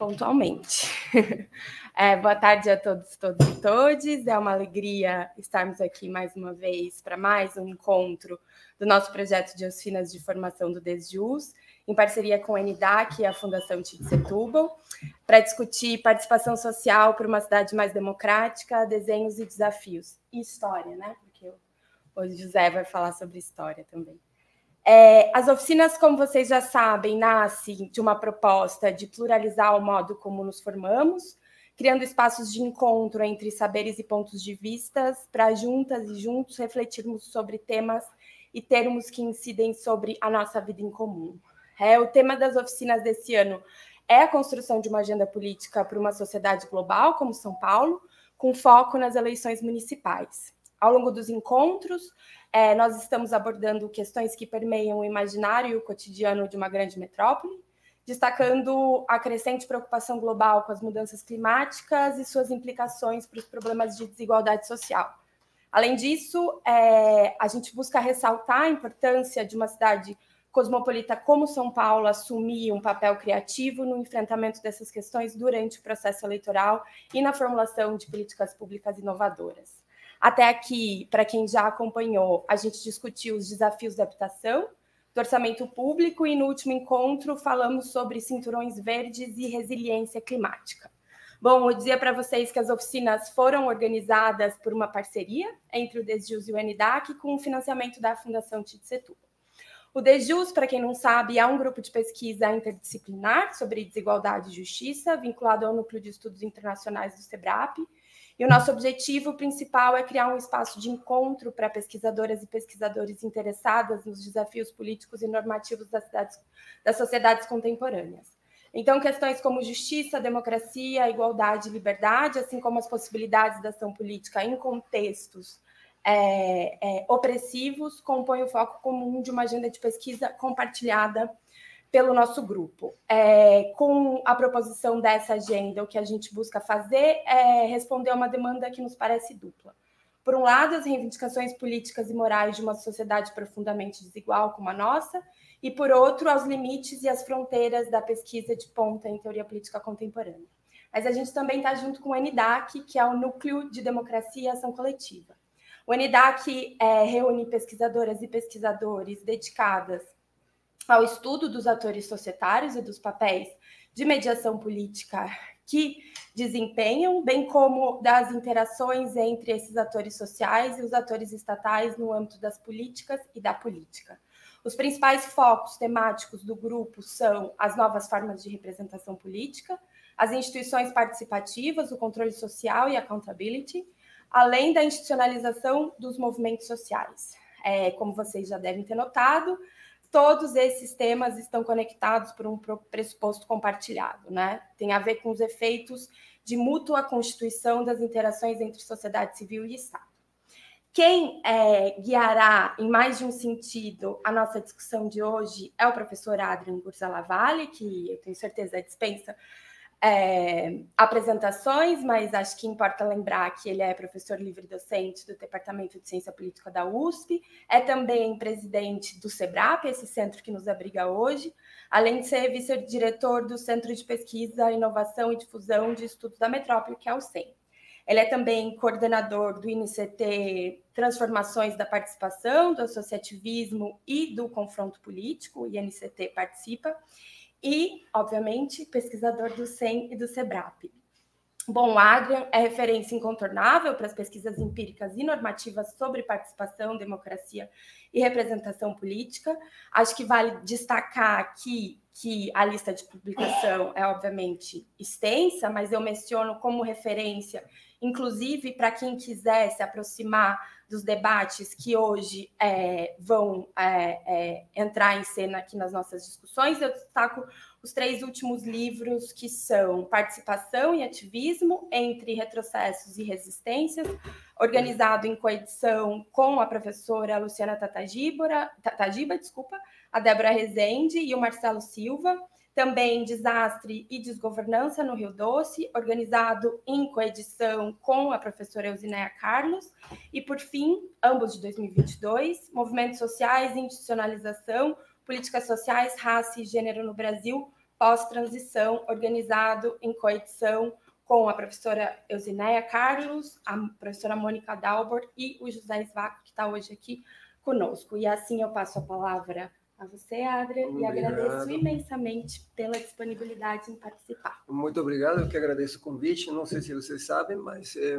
pontualmente. É, boa tarde a todos, todos e todes. É uma alegria estarmos aqui mais uma vez para mais um encontro do nosso projeto de oficinas de formação do Desjus, em parceria com a NDAC e é a Fundação Setúbal, para discutir participação social para uma cidade mais democrática, desenhos e desafios. E história, né? Porque hoje o José vai falar sobre história também. É, as oficinas, como vocês já sabem, nascem de uma proposta de pluralizar o modo como nos formamos, criando espaços de encontro entre saberes e pontos de vistas, para juntas e juntos refletirmos sobre temas e termos que incidem sobre a nossa vida em comum. É, o tema das oficinas desse ano é a construção de uma agenda política para uma sociedade global como São Paulo, com foco nas eleições municipais. Ao longo dos encontros, é, nós estamos abordando questões que permeiam o imaginário e o cotidiano de uma grande metrópole, destacando a crescente preocupação global com as mudanças climáticas e suas implicações para os problemas de desigualdade social. Além disso, é, a gente busca ressaltar a importância de uma cidade cosmopolita como São Paulo assumir um papel criativo no enfrentamento dessas questões durante o processo eleitoral e na formulação de políticas públicas inovadoras. Até aqui, para quem já acompanhou, a gente discutiu os desafios da habitação, do orçamento público e no último encontro falamos sobre cinturões verdes e resiliência climática. Bom, eu dizia para vocês que as oficinas foram organizadas por uma parceria entre o Desjus e o NDAC com o financiamento da Fundação Titsetu. O Desjus, para quem não sabe, é um grupo de pesquisa interdisciplinar sobre desigualdade e justiça, vinculado ao Núcleo de Estudos Internacionais do SEBRAP, e o nosso objetivo principal é criar um espaço de encontro para pesquisadoras e pesquisadores interessadas nos desafios políticos e normativos das, cidades, das sociedades contemporâneas. Então, questões como justiça, democracia, igualdade e liberdade, assim como as possibilidades da ação política em contextos é, é, opressivos, compõem o foco comum de uma agenda de pesquisa compartilhada pelo nosso grupo. É, com a proposição dessa agenda, o que a gente busca fazer é responder a uma demanda que nos parece dupla. Por um lado, as reivindicações políticas e morais de uma sociedade profundamente desigual como a nossa, e por outro, aos limites e às fronteiras da pesquisa de ponta em teoria política contemporânea. Mas a gente também está junto com o NDAC, que é o Núcleo de Democracia e Ação Coletiva. O NDAC é, reúne pesquisadoras e pesquisadores dedicadas ao estudo dos atores societários e dos papéis de mediação política que desempenham, bem como das interações entre esses atores sociais e os atores estatais no âmbito das políticas e da política. Os principais focos temáticos do grupo são as novas formas de representação política, as instituições participativas, o controle social e a accountability, além da institucionalização dos movimentos sociais. É, como vocês já devem ter notado, todos esses temas estão conectados por um pressuposto compartilhado, né? Tem a ver com os efeitos de mútua constituição das interações entre sociedade civil e Estado. Quem é, guiará, em mais de um sentido, a nossa discussão de hoje é o professor Adrian Gurzalavalle, que eu tenho certeza dispensa é, apresentações, mas acho que importa lembrar que ele é professor livre-docente do Departamento de Ciência Política da USP, é também presidente do SEBRAP, esse centro que nos abriga hoje, além de ser vice-diretor do Centro de Pesquisa, Inovação e Difusão de Estudos da Metrópole, que é o CEM. Ele é também coordenador do INCT Transformações da Participação, do Associativismo e do Confronto Político, o INCT participa, e, obviamente, pesquisador do SEM e do SEBRAP. Bom, o Adrian é referência incontornável para as pesquisas empíricas e normativas sobre participação, democracia e representação política. Acho que vale destacar aqui que a lista de publicação é obviamente extensa, mas eu menciono como referência, inclusive para quem quiser se aproximar dos debates que hoje é, vão é, é, entrar em cena aqui nas nossas discussões, eu destaco os três últimos livros que são Participação e Ativismo entre Retrocessos e Resistências, organizado em coedição com a professora Luciana Tatagíbora, Tatagiba, desculpa, a Débora Rezende e o Marcelo Silva, também Desastre e Desgovernança no Rio Doce, organizado em coedição com a professora Eusinéia Carlos, e por fim, ambos de 2022, Movimentos Sociais, Institucionalização, Políticas Sociais, Raça e Gênero no Brasil, pós-transição, organizado em coedição com a professora Eusinéia Carlos, a professora Mônica Dalbor e o José Svaco, que está hoje aqui conosco. E assim eu passo a palavra a você, Adria, obrigado. e agradeço imensamente pela disponibilidade em participar. Muito obrigado, eu que agradeço o convite. Não sei se vocês sabem, mas é,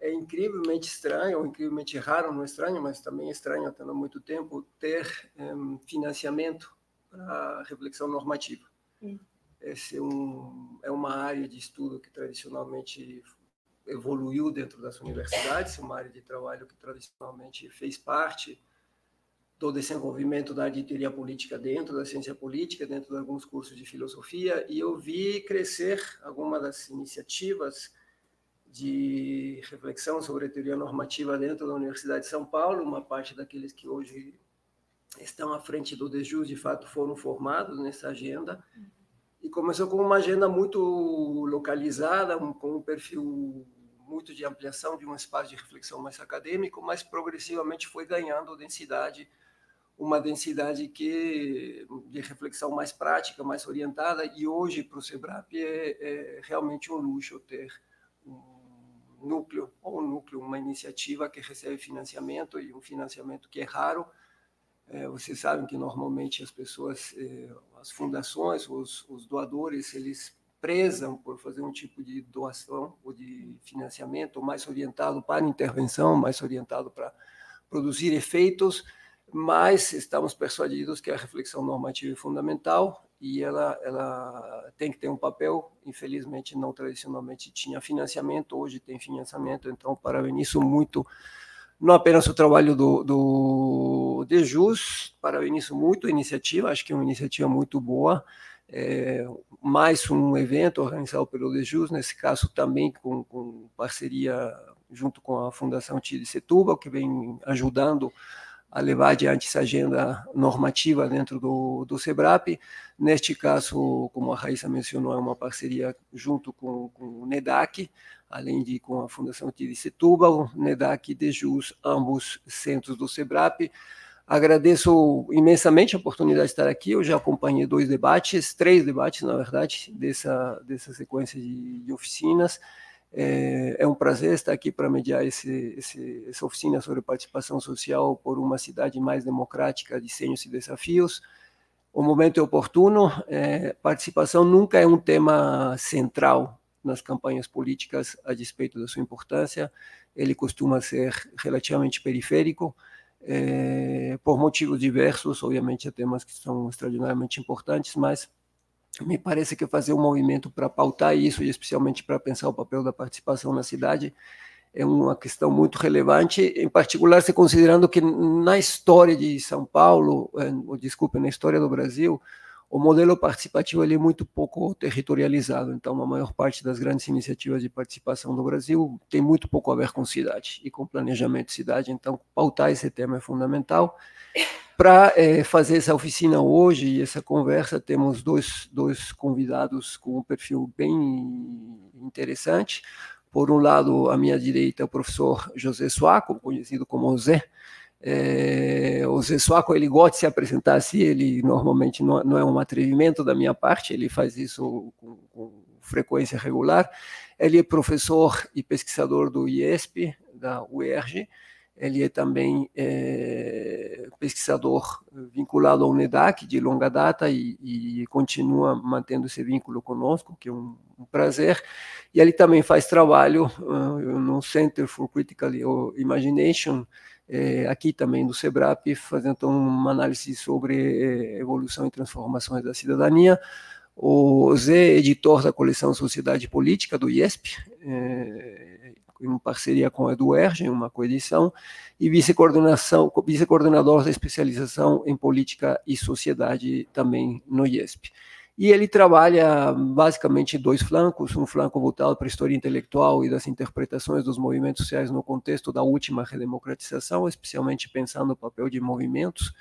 é incrivelmente estranho, ou incrivelmente raro, não é estranho, mas também é estranho até há muito tempo, ter é, financiamento para reflexão normativa. Hum. Esse é, um, é uma área de estudo que tradicionalmente evoluiu dentro das universidades, é uma área de trabalho que tradicionalmente fez parte todo esse envolvimento da área teoria política dentro da ciência política, dentro de alguns cursos de filosofia, e eu vi crescer algumas das iniciativas de reflexão sobre a teoria normativa dentro da Universidade de São Paulo, uma parte daqueles que hoje estão à frente do DEJUS, de fato, foram formados nessa agenda, e começou com uma agenda muito localizada, com um perfil muito de ampliação de um espaço de reflexão mais acadêmico, mas progressivamente foi ganhando densidade uma densidade que de reflexão mais prática, mais orientada, e hoje para o SEBRAP é, é, realmente um luxo ter um núcleo, ou um núcleo, uma iniciativa que recebe financiamento, e um financiamento que é raro. É, vocês sabem que normalmente as pessoas, é, as fundações, os, os doadores, eles prezam por fazer um tipo de doação ou de financiamento mais orientado para intervenção, mais orientado para produzir efeitos, mas estamos persuadidos que a reflexão normativa é fundamental e ela, ela tem que ter um papel. Infelizmente, não tradicionalmente tinha financiamento, hoje tem financiamento, então parabenizo muito não apenas o trabalho do, do DEJUS, parabenizo muito a iniciativa, acho que é uma iniciativa muito boa, é, mais um evento organizado pelo DEJUS, nesse caso também com, com parceria junto com a Fundação Tire Setúbal, que vem ajudando a levar adiante essa agenda normativa dentro do, do SEBRAP. Neste caso, como a Raíssa mencionou, é uma parceria junto com, com o NEDAC, além de com a Fundação Tiri Setúbal, NEDAC e DEJUS, ambos centros do SEBRAP. Agradeço imensamente a oportunidade de estar aqui. Eu já acompanhei dois debates, três debates, na verdade, dessa, dessa sequência de, de oficinas. É, é um prazer estar aqui para mediar esse, esse, essa oficina sobre participação social por uma cidade mais democrática, desenhos e desafios. O momento é oportuno. É, participação nunca é um tema central nas campanhas políticas, a despeito da sua importância. Ele costuma ser relativamente periférico. É, por motivos diversos, obviamente, há temas que são extraordinariamente importantes, mas me parece que fazer um movimento para pautar isso, e especialmente para pensar o papel da participação na cidade, é uma questão muito relevante, em particular se considerando que na história de São Paulo, eh, desculpe, na história do Brasil, o modelo participativo ele é muito pouco territorializado, então a maior parte das grandes iniciativas de participação do Brasil tem muito pouco a ver com cidade e com planejamento de cidade, então pautar esse tema é fundamental. Para é, eh, fazer essa oficina hoje e essa conversa, temos dois, dois convidados com um perfil bem interessante. Por um lado, à minha direita, o professor José Suaco, conhecido como Zé, é, o Zesuaco ele gosta de se apresentar assim, ele normalmente não, é, não, é um atrevimento da minha parte, ele faz isso com, com, frequência regular. Ele é professor e pesquisador do IESP, da UERJ, ele é também é, pesquisador vinculado ao NEDAC de longa data e, e, continua mantendo esse vínculo conosco, que é um, um prazer. E ele também faz trabalho uh, no Center for Critical Imagination, é, aqui também do SEBRAP, fazendo uma análise sobre é, evolução e transformações da cidadania. O Zé, editor da coleção Sociedade Política, do IESP, é, em parceria com a Eduerge, uma coedição, e vice-coordenador vice da especialização em política e sociedade também no IESP. E ele trabalha basicamente dois flancos, um flanco voltado para a história intelectual e das interpretações dos movimentos sociais no contexto da última redemocratização, especialmente pensando no papel de movimentos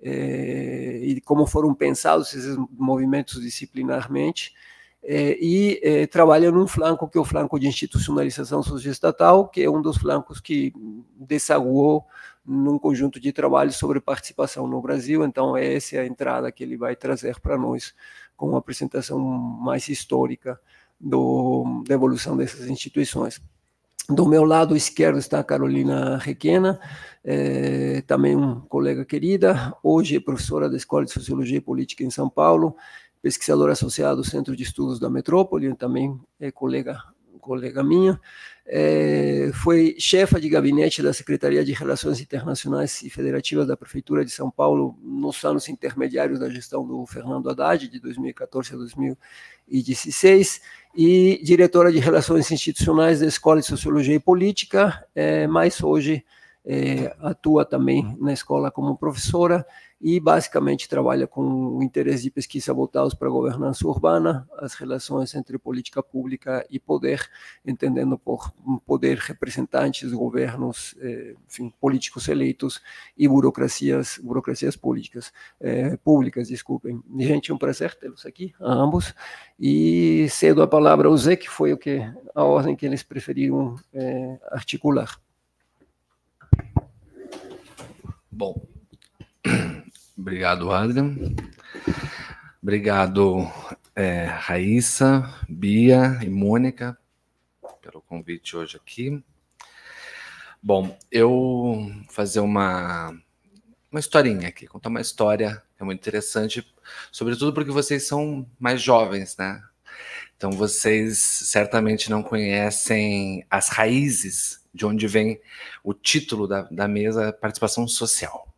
eh, e como foram pensados esses movimentos disciplinarmente, eh, e eh, trabalha num flanco que é o flanco de institucionalização sugestatal, que é um dos flancos que desaguou num conjunto de trabalhos sobre participação no Brasil, então essa é a entrada que ele vai trazer para nós com uma apresentação mais histórica do, da evolução dessas instituições. Do meu lado esquerdo está a Carolina Requena, é, também uma colega querida, hoje é professora da Escola de Sociologia e Política em São Paulo, pesquisadora associada ao Centro de Estudos da Metrópole, também é colega, colega minha é, foi chefa de gabinete da Secretaria de Relações Internacionais e Federativas da Prefeitura de São Paulo nos anos intermediários da gestão do Fernando Haddad, de 2014 a 2016, e diretora de Relações Institucionais da Escola de Sociologia e Política, é, mas hoje é, atua também na escola como professora e basicamente trabalha com o interesse de pesquisa voltados para a governança urbana, as relações entre política pública e poder, entendendo por poder representantes, governos, é, enfim, políticos eleitos e burocracias, burocracias públicas, eh, públicas, desculpem. Gente, é um prazer tê-los aqui, a ambos, e cedo a palavra ao Zé, que foi o que a ordem que eles preferiram é, articular. Bom, obrigado, Adrian. Obrigado, é, Raíssa, Bia e Mônica, pelo convite hoje aqui. Bom, eu vou fazer uma, uma historinha aqui, contar uma história é muito interessante, sobretudo porque vocês são mais jovens, né? Então vocês certamente não conhecem as raízes de onde vem o título da, da mesa, participação social.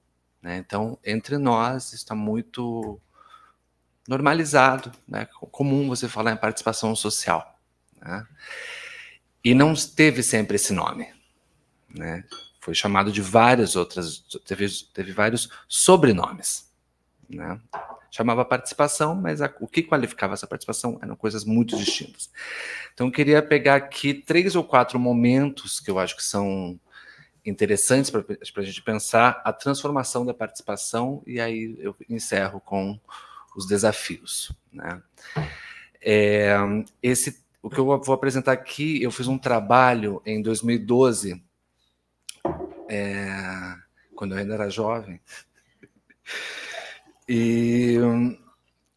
Né? Então, entre nós, está muito normalizado, né? comum você falar em participação social. Né? E não teve sempre esse nome. Né? Foi chamado de várias outras, teve, teve vários sobrenomes. Né? chamava participação, mas a, o que qualificava essa participação eram coisas muito distintas. Então, eu queria pegar aqui três ou quatro momentos que eu acho que são interessantes para a gente pensar a transformação da participação, e aí eu encerro com os desafios. Né? É, esse, o que eu vou apresentar aqui, eu fiz um trabalho em 2012, é, quando eu ainda era jovem, e hum,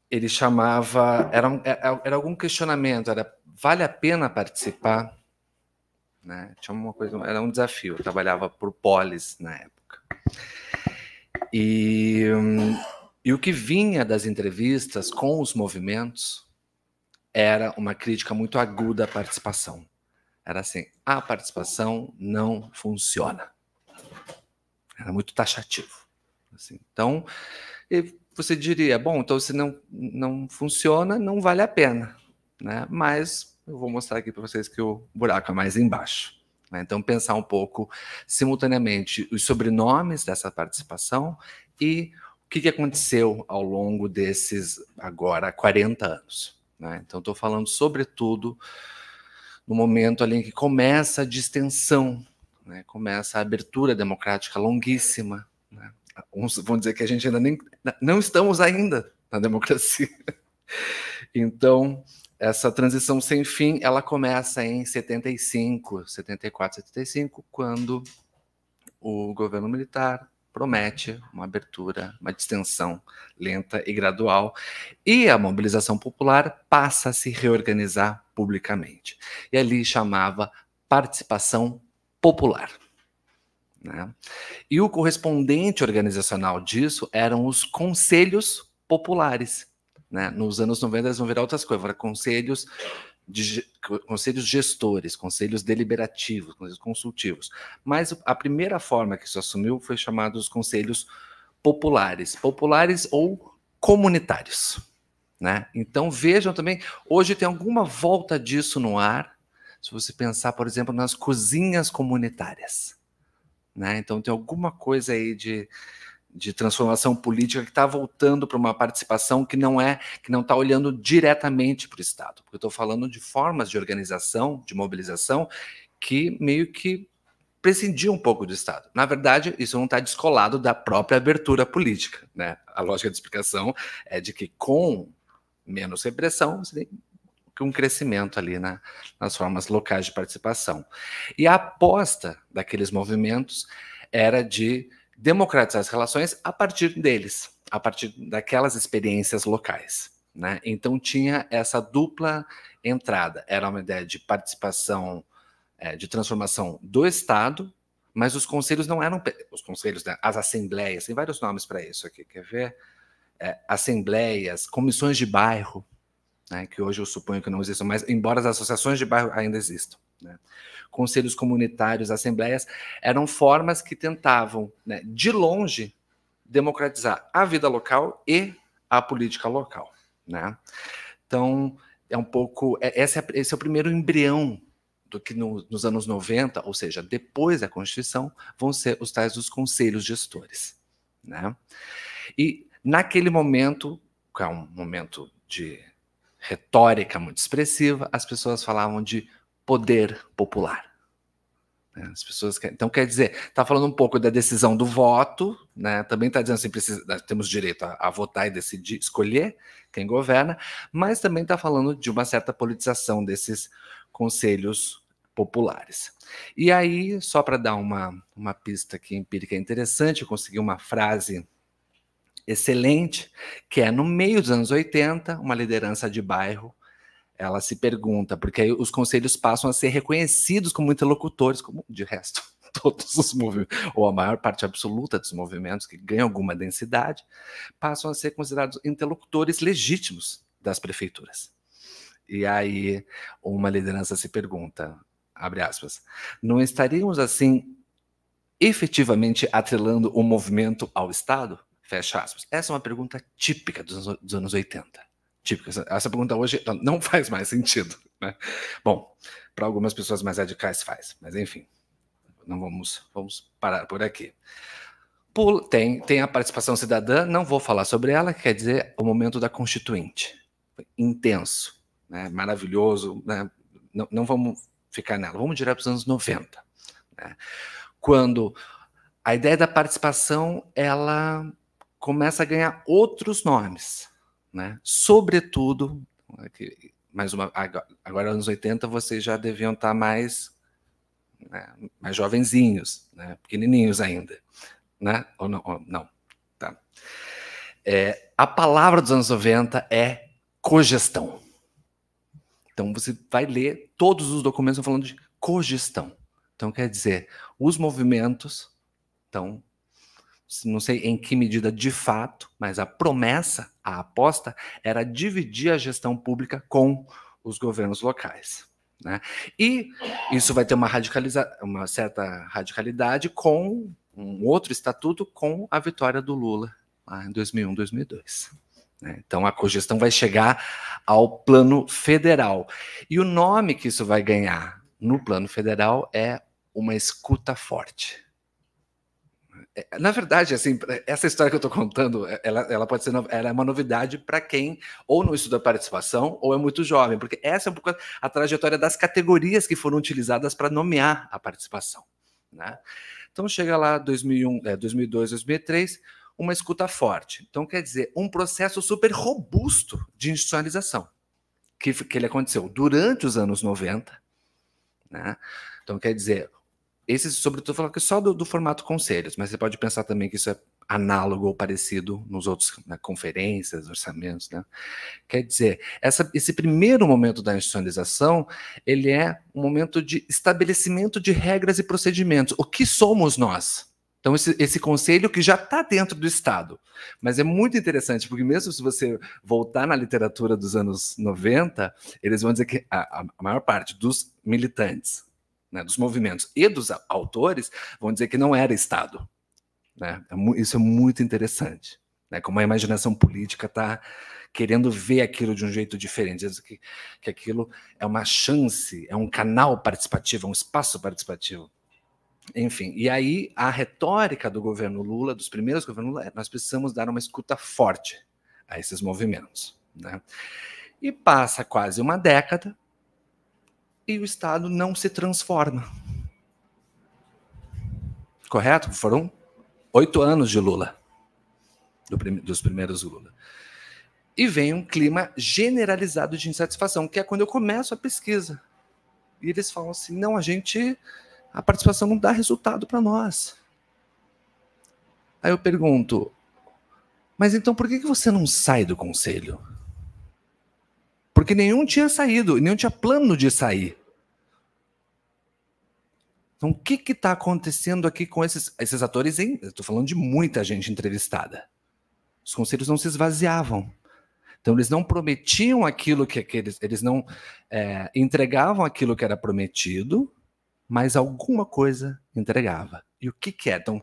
ele chamava. Era, é, é, era algum questionamento, era vale a pena participar? Né? Tinha uma coisa, era um desafio. Eu trabalhava por Polis na época. E, hum, e o que vinha das entrevistas com os movimentos era uma crítica muito aguda à participação. Era assim: a participação não funciona. Era muito taxativo. Assim, então, e você diria, bom, então se não, não funciona, não vale a pena. Né? Mas eu vou mostrar aqui para vocês que o buraco é mais embaixo. Né? Então, pensar um pouco simultaneamente os sobrenomes dessa participação e o que, que aconteceu ao longo desses, agora, 40 anos. Né? Então, estou falando, sobretudo, no momento ali em que começa a distensão, né? começa a abertura democrática longuíssima. Né? uns vão dizer que a gente ainda nem não estamos ainda na democracia. Então, essa transição sem fim, ela começa em 75, 74, 75, quando o governo militar promete uma abertura, uma distensão lenta e gradual, e a mobilização popular passa a se reorganizar publicamente. E ali chamava participação popular. Né? E o correspondente organizacional disso eram os conselhos populares. Né? Nos anos 90 eles vão virar outras coisas, virar conselhos, de, conselhos gestores, conselhos deliberativos, conselhos consultivos. Mas a primeira forma que isso assumiu foi chamado os conselhos populares, populares ou comunitários. Né? Então vejam também, hoje tem alguma volta disso no ar, se você pensar, por exemplo, nas cozinhas comunitárias. Né? Então tem alguma coisa aí de, de transformação política que está voltando para uma participação que não é, que não está olhando diretamente para o Estado. Porque eu estou falando de formas de organização, de mobilização, que meio que prescindiam um pouco do Estado. Na verdade, isso não está descolado da própria abertura política. Né? A lógica de explicação é de que com menos repressão, você tem um crescimento ali na, nas formas locais de participação. E a aposta daqueles movimentos era de democratizar as relações a partir deles, a partir daquelas experiências locais. Né? Então tinha essa dupla entrada. Era uma ideia de participação, é, de transformação do Estado, mas os conselhos não eram os conselhos, né? as assembleias, tem vários nomes para isso aqui. Quer ver? É, assembleias, comissões de bairro, né, que hoje eu suponho que não existam, mas embora as associações de bairro ainda existam. Né, conselhos comunitários, assembleias, eram formas que tentavam, né, de longe, democratizar a vida local e a política local. Né? Então, é um pouco. É, esse, é, esse é o primeiro embrião do que no, nos anos 90, ou seja, depois da Constituição, vão ser os tais dos conselhos gestores. Né? E naquele momento, que é um momento de retórica muito expressiva, as pessoas falavam de poder popular. Né, as pessoas querem... Então, quer dizer, está falando um pouco da decisão do voto, né? também está dizendo assim: precisa... temos direito a, a, votar e decidir, escolher quem governa, mas também está falando de uma certa politização desses conselhos populares. E aí, só para dar uma, uma pista aqui empírica interessante, eu consegui uma frase excelente, que é no meio dos anos 80, uma liderança de bairro, ela se pergunta, porque aí os conselhos passam a ser reconhecidos como interlocutores, como de resto todos os movimentos, ou a maior parte absoluta dos movimentos que ganham alguma densidade, passam a ser considerados interlocutores legítimos das prefeituras. E aí uma liderança se pergunta, abre aspas, não estaríamos assim efetivamente atrelando o movimento ao Estado? Fecha aspas. Essa é uma pergunta típica dos, dos anos 80. Típica. Essa, essa, pergunta hoje não faz mais sentido. Né? Bom, para algumas pessoas mais radicais faz, mas enfim, não vamos, vamos parar por aqui. tem, tem a participação cidadã, não vou falar sobre ela, quer dizer o momento da constituinte. Intenso, né? maravilhoso, né? Não, não vamos ficar nela, vamos direto para os anos 90. Né? Quando a ideia da participação, ela começa a ganhar outros nomes, né? Sobretudo, mais uma, agora anos 80 vocês já deviam estar tá mais, né, mais jovenzinhos, né? Pequenininhos ainda, né? Ou não? Ou não. Tá. É, a palavra dos anos 90 é cogestão. Então você vai ler todos os documentos falando de cogestão. Então quer dizer, os movimentos estão não sei em que medida de fato, mas a promessa, a aposta, era dividir a gestão pública com os governos locais. Né? E isso vai ter uma, radicaliza uma certa radicalidade com um outro estatuto com a vitória do Lula lá em 2001, 2002. Né? Então a cogestão vai chegar ao plano federal. E o nome que isso vai ganhar no plano federal é uma escuta forte. É, na verdade, assim, essa história que eu estou contando, é, ela, ela pode ser ela é uma novidade para quem ou não estuda participação ou é muito jovem, porque essa é um pouco a trajetória das categorias que foram utilizadas para nomear a participação. Né? Então chega lá 2001, é, 2002, 2003, uma escuta forte. Então quer dizer um processo super robusto de institucionalização que, que ele aconteceu durante os anos 90. Né? Então quer dizer esse, sobretudo, falar que é só do, do, formato conselhos, mas você pode pensar também que isso é análogo ou parecido nos outros né, conferências, orçamentos, né? Quer dizer, essa, esse primeiro momento da institucionalização, ele é um momento de estabelecimento de regras e procedimentos. O que somos nós? Então, esse, esse, conselho que já está dentro do Estado. Mas é muito interessante, porque mesmo se você voltar na literatura dos anos 90, eles vão dizer que a, a maior parte dos militantes né, dos movimentos e dos autores, vão dizer que não era Estado. Né? É isso é muito interessante. Né? Como a imaginação política está querendo ver aquilo de um jeito diferente, que, que aquilo é uma chance, é um canal participativo, é um espaço participativo. Enfim, e aí a retórica do governo Lula, dos primeiros governos Lula, é nós precisamos dar uma escuta forte a esses movimentos. Né? E passa quase uma década, e o Estado não se transforma. Correto? Foram oito anos de Lula, do prim dos primeiros Lula. E vem um clima generalizado de insatisfação, que é quando eu começo a pesquisa. E eles falam assim: não, a gente. A participação não dá resultado para nós. Aí eu pergunto: mas então por que, que você não sai do conselho? Porque nenhum tinha saído, nenhum tinha plano de sair. Então, o que está acontecendo aqui com esses, esses atores? Estou falando de muita gente entrevistada. Os conselhos não se esvaziavam. Então, eles não prometiam aquilo que, que eles, eles não é, entregavam aquilo que era prometido, mas alguma coisa entregava. E o que, que é? Então,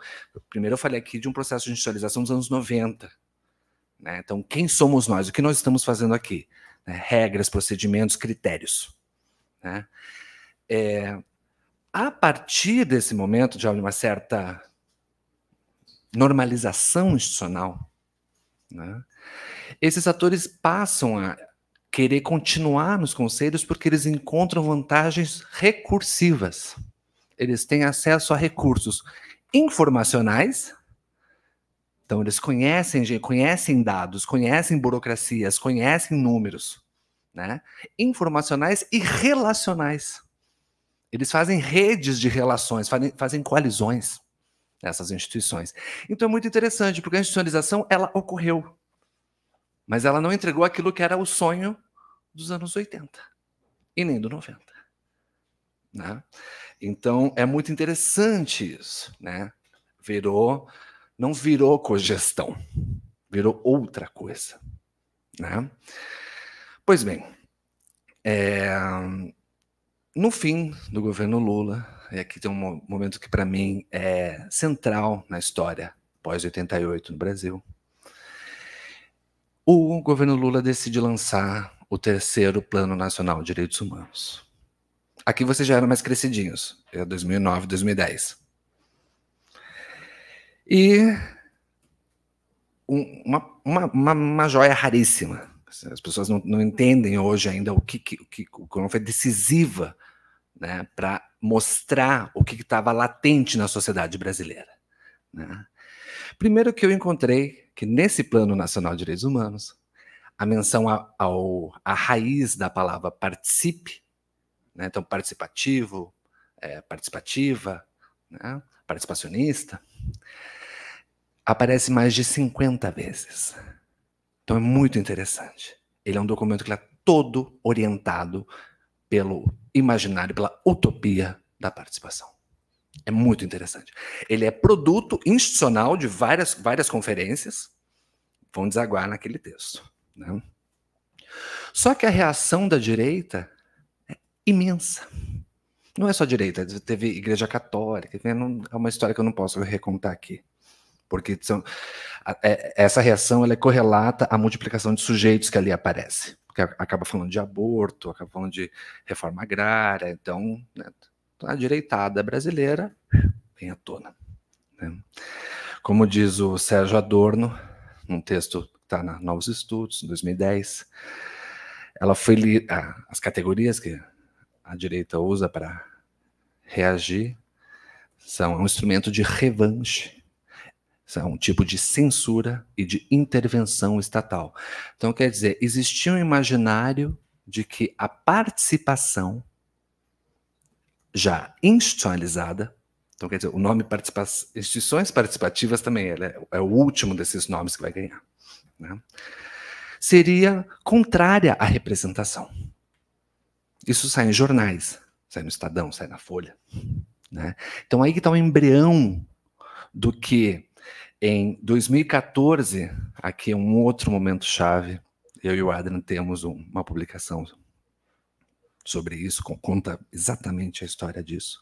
primeiro eu falei aqui de um processo de industrialização dos anos 90. Né? Então, quem somos nós? O que nós estamos fazendo aqui? né? regras, procedimentos, critérios. Né? É, a partir desse momento de uma certa normalização institucional, né? esses atores passam a querer continuar nos conselhos porque eles encontram vantagens recursivas. Eles têm acesso a recursos informacionais então, eles conhecem, conhecem dados, conhecem burocracias, conhecem números, né? Informacionais e relacionais. Eles fazem redes de relações, fazem, fazem coalizões nessas instituições. Então é muito interessante, porque a institucionalização ela ocorreu, mas ela não entregou aquilo que era o sonho dos anos 80 e nem do 90. Né? Então é muito interessante isso, né? Virou não virou cogestão, virou outra coisa. Né? Pois bem, é, no fim do governo Lula, e aqui tem um momento que para mim é central na história pós-88 no Brasil, o governo Lula decide lançar o terceiro Plano Nacional de Direitos Humanos. Aqui vocês já eram mais crescidinhos, é 2009, 2010. E uma, uma, uma, uma joia raríssima. Assim, as pessoas não, não entendem hoje ainda o que, que, o que o Colombo foi decisiva né, para mostrar o que estava latente na sociedade brasileira. Né? Primeiro que eu encontrei que nesse Plano Nacional de Direitos Humanos, a menção a, ao, à raiz da palavra participe, né? então participativo, é, participativa, né? participacionista, aparece mais de 50 vezes. Então é muito interessante. Ele é um documento que é todo orientado pelo imaginário, pela utopia da participação. É muito interessante. Ele é produto institucional de várias, várias conferências, vão desaguar naquele texto. Né? Só que a reação da direita é imensa. Não é só direita, teve igreja católica, é uma história que eu não posso recontar aqui. Porque são, é, essa reação ela é correlata à multiplicação de sujeitos que ali aparece. Porque acaba falando de aborto, acaba falando de reforma agrária, então né, a direitada brasileira vem à tona. Né? Como diz o Sérgio Adorno, num texto que está na Novos Estudos, em 2010, ela foi li... ah, as categorias que a direita usa para reagir são é um instrumento de revanche, são um tipo de censura e de intervenção estatal. Então, quer dizer, existia um imaginário de que a participação já institucionalizada, então quer dizer, o nome participa instituições participativas também é, é, o último desses nomes que vai ganhar, né? seria contrária à representação. Isso sai em jornais, sai no Estadão, sai na Folha. Né? Então aí que está o um embrião do que em 2014, aqui é um outro momento chave, eu e o Adrian temos um, uma publicação sobre isso, com, conta exatamente a história disso.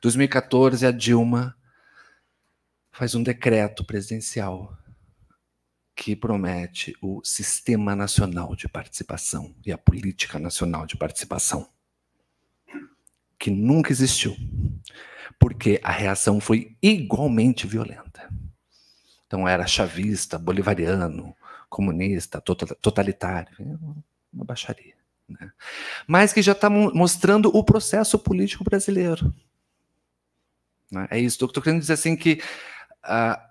2014, a Dilma faz um decreto presidencial que promete o Sistema Nacional de Participação e a Política Nacional de Participação, que nunca existiu, porque a reação foi igualmente violenta. Então era chavista, bolivariano, comunista, tota-, totalitário, é uma baixaria. Né? Mas que já está mostrando o processo político brasileiro. Né? É isso. Estou querendo dizer assim que uh,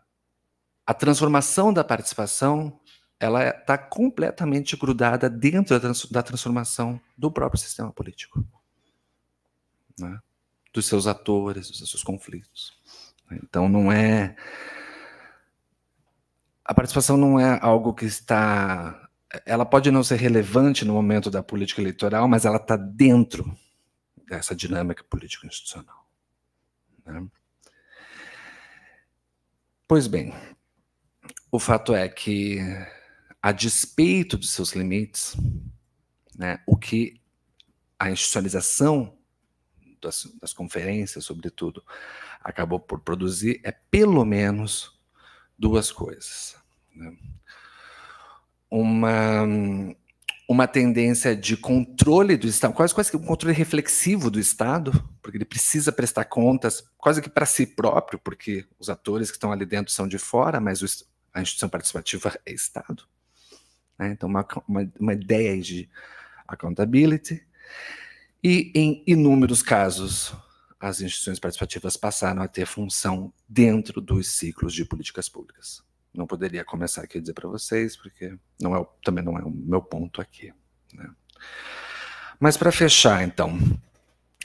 a transformação da participação ela está completamente grudada dentro da, transformação do próprio sistema político, né? dos seus atores, dos seus conflitos. Então não é a participação não é algo que está, ela pode não ser relevante no momento da política eleitoral, mas ela está dentro dessa dinâmica político-institucional. Né? Pois bem, o fato é que, a despeito de seus limites, né, o que a institucionalização das, das conferências, sobretudo, acabou por produzir é pelo menos duas coisas. Né? Uma, uma tendência de controle do Estado, quase, quase que um controle reflexivo do Estado, porque ele precisa prestar contas, quase que para si próprio, porque os atores que estão ali dentro são de fora, mas o, a instituição participativa é Estado. Né? Então, uma, uma, uma ideia de accountability. E em inúmeros casos, as instituições participativas passaram a ter função dentro dos ciclos de políticas públicas. Não poderia começar aqui a dizer para vocês, porque não é, também não é o meu ponto aqui. Né? Mas para fechar, então.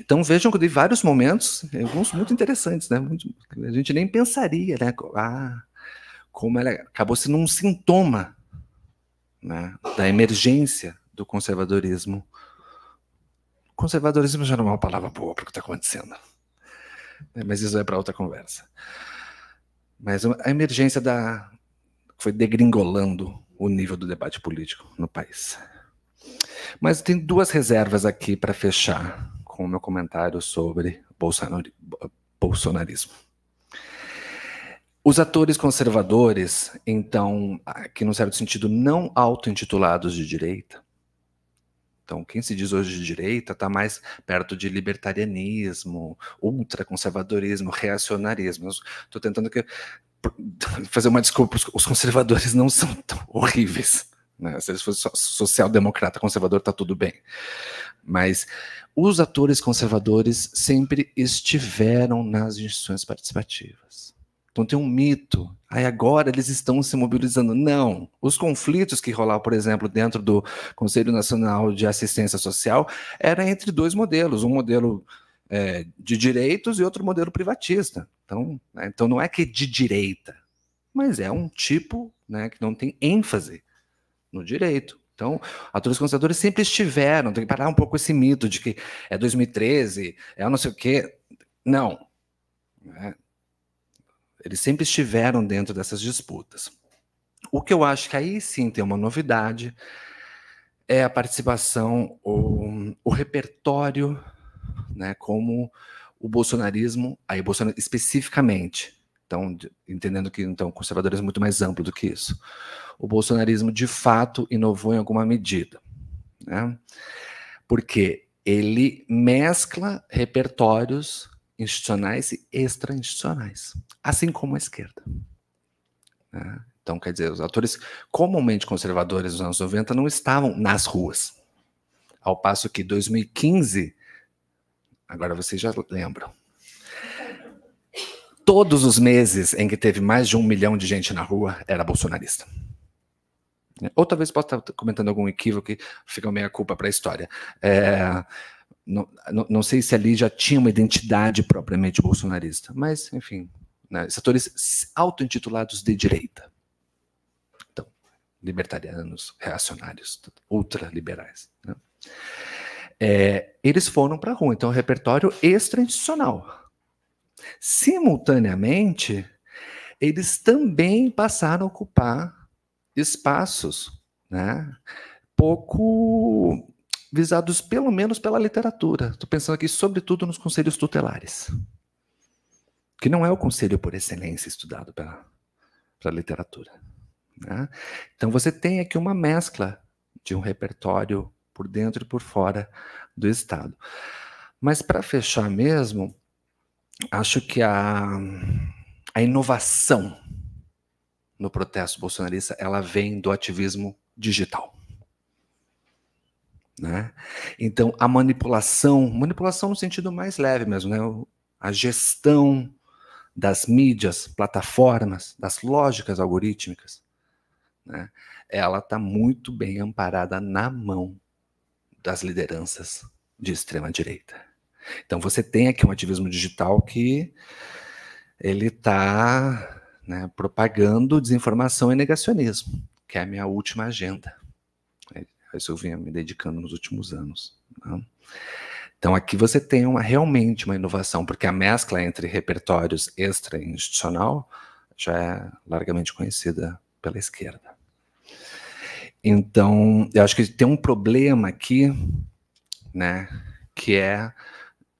Então vejam que eu dei vários momentos, alguns muito interessantes, né? a gente nem pensaria, né? Ah, como ela é. acabou sendo um sintoma né, da emergência do conservadorismo. Conservadorismo já não é uma palavra boa para o que está acontecendo, né, mas isso é para outra conversa. Mas a emergência da foi degringolando o nível do debate político no país. Mas tem duas reservas aqui para fechar com o meu comentário sobre bolsonarismo. Os atores conservadores, então, ah, que num certo sentido não auto-intitulados de direita, então quem se diz hoje de direita está mais perto de libertarianismo, ultraconservadorismo, reacionarismo. Estou tentando que, fazer uma desculpa, os conservadores não são tão horríveis. Né? Se eles fossem social-democrata, conservador, está tudo bem. Mas os atores conservadores sempre estiveram nas instituições participativas então tem um mito. Aí agora eles estão se mobilizando. Não. Os conflitos que rolavam, por exemplo, dentro do Conselho Nacional de Assistência Social era entre dois modelos, um modelo é, de direitos e outro modelo privatista. Então, né, então não é que é de direita, mas é um tipo né, que não tem ênfase no direito. Então, atores conservadores sempre estiveram, tem que parar um pouco esse mito de que é 2013, é não sei o quê. Não. Né? Eles sempre estiveram dentro dessas disputas. O que eu acho que aí sim tem uma novidade é a participação, o, o repertório, né, como o bolsonarismo, aí Bolsonaro especificamente, então entendendo que então conservadorismo é muito mais amplo do que isso. O bolsonarismo de fato inovou em alguma medida, né? Porque ele mescla repertórios institucionais e extra-institucionais, assim como a esquerda. Né? Então, quer dizer, os atores comumente conservadores dos anos 90 não estavam nas ruas. Ao passo que 2015, agora vocês já lembram, todos os meses em que teve mais de um milhão de gente na rua era bolsonarista. Ou talvez possa estar comentando algum equívoco que fica meia culpa para a história. É, não, não, sei se ali já tinha uma identidade propriamente bolsonarista, mas, enfim, né, setores auto-intitulados de direita. Então, libertarianos, reacionários, ultraliberais. Né? É, eles foram para a rua, então, repertório extra-institucional. Simultaneamente, eles também passaram a ocupar espaços né, pouco visados pelo menos pela literatura. Estou pensando aqui, sobretudo, nos conselhos tutelares, que não é o conselho por excelência estudado pela, pela literatura. Né? Então, você tem aqui uma mescla de um repertório por dentro e por fora do Estado. Mas, para fechar mesmo, acho que a, a inovação no protesto bolsonarista ela vem do ativismo digital. Né? Então, a manipulação, manipulação no sentido mais leve mesmo, né? a gestão das mídias, plataformas, das lógicas algorítmicas, né? ela está muito bem amparada na mão das lideranças de extrema-direita. Então, você tem aqui um ativismo digital que ele está né, propagando desinformação e negacionismo, que é a minha última agenda a isso eu venho me dedicando nos últimos anos. Né? Então aqui você tem uma, realmente uma inovação, porque a mescla entre repertórios extra e institucional já é largamente conhecida pela esquerda. Então, eu acho que tem um problema aqui, né, que é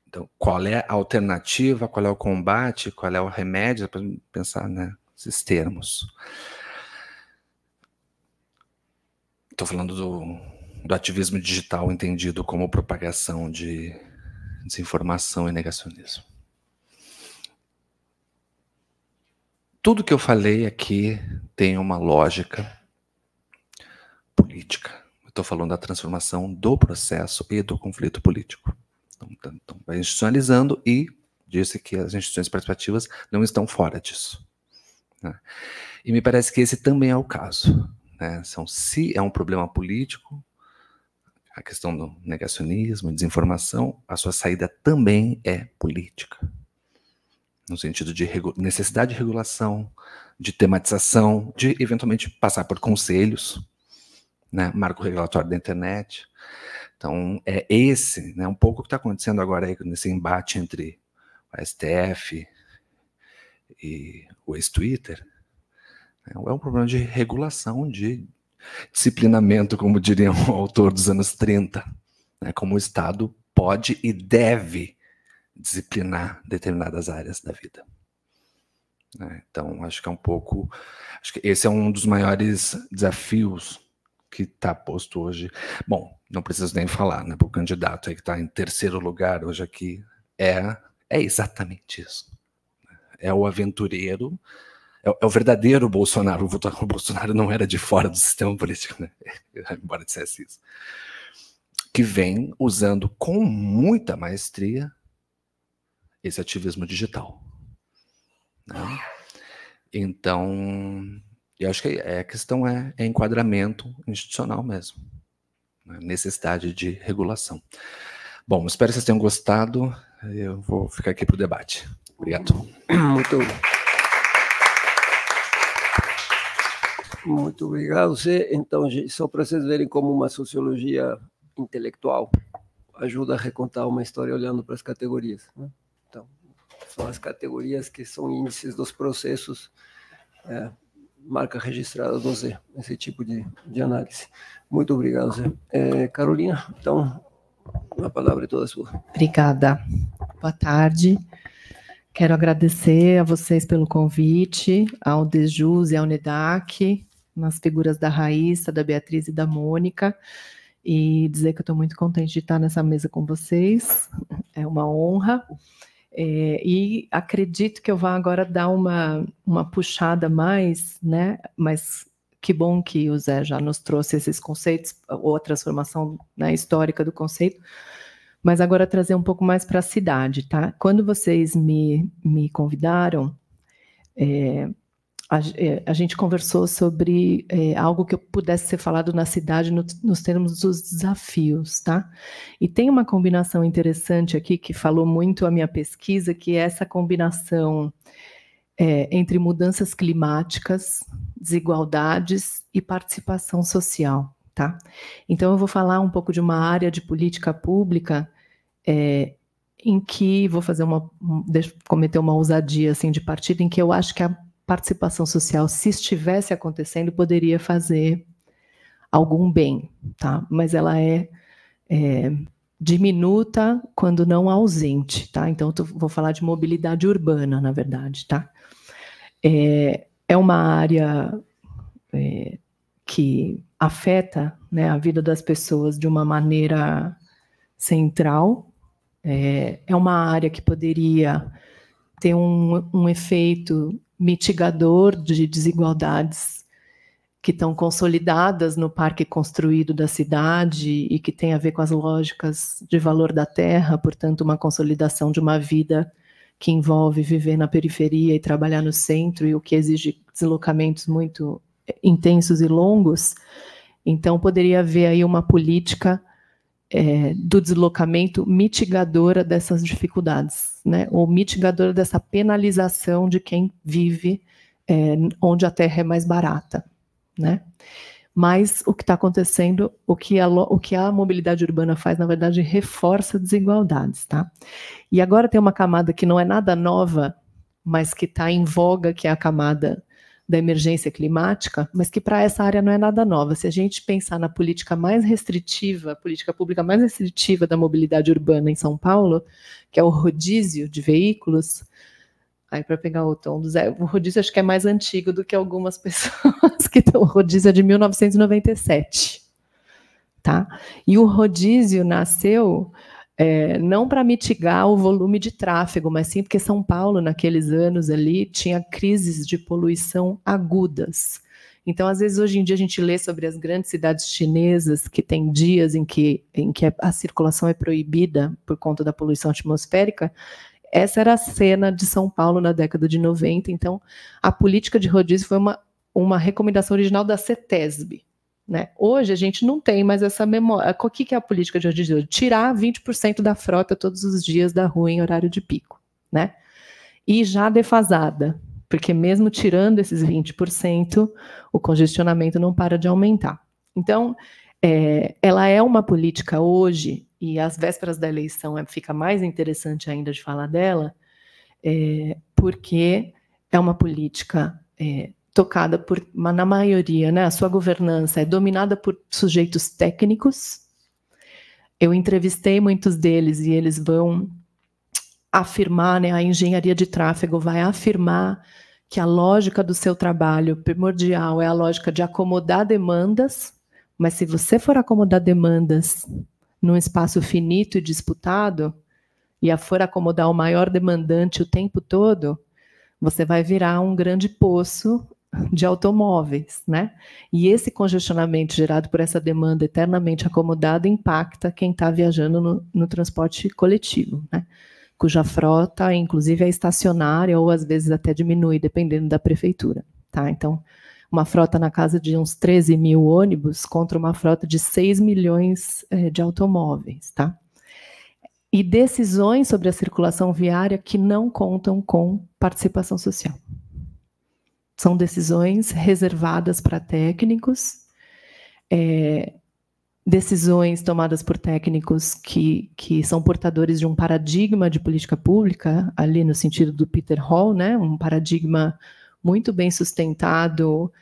então, qual é a alternativa, qual é o combate, qual é o remédio, para pensar, né, esses termos. estou falando do, do ativismo digital entendido como propagação de desinformação e negacionismo. Tudo que eu falei aqui tem uma lógica política. Estou falando da transformação do processo e do conflito político. Então, tá, então, vai institucionalizando e disse que as instituições participativas não estão fora disso. Né? E me parece que esse também é o caso. Né? São se é um problema político, a questão do negacionismo, desinformação, a sua saída também é política. No sentido de necessidade de regulação, de tematização, de eventualmente passar por conselhos, né? marco regulatório da internet. Então, é esse, né? um pouco o que está acontecendo agora aí, nesse embate entre o STF e o ex-Twitter, é, é um problema de regulação, de disciplinamento, como diria um autor dos anos 30. Né? Como o Estado pode e deve disciplinar determinadas áreas da vida. Né? Então, acho que é um pouco. Acho que esse é um dos maiores desafios que está posto hoje. Bom, não preciso nem falar, né? Para o candidato aí que está em terceiro lugar hoje aqui, é, é exatamente isso. Né? É o aventureiro é, é o verdadeiro Bolsonaro. O Bolsonaro não era de fora do sistema político, né? embora dissesse isso. Que vem usando com muita maestria esse ativismo digital. Né? Então, eu acho que é, a questão é, é enquadramento institucional mesmo. Né? Necessidade de regulação. Bom, espero que vocês tenham gostado. Eu vou ficar aqui para o debate. Obrigado. Muito Muito obrigado, Zé. Então, só para vocês verem como uma sociologia intelectual ajuda a recontar uma história olhando para as categorias. Né? Então, são as categorias que são índices dos processos, é, marca registrada do Zé, esse tipo de, de análise. Muito obrigado, Zé. É, Carolina, então, a palavra é toda sua. Obrigada. Boa tarde. Quero agradecer a vocês pelo convite, ao Dejus e ao NEDAC, nas figuras da Raíssa, da Beatriz e da Mônica, e dizer que eu estou muito contente de estar nessa mesa com vocês, é uma honra. É, e acredito que eu vá agora dar uma, uma puxada mais, né? Mas que bom que o Zé já nos trouxe esses conceitos, ou a transformação né, histórica do conceito, mas agora trazer um pouco mais para a cidade, tá? Quando vocês me, me convidaram, é, a, é, a, gente conversou sobre é, algo que pudesse ser falado na cidade no, nos termos dos desafios, tá? E tem uma combinação interessante aqui que falou muito a minha pesquisa, que é essa combinação é, entre mudanças climáticas, desigualdades e participação social, tá? Então eu vou falar um pouco de uma área de política pública é, em que vou fazer uma cometer uma ousadia assim de partida em que eu acho que a participação social, se estivesse acontecendo, poderia fazer algum bem, tá? Mas ela é, é diminuta quando não ausente, tá? Então, eu vou falar de mobilidade urbana, na verdade, tá? É, é uma área é, que afeta né, a vida das pessoas de uma maneira central. É, é uma área que poderia ter um, um efeito mitigador de desigualdades que estão consolidadas no parque construído da cidade e que tem a ver com as lógicas de valor da terra, portanto, uma consolidação de uma vida que envolve viver na periferia e trabalhar no centro, e o que exige deslocamentos muito intensos e longos. Então, poderia haver aí uma política é, do deslocamento mitigadora dessas dificuldades, né? ou mitigadora dessa penalização de quem vive é, onde a terra é mais barata. Né? Mas o que está acontecendo, o que, a, o que a mobilidade urbana faz, na verdade, reforça desigualdades. Tá? E agora tem uma camada que não é nada nova, mas que está em voga, que é a camada da emergência climática, mas que para essa área não é nada nova. Se a gente pensar na política mais restritiva, política pública mais restritiva da mobilidade urbana em São Paulo, que é o rodízio de veículos, aí para pegar o tom do Zé, o rodízio acho que é mais antigo do que algumas pessoas que estão, o rodízio é de 1997. Tá? E o rodízio nasceu é, não para mitigar o volume de tráfego, mas sim porque São Paulo, naqueles anos ali, tinha crises de poluição agudas. Então, às vezes, hoje em dia, a gente lê sobre as grandes cidades chinesas que tem dias em que, em que a circulação é proibida por conta da poluição atmosférica. Essa era a cena de São Paulo na década de 90. Então, a política de rodízio foi uma, uma recomendação original da CETESB, né? Hoje a gente não tem mais essa memória. O que, que é a política de hoje Tirar 20% da frota todos os dias da rua em horário de pico. Né? E já defasada, porque mesmo tirando esses 20%, o congestionamento não para de aumentar. Então, é, ela é uma política hoje, e às vésperas da eleição é, fica mais interessante ainda de falar dela, é, porque é uma política é, tocada por, na maioria, né, a sua governança é dominada por sujeitos técnicos. Eu entrevistei muitos deles e eles vão afirmar, né, a engenharia de tráfego vai afirmar que a lógica do seu trabalho primordial é a lógica de acomodar demandas, mas se você for acomodar demandas num espaço finito e disputado, e a for acomodar o maior demandante o tempo todo, você vai virar um grande poço de automóveis, né? E esse congestionamento gerado por essa demanda eternamente acomodada impacta quem está viajando no, no, transporte coletivo, né? Cuja frota, inclusive, é estacionária ou às vezes até diminui, dependendo da prefeitura, tá? Então, uma frota na casa de uns 13 mil ônibus contra uma frota de 6 milhões eh, de automóveis, tá? E decisões sobre a circulação viária que não contam com participação social. São decisões reservadas para técnicos, é, decisões tomadas por técnicos que, que são portadores de um paradigma de política pública, ali no sentido do Peter Hall, né, um paradigma muito bem sustentado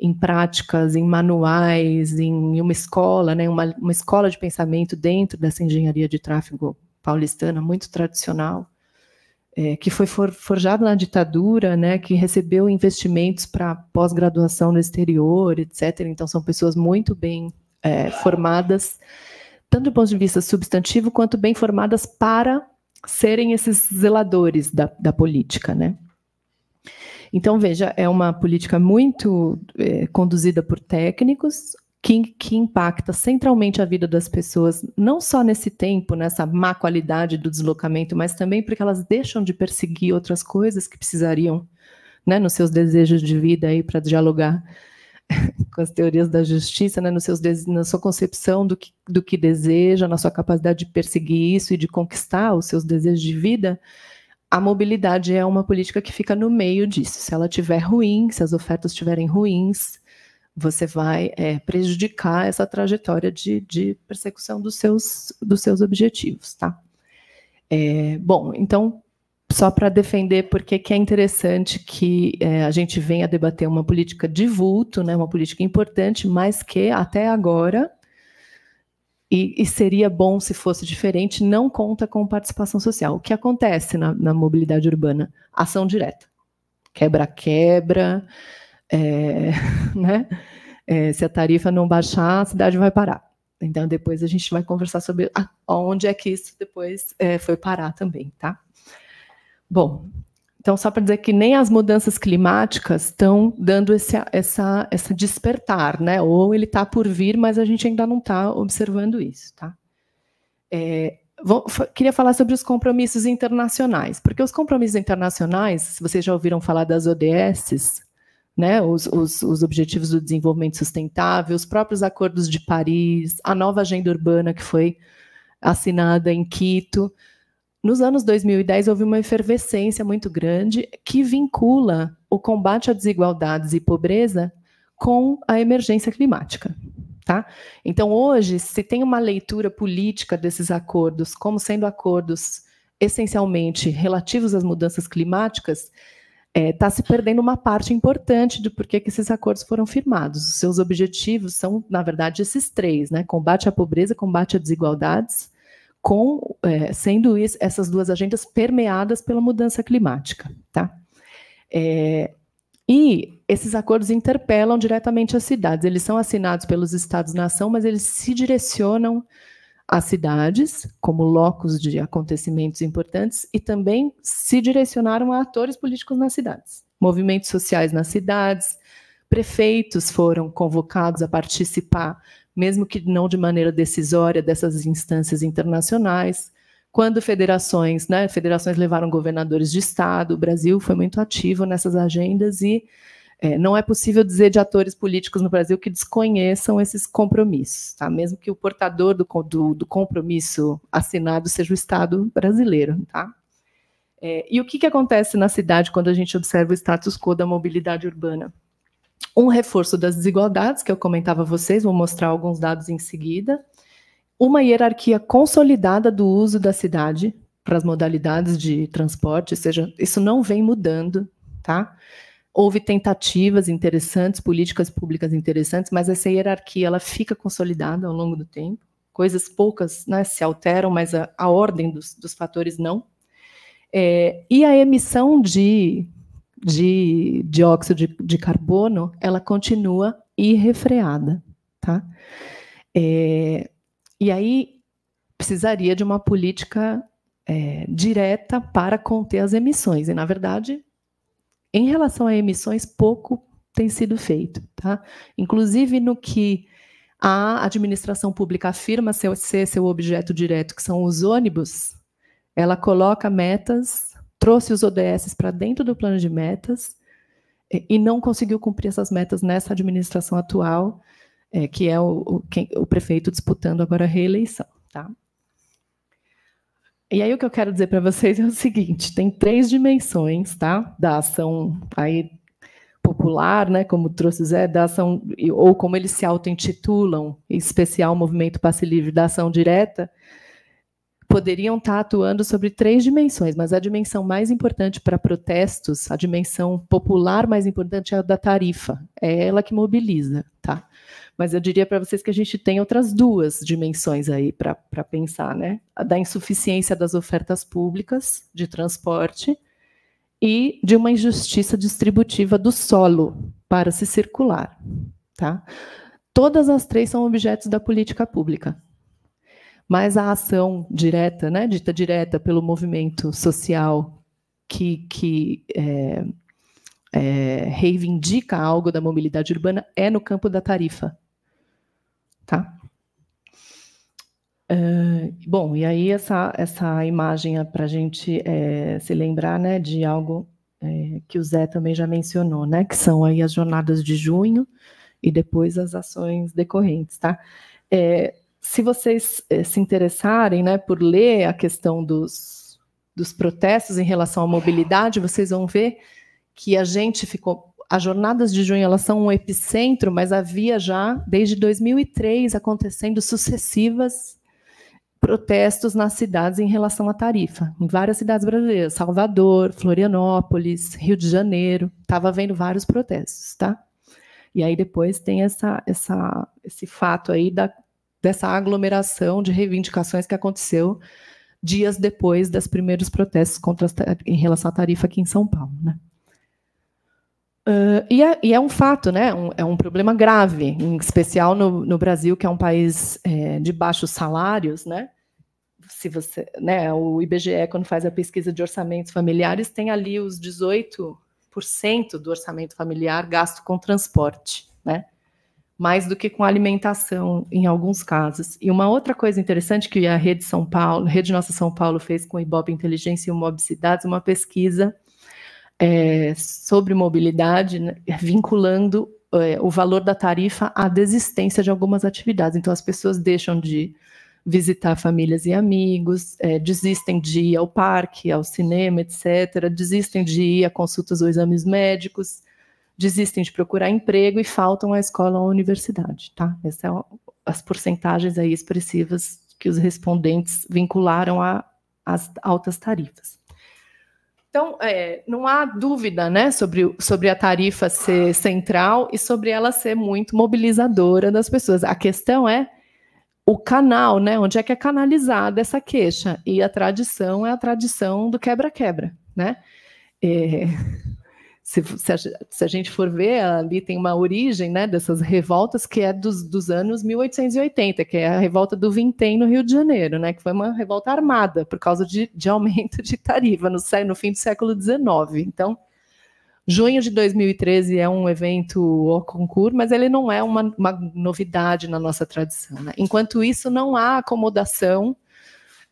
em práticas, em manuais, em uma escola, né, uma, uma escola de pensamento dentro dessa engenharia de tráfego paulistana muito tradicional é, que foi forjado na ditadura, né, que recebeu investimentos para pós-graduação no exterior, etc. Então, são pessoas muito bem é, formadas, tanto do ponto de vista substantivo, quanto bem formadas para serem esses zeladores da, da política, né? Então, veja, é uma política muito é, conduzida por técnicos, que, que, impacta centralmente a vida das pessoas, não só nesse tempo, nessa má qualidade do deslocamento, mas também porque elas deixam de perseguir outras coisas que precisariam, né, nos seus desejos de vida aí para dialogar com as teorias da justiça, né, nos seus na sua concepção do que, do que deseja, na sua capacidade de perseguir isso e de conquistar os seus desejos de vida, a mobilidade é uma política que fica no meio disso. Se ela tiver ruim, se as ofertas estiverem ruins, você vai é, prejudicar essa trajetória de, de, persecução dos seus, dos seus objetivos, tá? É, bom, então, só para defender porque que é interessante que é, a gente venha debater uma política de vulto, né, uma política importante, mas que até agora, e, e, seria bom se fosse diferente, não conta com participação social. O que acontece na, na mobilidade urbana? Ação direta. Quebra-quebra, é, né? É, se a tarifa não baixar, a cidade vai parar. Então, depois a gente vai conversar sobre ah, onde é que isso depois é, foi parar também, tá? Bom, então, só para dizer que nem as mudanças climáticas estão dando esse essa, essa despertar, né? Ou ele está por vir, mas a gente ainda não está observando isso, tá? É, vou, queria falar sobre os compromissos internacionais, porque os compromissos internacionais, se vocês já ouviram falar das ODSs, né, os, os, os, Objetivos do Desenvolvimento Sustentável, os próprios Acordos de Paris, a nova Agenda Urbana que foi assinada em Quito. Nos anos 2010, houve uma efervescência muito grande que vincula o combate a desigualdades e pobreza com a emergência climática. Tá? Então, hoje, se tem uma leitura política desses acordos como sendo acordos essencialmente relativos às mudanças climáticas, está é, tá se perdendo uma parte importante de por que esses acordos foram firmados. Os seus objetivos são, na verdade, esses três, né? Combate à pobreza, combate às desigualdades, com é, sendo isso, essas duas agendas permeadas pela mudança climática, tá? É, e esses acordos interpelam diretamente as cidades. Eles são assinados pelos estados-nação, mas eles se direcionam as cidades como locos de acontecimentos importantes e também se direcionaram a atores políticos nas cidades, movimentos sociais nas cidades, prefeitos foram convocados a participar, mesmo que não de maneira decisória dessas instâncias internacionais. Quando federações, né, federações levaram governadores de estado, o Brasil foi muito ativo nessas agendas e é, não é possível dizer de atores políticos no Brasil que desconheçam esses compromissos, tá? mesmo que o portador do, do, do compromisso assinado seja o Estado brasileiro. Tá? É, e o que, que acontece na cidade quando a gente observa o status quo da mobilidade urbana? Um reforço das desigualdades, que eu comentava a vocês, vou mostrar alguns dados em seguida. Uma hierarquia consolidada do uso da cidade para as modalidades de transporte, ou seja, isso não vem mudando, tá? Houve tentativas interessantes, políticas públicas interessantes, mas essa hierarquia ela fica consolidada ao longo do tempo. Coisas poucas né, se alteram, mas a, a ordem dos, dos, fatores não. É, e a emissão de, de dióxido de, de carbono ela continua irrefreada. Tá? É, e aí precisaria de uma política é, direta para conter as emissões. E, na verdade, em relação a emissões, pouco tem sido feito, tá? Inclusive no que a administração pública afirma ser, seu objeto direto, que são os ônibus, ela coloca metas, trouxe os ODS para dentro do plano de metas é, e não conseguiu cumprir essas metas nessa administração atual, é, que é o, o, quem, o prefeito disputando agora a reeleição, tá? E aí o que eu quero dizer para vocês é o seguinte: tem três dimensões, tá? Da ação aí popular, né? Como trouxe Zé, da ação ou como eles se auto-intitulam, especial movimento passe livre da ação direta, poderiam estar tá atuando sobre três dimensões, mas a dimensão mais importante para protestos, a dimensão popular mais importante é a da tarifa, é ela que mobiliza, tá? Mas eu diria para vocês que a gente tem outras duas dimensões aí para pensar, né? A da insuficiência das ofertas públicas de transporte e de uma injustiça distributiva do solo para se circular, tá? Todas as três são objetos da política pública. Mas a ação direta, né, dita direta pelo movimento social que, que é, é, reivindica algo da mobilidade urbana é no campo da tarifa tá? Uh, bom, e aí essa, essa imagem é para a gente é, se lembrar né, de algo é, que o Zé também já mencionou, né? Que são aí as jornadas de junho e depois as ações decorrentes, tá? É, se vocês é, se interessarem né, por ler a questão dos, dos protestos em relação à mobilidade, vocês vão ver que a gente ficou as jornadas de junho elas são um epicentro, mas havia já desde 2003 acontecendo sucessivas protestos nas cidades em relação à tarifa, em várias cidades brasileiras, Salvador, Florianópolis, Rio de Janeiro, estava havendo vários protestos, tá? E aí depois tem essa, essa, esse fato aí da, dessa aglomeração de reivindicações que aconteceu dias depois dos primeiros protestos contra em relação à tarifa aqui em São Paulo, né? Uh, e, é, e, é, um fato, né? Um, é um problema grave, em especial no, no Brasil, que é um país é, de baixos salários, né? Se você, né? O IBGE, quando faz a pesquisa de orçamentos familiares, tem ali os 18% do orçamento familiar gasto com transporte, né? Mais do que com alimentação, em alguns casos. E uma outra coisa interessante que a Rede São Paulo, Rede Nossa São Paulo fez com o IBOPE Inteligência e o Mob Cidades, uma pesquisa é, sobre mobilidade, né, vinculando é, o valor da tarifa à desistência de algumas atividades. Então, as pessoas deixam de visitar famílias e amigos, é, desistem de ir ao parque, ao cinema, etc., desistem de ir a consultas ou exames médicos, desistem de procurar emprego e faltam à escola ou à universidade. Tá? Essas são é as porcentagens aí expressivas que os respondentes vincularam às altas tarifas. Então, é, não há dúvida né, sobre, sobre a tarifa ser central e sobre ela ser muito mobilizadora das pessoas. A questão é o canal, né? Onde é que é canalizada essa queixa? E a tradição é a tradição do quebra-quebra, né? É se, se, a, se, a, gente for ver, ali tem uma origem né, dessas revoltas que é dos, dos anos 1880, que é a revolta do Vintém no Rio de Janeiro, né, que foi uma revolta armada por causa de, de aumento de tarifa no, no fim do século XIX. Então, junho de 2013 é um evento ao concurso, mas ele não é uma, uma novidade na nossa tradição. Né? Enquanto isso, não há acomodação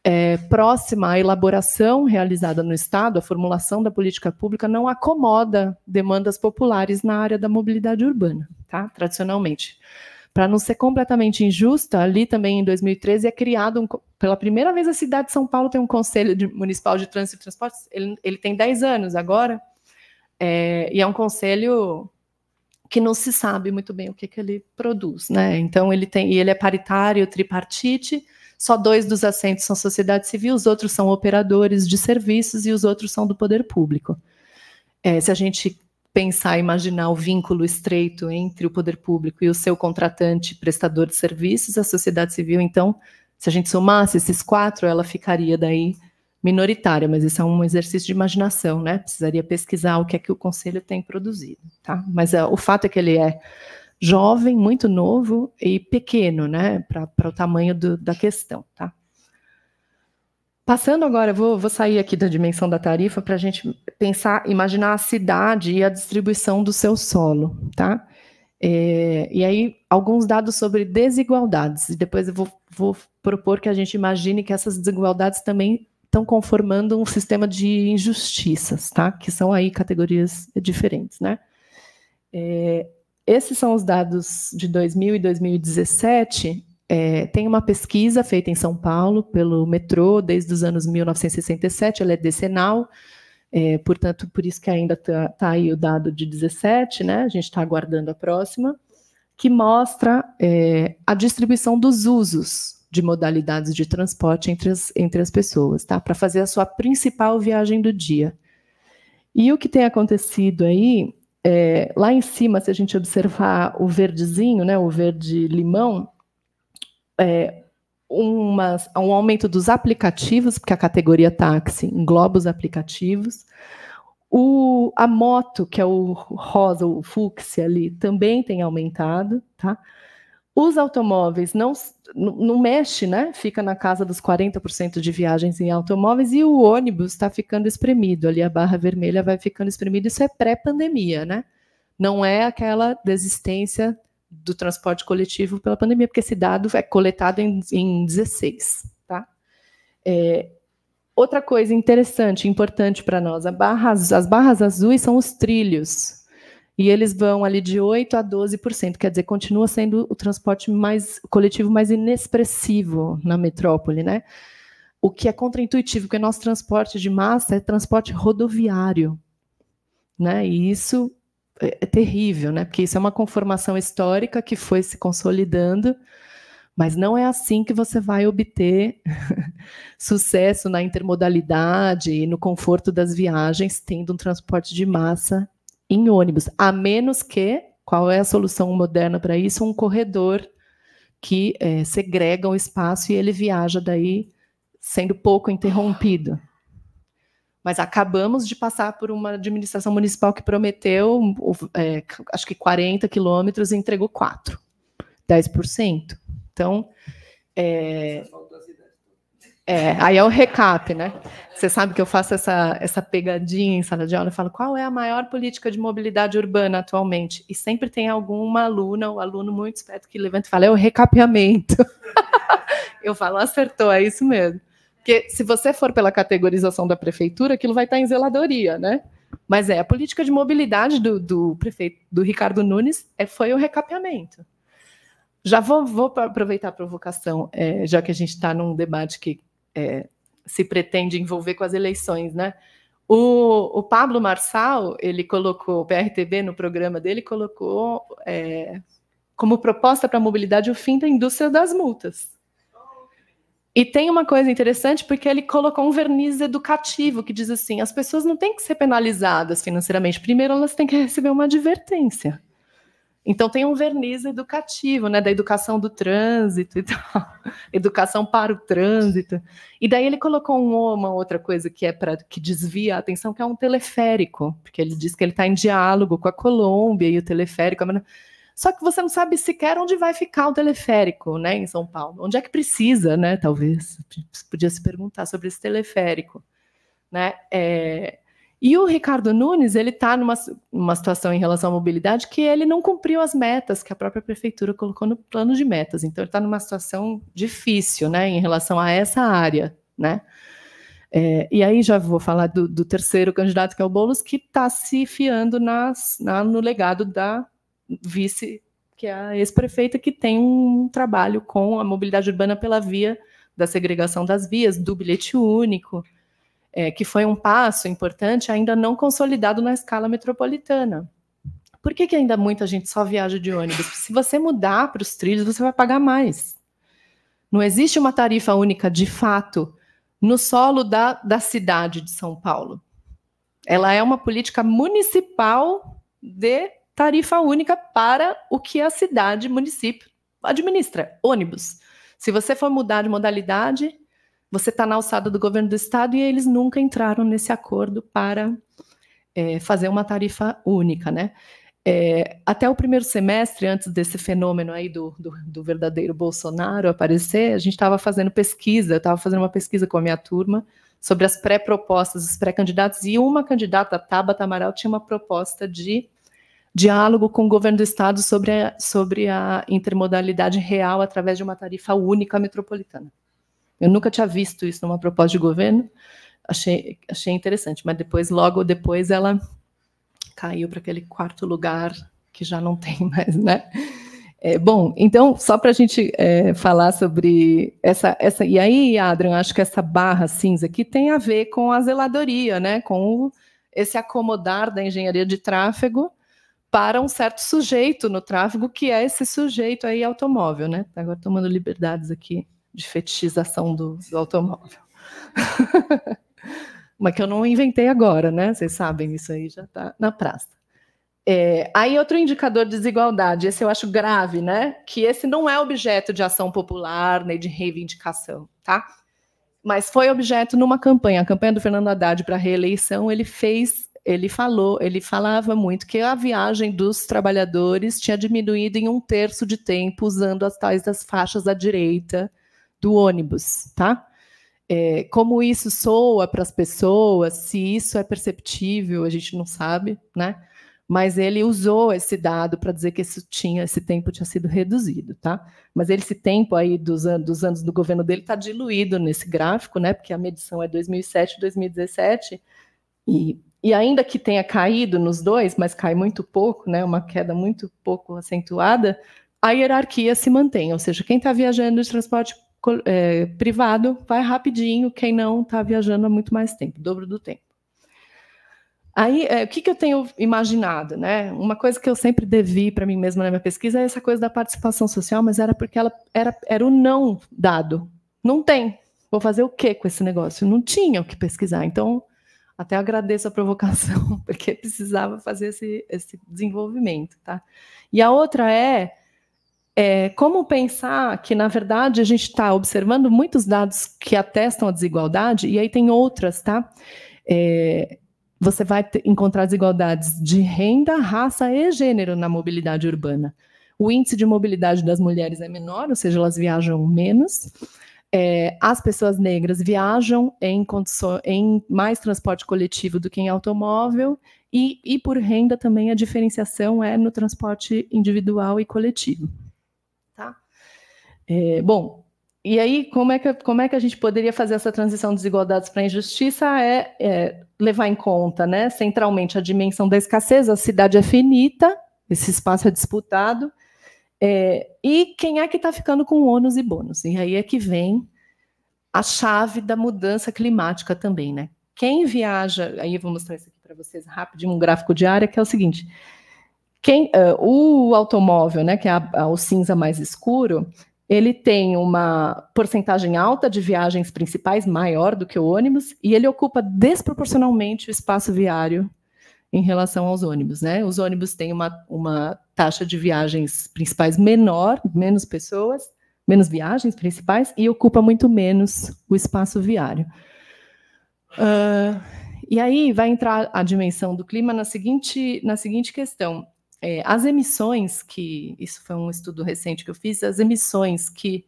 é, próxima à elaboração realizada no Estado, a formulação da política pública não acomoda demandas populares na área da mobilidade urbana, tá? tradicionalmente. Para não ser completamente injusta, ali também em 2013 é criado, um, pela primeira vez a cidade de São Paulo tem um Conselho de, Municipal de Trânsito e Transportes, ele, ele tem 10 anos agora, é, e é um conselho que não se sabe muito bem o que, que ele produz, né? Então ele tem, e ele é paritário, tripartite, só dois dos assentos são sociedade civil, os outros são operadores de serviços e os outros são do poder público. É, se a gente pensar, imaginar o vínculo estreito entre o poder público e o seu contratante prestador de serviços, a sociedade civil, então, se a gente somasse esses quatro, ela ficaria daí minoritária, mas isso é um exercício de imaginação, né? Precisaria pesquisar o que é que o conselho tem produzido, tá? Mas uh, o fato é que ele é jovem, muito novo e pequeno, né, para o tamanho do, da questão, tá? Passando agora, vou, vou sair aqui da dimensão da tarifa para a gente pensar, imaginar a cidade e a distribuição do seu solo, tá? É, e aí, alguns dados sobre desigualdades, e depois eu vou, vou propor que a gente imagine que essas desigualdades também estão conformando um sistema de injustiças, tá? Que são aí categorias diferentes, né? É, esses são os dados de 2000 e 2017. É, tem uma pesquisa feita em São Paulo pelo metrô desde os anos 1967, ela é decenal, é, portanto, por isso que ainda está tá aí o dado de 17, né? A gente está aguardando a próxima, que mostra é, a distribuição dos usos de modalidades de transporte entre as, entre as pessoas, tá? Para fazer a sua principal viagem do dia. E o que tem acontecido aí é, lá em cima, se a gente observar o verdezinho, né, o verde limão, é, um aumento dos aplicativos, porque a categoria táxi assim, engloba os aplicativos. O, a moto, que é o rosa, o fúcsia ali, também tem aumentado, tá? Os automóveis não, não mexe, né? Fica na casa dos 40% de viagens em automóveis e o ônibus está ficando espremido. Ali a barra vermelha vai ficando espremida. Isso é pré-pandemia, né? Não é aquela desistência do transporte coletivo pela pandemia, porque esse dado é coletado em, em 16, tá? É, outra coisa interessante, importante para nós, barra, as barras azuis são os trilhos, e eles vão ali de 8 a 12%, quer dizer, continua sendo o transporte mais coletivo mais inexpressivo na metrópole, né? O que é contraintuitivo, porque nosso transporte de massa é transporte rodoviário, né? E isso é, é terrível, né? Porque isso é uma conformação histórica que foi se consolidando, mas não é assim que você vai obter sucesso na intermodalidade e no conforto das viagens, tendo um transporte de massa em ônibus, a menos que, qual é a solução moderna para isso? Um corredor que é, segrega o espaço e ele viaja daí sendo pouco interrompido. Mas acabamos de passar por uma administração municipal que prometeu, é, acho que 40 quilômetros e entregou 4, 10%. Então, é, é, aí é o recap, né? Você sabe que eu faço essa, essa pegadinha em sala de aula, e falo qual é a maior política de mobilidade urbana atualmente? E sempre tem alguma aluna ou aluno muito esperto que levanta e fala, é o recapeamento. eu falo, acertou, é isso mesmo. Porque se você for pela categorização da prefeitura, aquilo vai estar em zeladoria, né? Mas é, a política de mobilidade do, do prefeito, do Ricardo Nunes, é, foi o recapeamento. Já vou, vou aproveitar a provocação, é, já que a gente está num debate que é, se pretende envolver com as eleições, né? O, o, Pablo Marçal, ele colocou, o PRTB no programa dele, colocou é, como proposta para a mobilidade o fim da indústria das multas. E tem uma coisa interessante, porque ele colocou um verniz educativo que diz assim: as pessoas não têm que ser penalizadas financeiramente. Primeiro, elas têm que receber uma advertência. Então tem um verniz educativo, né, da educação do trânsito e tal, educação para o trânsito. E daí ele colocou um, uma outra coisa que é para que desvia a atenção, que é um teleférico, porque ele diz que ele está em diálogo com a Colômbia e o teleférico. Só que você não sabe sequer onde vai ficar o teleférico, né, em São Paulo. Onde é que precisa, né? Talvez podia se perguntar sobre esse teleférico, né? É, e o Ricardo Nunes, ele está numa, situação em relação à mobilidade que ele não cumpriu as metas que a própria prefeitura colocou no plano de metas. Então, ele está numa situação difícil, né, em relação a essa área, né? É, e aí já vou falar do, do, terceiro candidato, que é o Boulos, que está se fiando nas, na, no legado da vice, que é a ex-prefeita, que tem um trabalho com a mobilidade urbana pela via da segregação das vias, do bilhete único, é, que foi um passo importante ainda não consolidado na escala metropolitana. Por que, que ainda muita gente só viaja de ônibus? Se você mudar para os trilhos, você vai pagar mais. Não existe uma tarifa única de fato no solo da, da cidade de São Paulo. Ela é uma política municipal de tarifa única para o que a cidade, município, administra: ônibus. Se você for mudar de modalidade, você está na alçada do governo do estado e eles nunca entraram nesse acordo para é, fazer uma tarifa única, né? É, até o primeiro semestre, antes desse fenômeno aí do, do, do verdadeiro Bolsonaro aparecer, a gente estava fazendo pesquisa, eu estava fazendo uma pesquisa com a minha turma sobre as pré-propostas dos pré-candidatos, e uma candidata, Tabata Amaral, tinha uma proposta de diálogo com o governo do estado sobre a, sobre a intermodalidade real através de uma tarifa única metropolitana. Eu nunca tinha visto isso numa proposta de governo, achei, achei interessante, mas depois, logo depois, ela caiu para aquele quarto lugar que já não tem mais, né? É, bom, então, só para a gente é, falar sobre essa, essa. E aí, Adrian, acho que essa barra cinza aqui tem a ver com a zeladoria, né? Com o, esse acomodar da engenharia de tráfego para um certo sujeito no tráfego, que é esse sujeito aí automóvel, né? Agora tomando liberdades aqui de fetichização do, do automóvel. Mas que eu não inventei agora, né? Vocês sabem, isso aí já está na praça. É, aí outro indicador de desigualdade, esse eu acho grave, né? Que esse não é objeto de ação popular nem de reivindicação, tá? Mas foi objeto numa campanha, a campanha do Fernando Haddad para a reeleição, ele fez, ele falou, ele falava muito que a viagem dos trabalhadores tinha diminuído em um terço de tempo usando as tais das faixas à direita, do ônibus, tá? É, como isso soa para as pessoas, se isso é perceptível, a gente não sabe, né? Mas ele usou esse dado para dizer que isso tinha, esse tempo tinha sido reduzido, tá? Mas esse tempo aí dos, an dos anos do governo dele está diluído nesse gráfico, né? Porque a medição é 2007, 2017 e e ainda que tenha caído nos dois, mas cai muito pouco, né? Uma queda muito pouco acentuada, a hierarquia se mantém, ou seja, quem está viajando de transporte é, privado, vai rapidinho. Quem não está viajando há muito mais tempo, dobro do tempo. Aí, é, o que, que eu tenho imaginado, né? Uma coisa que eu sempre devi para mim mesma na minha pesquisa é essa coisa da participação social, mas era porque ela era, era o não dado. Não tem. Vou fazer o que com esse negócio? Não tinha o que pesquisar. Então, até agradeço a provocação, porque precisava fazer esse, esse desenvolvimento, tá? E a outra é é, como pensar que, na verdade, a gente está observando muitos dados que atestam a desigualdade, e aí tem outras, tá? É, você vai encontrar desigualdades de renda, raça e gênero na mobilidade urbana. O índice de mobilidade das mulheres é menor, ou seja, elas viajam menos. É, as pessoas negras viajam em, em, mais transporte coletivo do que em automóvel, e, e por renda também a diferenciação é no transporte individual e coletivo. É, bom, e aí, como é, que, como é que a gente poderia fazer essa transição de desigualdades para injustiça? É, é, levar em conta, né, centralmente, a dimensão da escassez, a cidade é finita, esse espaço é disputado, é, e quem é que está ficando com ônus e bônus? E aí é que vem a chave da mudança climática também, né? Quem viaja, aí eu vou mostrar isso aqui para vocês rapidinho, um gráfico de área, que é o seguinte, quem, uh, o automóvel, né, que é a, a, o cinza mais escuro, ele tem uma porcentagem alta de viagens principais, maior do que o ônibus, e ele ocupa desproporcionalmente o espaço viário em relação aos ônibus. Né? Os ônibus têm uma, uma taxa de viagens principais menor, menos pessoas, menos viagens principais, e ocupa muito menos o espaço viário. Uh, e aí vai entrar a dimensão do clima na seguinte, na seguinte questão é, as emissões que, isso foi um estudo recente que eu fiz, as emissões que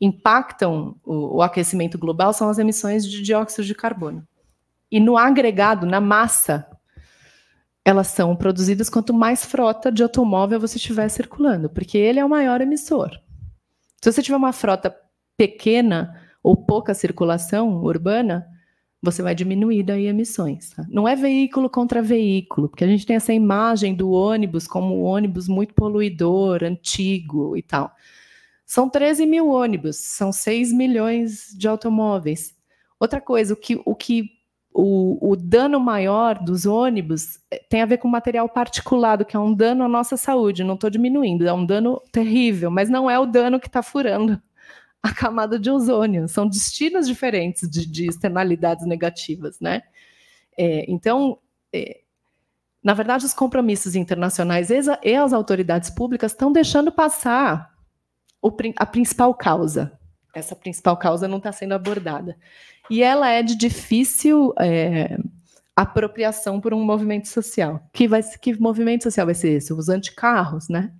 impactam o, o aquecimento global são as emissões de dióxido de carbono. E no agregado, na massa, elas são produzidas quanto mais frota de automóvel você estiver circulando, porque ele é o maior emissor. Se você tiver uma frota pequena ou pouca circulação urbana, você vai diminuir daí emissões. Tá? Não é veículo contra veículo, porque a gente tem essa imagem do ônibus como um ônibus muito poluidor, antigo e tal. São 13 mil ônibus, são 6 milhões de automóveis. Outra coisa, o que o, que, o, o dano maior dos ônibus eh, tem a ver com material particulado, que é um dano à nossa saúde. Não estou diminuindo, é um dano terrível, mas não é o dano que está furando a camada de ozônio. São destinos diferentes de, de externalidades negativas, né? É, então, é, na verdade, os compromissos internacionais e as autoridades públicas estão deixando passar o, a principal causa. Essa principal causa não está sendo abordada. E ela é de difícil é, apropriação por um movimento social. Que, vai, que movimento social vai ser esse? Os anticarros, né?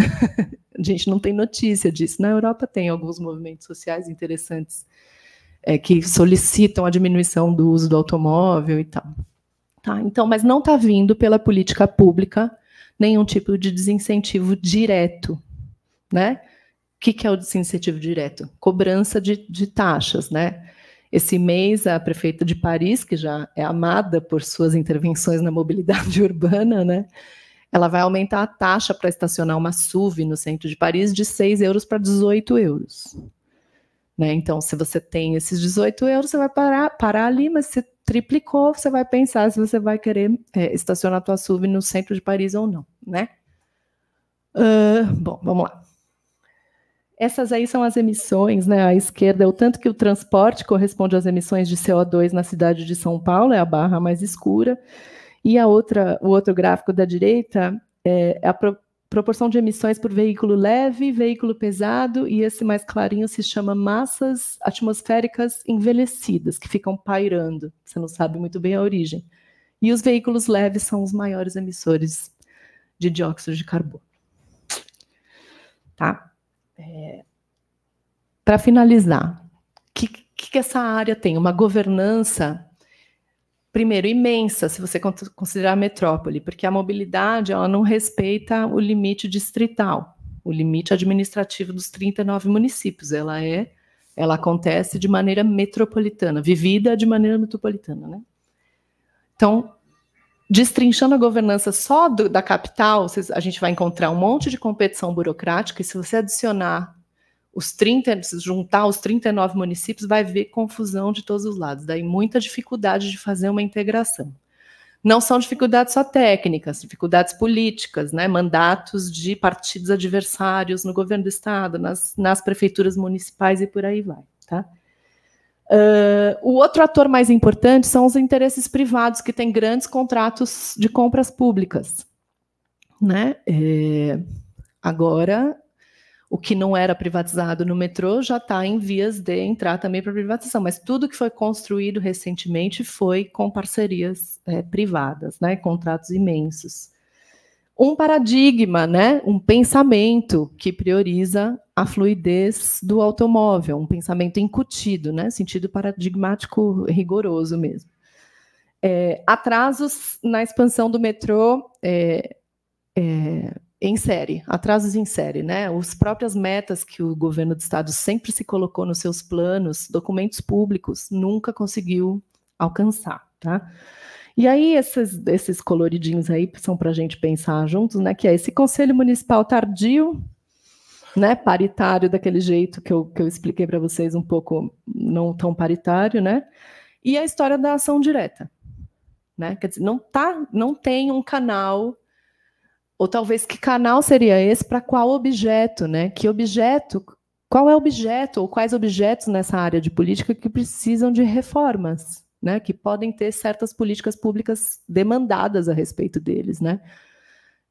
a gente não tem notícia disso. Na Europa tem alguns movimentos sociais interessantes é, que solicitam a diminuição do uso do automóvel e tal. Tá, então, mas não está vindo pela política pública nenhum tipo de desincentivo direto, né? O que, que é o desincentivo direto? Cobrança de, de taxas, né? Esse mês, a prefeita de Paris, que já é amada por suas intervenções na mobilidade urbana, né? ela vai aumentar a taxa para estacionar uma SUV no centro de Paris de 6 euros para 18 euros. Né? Então, se você tem esses 18 euros, você vai parar, parar ali, mas se triplicou, você vai pensar se você vai querer é, estacionar a sua SUV no centro de Paris ou não, né? Uh, bom, vamos lá. Essas aí são as emissões, né? A esquerda é o tanto que o transporte corresponde às emissões de CO2 na cidade de São Paulo, é a barra mais escura. E a outra, o outro gráfico da direita é a pro, proporção de emissões por veículo leve, veículo pesado, e esse mais clarinho se chama massas atmosféricas envelhecidas, que ficam pairando. Você não sabe muito bem a origem. E os veículos leves são os maiores emissores de dióxido de carbono. Tá? É, Para finalizar, o que, que essa área tem? Uma governança primeiro, imensa, se você considerar a metrópole, porque a mobilidade ela não respeita o limite distrital, o limite administrativo dos 39 municípios. Ela é, ela acontece de maneira metropolitana, vivida de maneira metropolitana, né? Então, destrinchando a governança só do, da capital, a gente vai encontrar um monte de competição burocrática, e se você adicionar os 30, se juntar os 39 municípios, vai haver confusão de todos os lados. Daí muita dificuldade de fazer uma integração. Não são dificuldades só técnicas, dificuldades políticas, né? mandatos de partidos adversários no governo do estado, nas, nas prefeituras municipais e por aí vai. Tá? Uh, o outro ator mais importante são os interesses privados, que têm grandes contratos de compras públicas. Né? É, agora, o que não era privatizado no metrô já está em vias de entrar também para privatização, mas tudo que foi construído recentemente foi com parcerias é, privadas, né, contratos imensos. Um paradigma, né, um pensamento que prioriza a fluidez do automóvel, um pensamento incutido, né, sentido paradigmático rigoroso mesmo. É, atrasos na expansão do metrô. É, é em série, atrasos em série, né? As próprias metas que o governo do estado sempre se colocou nos seus planos, documentos públicos, nunca conseguiu alcançar, tá? E aí esses, esses coloridinhos aí são para a gente pensar juntos, né? Que é esse conselho municipal tardio, né? Paritário daquele jeito que eu, que eu expliquei para vocês um pouco não tão paritário, né? E a história da ação direta, né? Quer dizer, não tá, não tem um canal ou talvez que canal seria esse para qual objeto, né? Que objeto, qual é o objeto ou quais objetos nessa área de política que precisam de reformas, né? Que podem ter certas políticas públicas demandadas a respeito deles, né?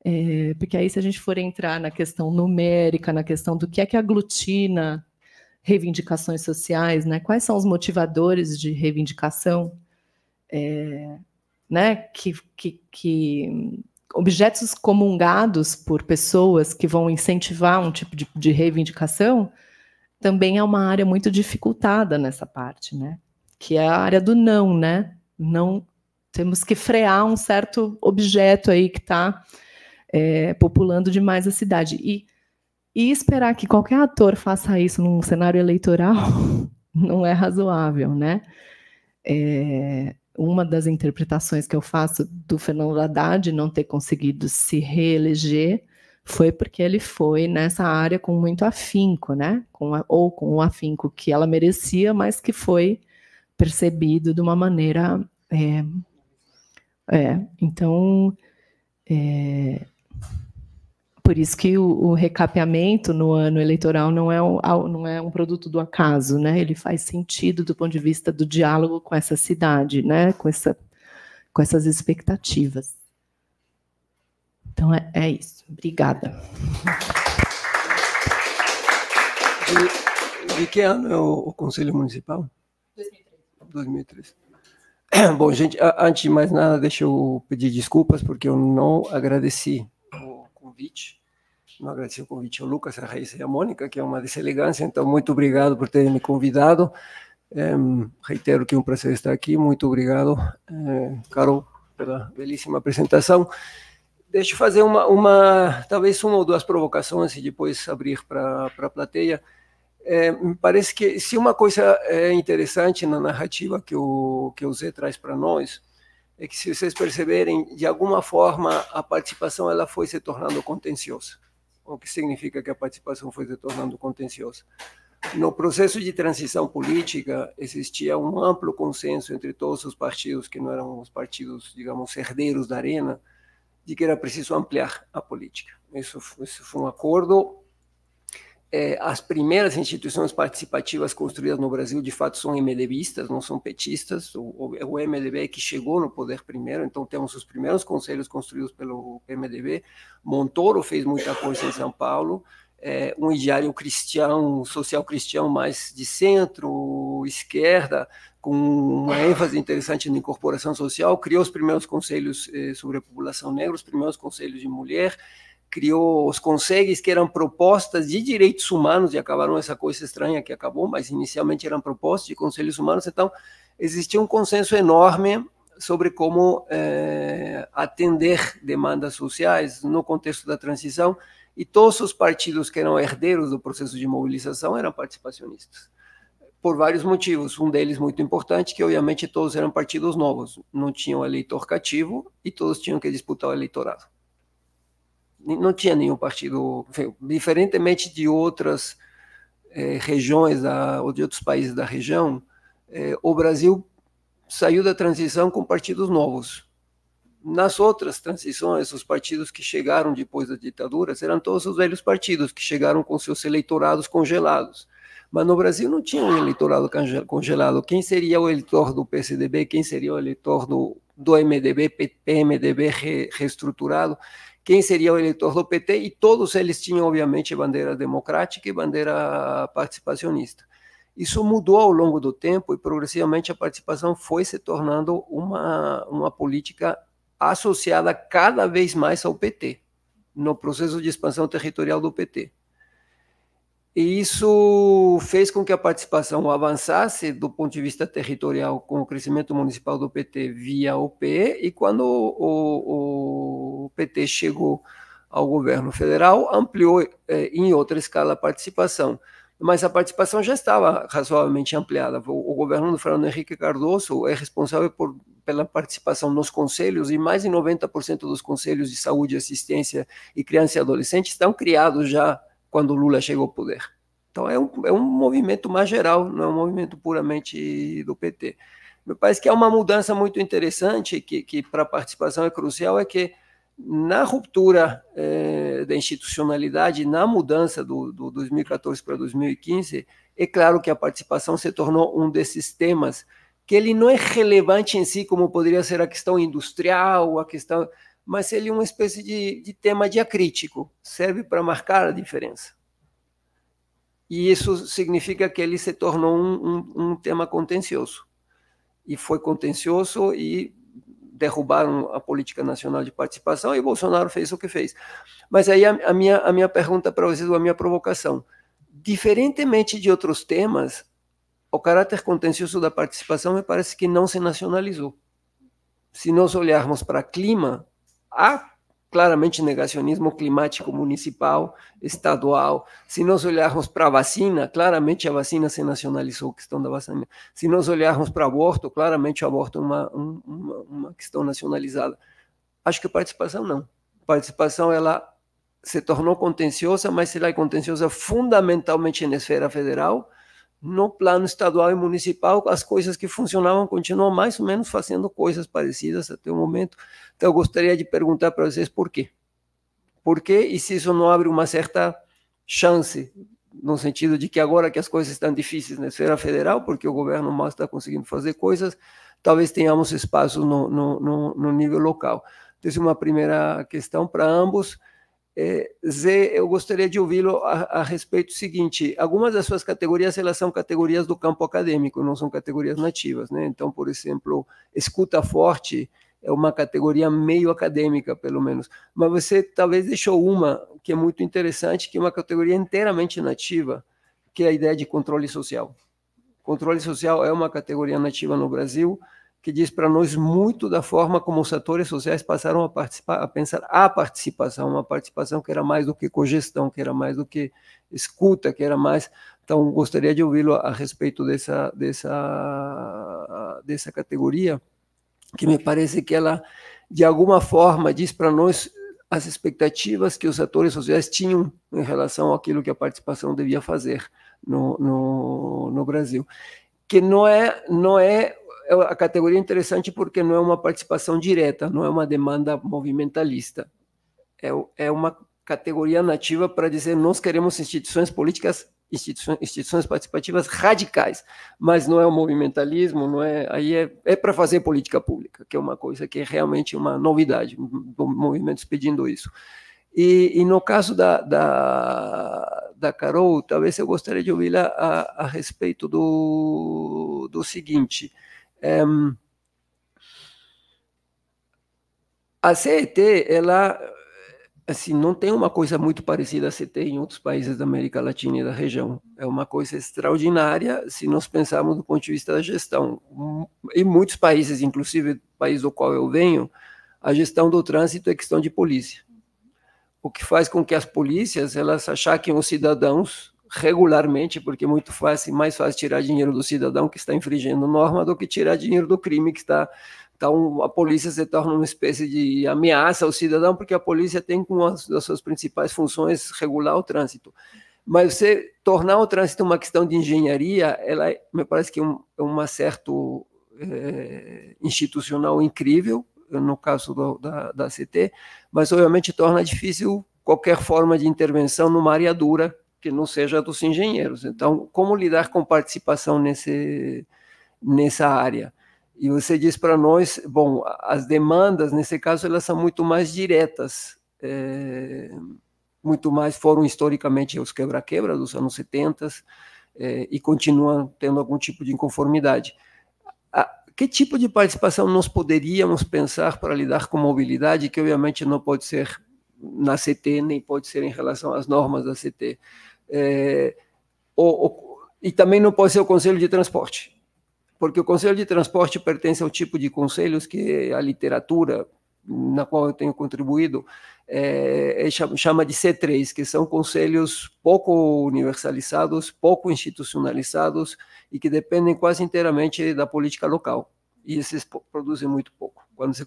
É, porque aí, se a gente for entrar na questão numérica, na questão do que é que aglutina reivindicações sociais, né? Quais são os motivadores de reivindicação, é, né? Que, que, que objetos comungados por pessoas que vão incentivar um tipo de, de reivindicação também é uma área muito dificultada nessa parte, né? Que é a área do não, né? Não temos que frear um certo objeto aí que está é, populando demais a cidade. E, e esperar que qualquer ator faça isso num cenário eleitoral não é razoável, né? É, uma das interpretações que eu faço do Fernando Haddad não ter conseguido se reeleger foi porque ele foi nessa área com muito afinco, né? Com a, ou com um afinco que ela merecia, mas que foi percebido de uma maneira. É, é então. É, por isso que o, o recapeamento no ano eleitoral não é, um, não é um produto do acaso, né? Ele faz sentido do ponto de vista do diálogo com essa cidade, né? Com, essa, com essas expectativas. Então é, é isso. Obrigada. De, de, que ano é o, o Conselho Municipal? 2003. 2003. Bom, gente, antes de mais nada, deixa eu pedir desculpas porque eu não agradeci o convite agradecer o convite ao Lucas, a Raíssa e a Mônica, que é uma deselegância, então muito obrigado por terem me convidado. É, reitero que é um prazer estar aqui, muito obrigado, é, Carol, pela belíssima apresentação. Deixa eu fazer uma, uma, talvez uma ou duas provocações e depois abrir para a plateia. É, me parece que se uma coisa é interessante na narrativa que o, que o Zé traz para nós, é que se vocês perceberem, de alguma forma a participação ela foi se tornando contenciosa. o que significa que a participação foi se tornando contenciosa. No processo de transição política, existía un amplo consenso entre todos os partidos, que no eram os partidos, digamos, herdeiros da arena, de que era preciso ampliar a política. Eso fue un acuerdo é, as primeiras instituições participativas construídas no Brasil de fato são MDBistas, não são petistas. O, o é que chegou no poder primeiro, então temos os primeiros conselhos construídos pelo MDB Montoro fez muita coisa em São Paulo, é, um ideário cristão, social cristão mais de centro, esquerda, com uma ênfase interessante na incorporação social, criou os primeiros conselhos eh, sobre a população negra, os primeiros conselhos de mulher, criou os conselhos que eram propostas de direitos humanos e acabaram essa coisa estranha que acabou, mas inicialmente eram propostas de conselhos humanos, então existia um consenso enorme sobre como eh, atender demandas sociais no contexto da transição e todos os partidos que eram herdeiros do processo de mobilização eram participacionistas por vários motivos. Um deles muito importante, que obviamente todos eram partidos novos, não tinham eleitor cativo e todos tinham que disputar o eleitorado não tinha nenhum partido, enfim, diferentemente de outras é, regiões da, ou de outros países da região, é, o Brasil saiu da transição com partidos novos. Nas outras transições, os partidos que chegaram depois da ditadura eram todos os velhos partidos que chegaram com seus eleitorados congelados. Mas no Brasil não tinha um eleitorado congelado. Quem seria o eleitor do PSDB? Quem seria o eleitor do, do MDB, PMDB re, reestruturado? quem seria o eleitor do PT, e todos eles tinham, obviamente, bandeira democrática e bandeira participacionista. Isso mudou ao longo do tempo e progressivamente a participação foi se tornando uma, uma política associada cada vez mais ao PT, no processo de expansão territorial do PT. E isso fez com que a participação avançasse do ponto de vista territorial com o crescimento municipal do PT via OP, e quando o, o, o PT chegou ao governo federal, ampliou eh, em outra escala a participação. Mas a participação já estava razoavelmente ampliada. O, o governo do Fernando Henrique Cardoso é responsável por, pela participação nos conselhos, e mais de 90% dos conselhos de saúde, assistência e criança e adolescente estão criados já quando Lula chegou ao poder. Então é um, é um movimento mais geral, não é um movimento puramente do PT. Me parece que é uma mudança muito interessante, que, que para a participação é crucial, é que na ruptura eh, da institucionalidade, na mudança do, do 2014 para 2015, é claro que a participação se tornou um desses temas que ele não é relevante em si, como poderia ser a questão industrial, a questão mas ele é uma espécie de, de tema diacrítico, serve para marcar a diferença. E isso significa que ele se tornou um, um, um tema contencioso. E foi contencioso e derrubaram a política nacional de participação e Bolsonaro fez o que fez. Mas aí a, a minha, a minha pergunta para vocês, a minha provocação. Diferentemente de outros temas, o caráter contencioso da participação me parece que não se nacionalizou. Se nós olharmos para clima, há claramente negacionismo climático municipal, estadual. Se nós olharmos para a vacina, claramente a vacina se nacionalizou, questão da vacina. Se nós olharmos para aborto, claramente o aborto é uma, uma, uma questão nacionalizada. Acho que a participação não. A participação ela se tornou contenciosa, mas ela é contenciosa fundamentalmente na esfera federal, no plano estadual e municipal, as coisas que funcionavam continuam mais ou menos fazendo coisas parecidas até o momento. Então, eu gostaria de perguntar para vocês por quê. Por quê e se isso não abre uma certa chance, no sentido de que agora que as coisas estão difíceis na esfera federal, porque o governo mais está conseguindo fazer coisas, talvez tenhamos espaço no, no, no, no nível local. Então, essa é uma primeira questão para ambos. É, Zé, eu gostaria de ouvi-lo a, a, respeito do seguinte: algumas das suas categorias elas são categorias do campo acadêmico, não são categorias nativas, né? Então, por exemplo, escuta forte é uma categoria meio acadêmica, pelo menos. Mas você talvez deixou uma que é muito interessante, que é uma categoria inteiramente nativa, que é a ideia de controle social. Controle social é uma categoria nativa no Brasil que diz para nós muito da forma como os atores sociais passaram a, a pensar a participação, uma participação que era mais do que cogestão, que era mais do que escuta, que era mais. Então, gostaria de ouvi-lo a, a respeito dessa, dessa, dessa categoria, que me parece que ela, de alguma forma, diz para nós as expectativas que os atores sociais tinham em relação àquilo que a participação devia fazer no, no, no Brasil que não é não é é a categoria é interessante porque não é uma participação direta, não é uma demanda movimentalista. É, é uma categoria nativa para dizer nós queremos instituições políticas, instituições, instituições participativas radicais, mas não é o um movimentalismo, não é aí é, é para fazer política pública, que é uma coisa que é realmente uma novidade, movimentos pedindo isso. E, e no caso da, da, da, Carol, talvez eu gostaria de ouvir a, a respeito do, do seguinte. Um, a CET, ela assim, não tem uma coisa muito parecida à CET em outros países da América Latina e da região. É uma coisa extraordinária se nós pensarmos do ponto de vista da gestão. Em muitos países, inclusive o país do qual eu venho, a gestão do trânsito é questão de polícia. O que faz com que as polícias elas achaquem os cidadãos regularmente, porque é muito fácil, mais fácil tirar dinheiro do cidadão que está infringindo norma do que tirar dinheiro do crime que está. Então, a polícia se torna uma espécie de ameaça ao cidadão, porque a polícia tem como uma das suas principais funções regular o trânsito. Mas você tornar o trânsito uma questão de engenharia, ela é, me parece que é um, é certo é, institucional incrível, no caso do, da, da CT, mas obviamente torna difícil qualquer forma de intervenção numa área dura, que não seja dos engenheiros. Então, como lidar com participação nesse, nessa área? E você diz para nós, bom, as demandas, nesse caso, elas são muito mais diretas, é, muito mais foram historicamente os quebra-quebra dos anos 70 é, eh, e continuam tendo algum tipo de inconformidade. A, que tipo de participação nós poderíamos pensar para lidar com mobilidade, que obviamente não pode ser na CT, nem pode ser em relação às normas da CT, é, e também não pode ser o Conselho de Transporte, porque o Conselho de Transporte pertence ao tipo de conselhos que a literatura na qual eu tenho contribuído é, é chama de C3, que são conselhos pouco universalizados, pouco institucionalizados e que dependem quase inteiramente da política local. E esses produzem muito pouco. Quando você,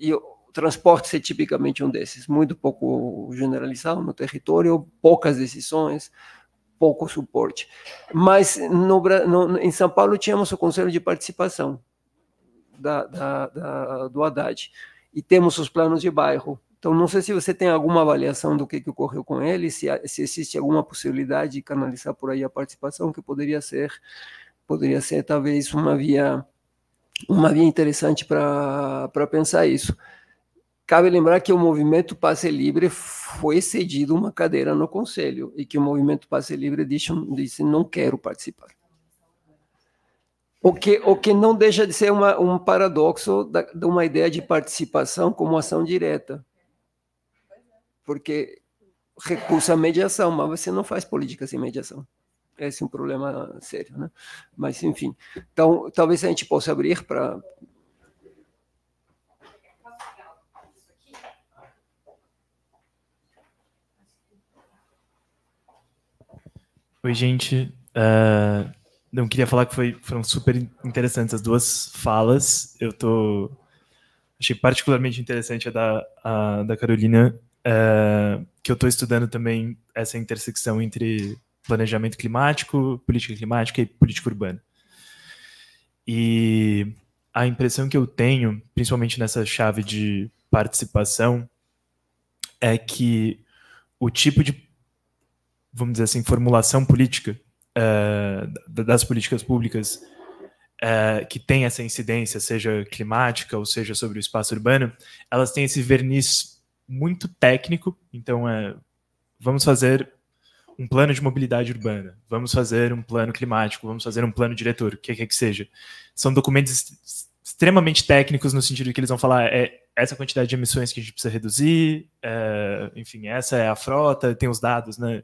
e transporte ser tipicamente um desses, muito pouco generalizado no território, poucas decisões, pouco suporte. Mas no, no, em São Paulo tínhamos o Conselho de Participação da, da, da, do Haddad e temos os planos de bairro. Então, não sei se você tem alguma avaliação do que, que ocorreu com ele, se, se existe alguma possibilidade de canalizar por aí a participação, que poderia ser, poderia ser talvez uma via, uma via interessante para pensar isso. Cabe lembrar que o movimento Passe Livre foi cedido uma cadeira no Conselho e que o movimento Passe Livre disse, disse não quero participar. O que, o que não deixa de ser uma, um paradoxo da, de uma ideia de participação como ação direta. Porque recusa a mediação, mas você não faz política sem mediação. Esse é um problema sério, né? Mas, enfim. Então, talvez a gente possa abrir para Oi, gente. Uh, não queria falar que foi, foram super interessantes as duas falas. Eu tô achei particularmente interessante a da, a, da Carolina, uh, que eu estou estudando também essa intersecção entre planejamento climático, política climática e política urbana. E a impressão que eu tenho, principalmente nessa chave de participação, é que o tipo de vamos dizer assim, formulação política uh, das políticas públicas uh, que tem essa incidência, seja climática ou seja sobre o espaço urbano, elas têm esse verniz muito técnico. Então, é, vamos fazer um plano de mobilidade urbana, vamos fazer um plano climático, vamos fazer um plano diretor, o que quer que seja. São documentos extremamente técnicos no sentido que eles vão falar é essa quantidade de emissões que a gente precisa reduzir, é, enfim, essa é a frota, tem os dados, né?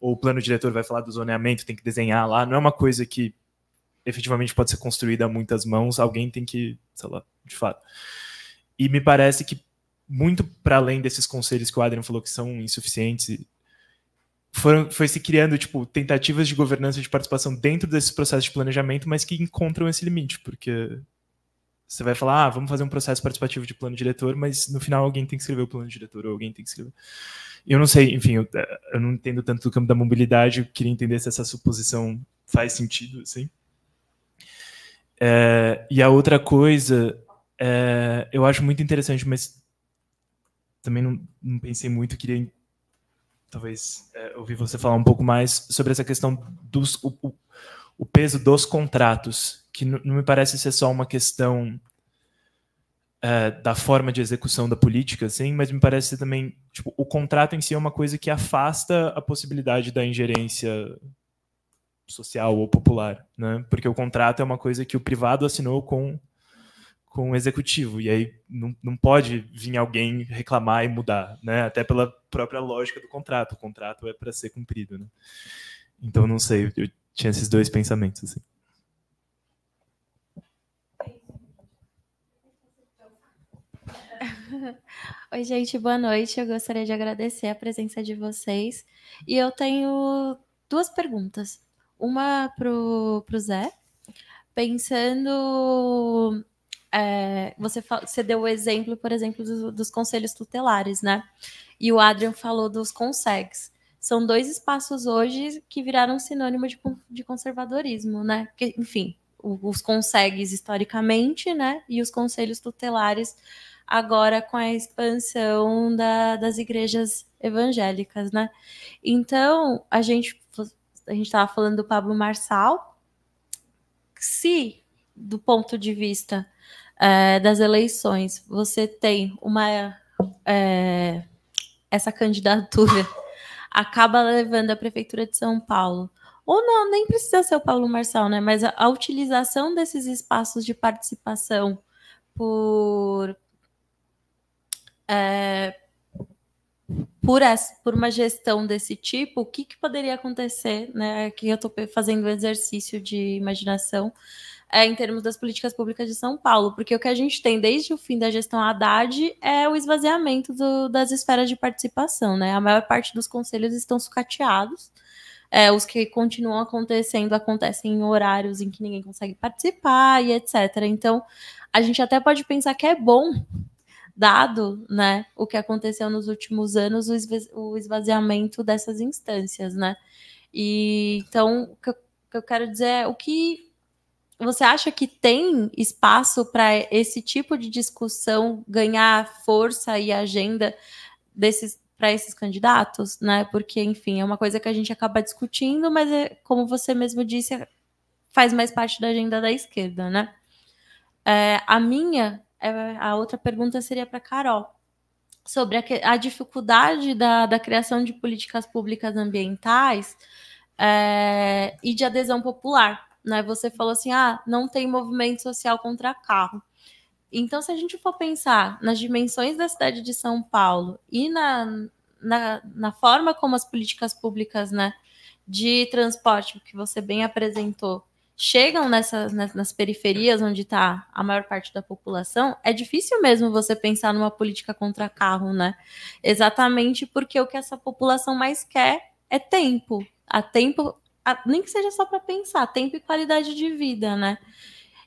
ou o plano diretor vai falar do zoneamento, tem que desenhar lá, não é uma coisa que efetivamente pode ser construída a muitas mãos, alguém tem que, sei lá, de fato. E me parece que muito para além desses conselhos que o Adrian falou que são insuficientes, foram, foi se criando tipo tentativas de governança de participação dentro desses processos de planejamento, mas que encontram esse limite, porque você vai falar, ah, vamos fazer um processo participativo de plano diretor, mas no final alguém tem que escrever o plano diretor, ou alguém tem que escrever. Eu não sei, enfim, eu, eh, eu não entendo tanto do campo da mobilidade, eu queria entender se essa suposição faz sentido, assim. É, e a outra coisa, é, eu acho muito interessante, mas também não, não pensei muito, queria talvez é, ouvir você falar um pouco mais sobre essa questão dos o, o peso dos contratos que não me parece ser só uma questão é, da forma de execução da política, assim, mas me parece também tipo, o contrato em si é uma coisa que afasta a possibilidade da ingerência social ou popular, né? Porque o contrato é uma coisa que o privado assinou com com o executivo e aí não, não pode vir alguém reclamar e mudar, né? Até pela própria lógica do contrato, o contrato é para ser cumprido, né? Então não sei, eu tinha esses dois pensamentos assim. Oi, gente, boa noite. Eu gostaria de agradecer a presença de vocês. E eu tenho duas perguntas. Uma para o Zé, pensando. É, você, você deu o exemplo, por exemplo, dos, dos conselhos tutelares, né? E o Adrian falou dos consegs são dois espaços hoje que viraram sinônimo de, de conservadorismo, né? Que, enfim, os consegues historicamente, né? E os conselhos tutelares agora com a expansão da, das igrejas evangélicas, né? Então, a gente a gente estava falando do Pablo Marçal, se do ponto de vista é, das eleições você tem uma é, essa candidatura acaba levando a prefeitura de São Paulo ou não, nem precisa ser o Paulo Marçal, né? Mas a, a utilização desses espaços de participação por, é, por, essa, por uma gestão desse tipo, o que, que poderia acontecer? Né? Aqui eu estou fazendo um exercício de imaginação é, em termos das políticas públicas de São Paulo, porque o que a gente tem desde o fim da gestão Haddad é o esvaziamento do, das esferas de participação. Né? A maior parte dos conselhos estão sucateados. É, os que continuam acontecendo acontecem em horários em que ninguém consegue participar e etc. Então, a gente até pode pensar que é bom dado né, o que aconteceu nos últimos anos, o esvaziamento dessas instâncias, né? E então o que eu, que eu quero dizer é o que você acha que tem espaço para esse tipo de discussão ganhar força e agenda desses para esses candidatos, né? Porque, enfim, é uma coisa que a gente acaba discutindo, mas é, como você mesmo disse, faz mais parte da agenda da esquerda, né? É, a minha é, a outra pergunta seria para Carol sobre a, a, dificuldade da, da criação de políticas públicas ambientais é, e de adesão popular. Né? Você falou assim: ah, não tem movimento social contra carro. Então, se a gente for pensar nas dimensões da cidade de São Paulo e na, na, na forma como as políticas públicas né, de transporte que você bem apresentou chegam nessas, né, nas periferias onde está a maior parte da população, é difícil mesmo você pensar numa política contra carro, né? Exatamente porque o que essa população mais quer é tempo. A tempo, a, nem que seja só para pensar, tempo e qualidade de vida, né?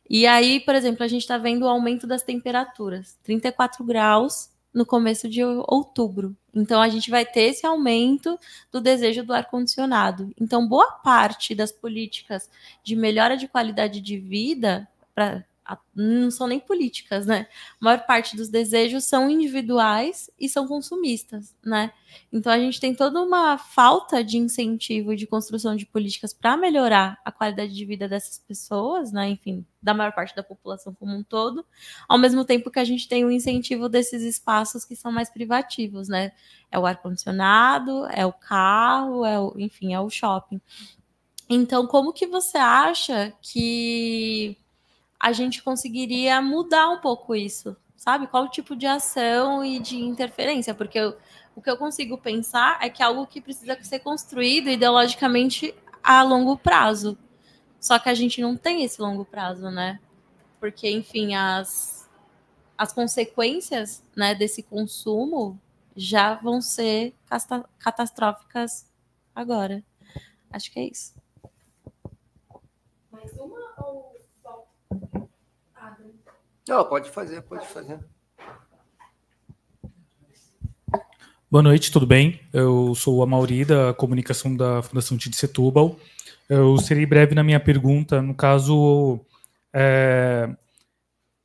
E aí, por exemplo, a gente está vendo o aumento das temperaturas, 34 graus no começo de outubro. Então a gente vai ter esse aumento do desejo do ar condicionado. Então boa parte das políticas de melhora de qualidade de vida para não são nem políticas, né? A maior parte dos desejos são individuais e são consumistas, né? Então a gente tem toda uma falta de incentivo de construção de políticas para melhorar a qualidade de vida dessas pessoas, né? Enfim, da maior parte da população como um todo, ao mesmo tempo que a gente tem o um incentivo desses espaços que são mais privativos, né? É o ar-condicionado, é o carro, é o, enfim, é o shopping. Então, como que você acha que a gente conseguiria mudar um pouco isso, sabe? Qual o tipo de ação e de interferência? Porque eu, o que eu consigo pensar é que é algo que precisa ser construído ideologicamente a longo prazo. Só que a gente não tem esse longo prazo, né? Porque, enfim, as, as consequências né, desse consumo já vão ser catastróficas agora. Acho que é isso. Não, pode fazer, pode fazer. Boa noite, tudo bem? Eu sou a Mauri, da comunicação da Fundação Tid Setúbal. Eu serei breve na minha pergunta. No caso, é,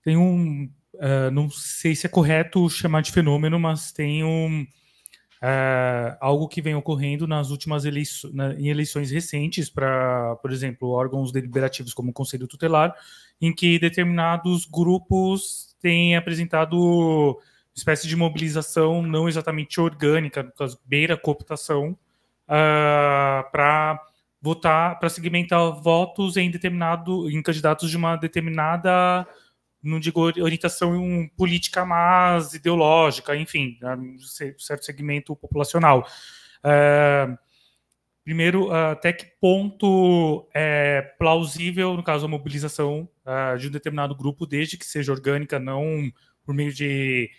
tem um. É, não sei se é correto chamar de fenômeno, mas tem um é, algo que vem ocorrendo nas últimas eleições, na, em eleições recentes para, por exemplo, órgãos deliberativos como o Conselho Tutelar, em que determinados grupos têm apresentado espécie de mobilização não exatamente orgânica, beira cooptação, uh, ah, para votar, para segmentar votos em determinado, em candidatos de uma determinada não digo orientação política, mas ideológica, enfim, né, certo segmento populacional. É, primeiro, é, até que ponto é plausível, no caso, a mobilização é, de um determinado grupo, desde que seja orgânica, não por meio de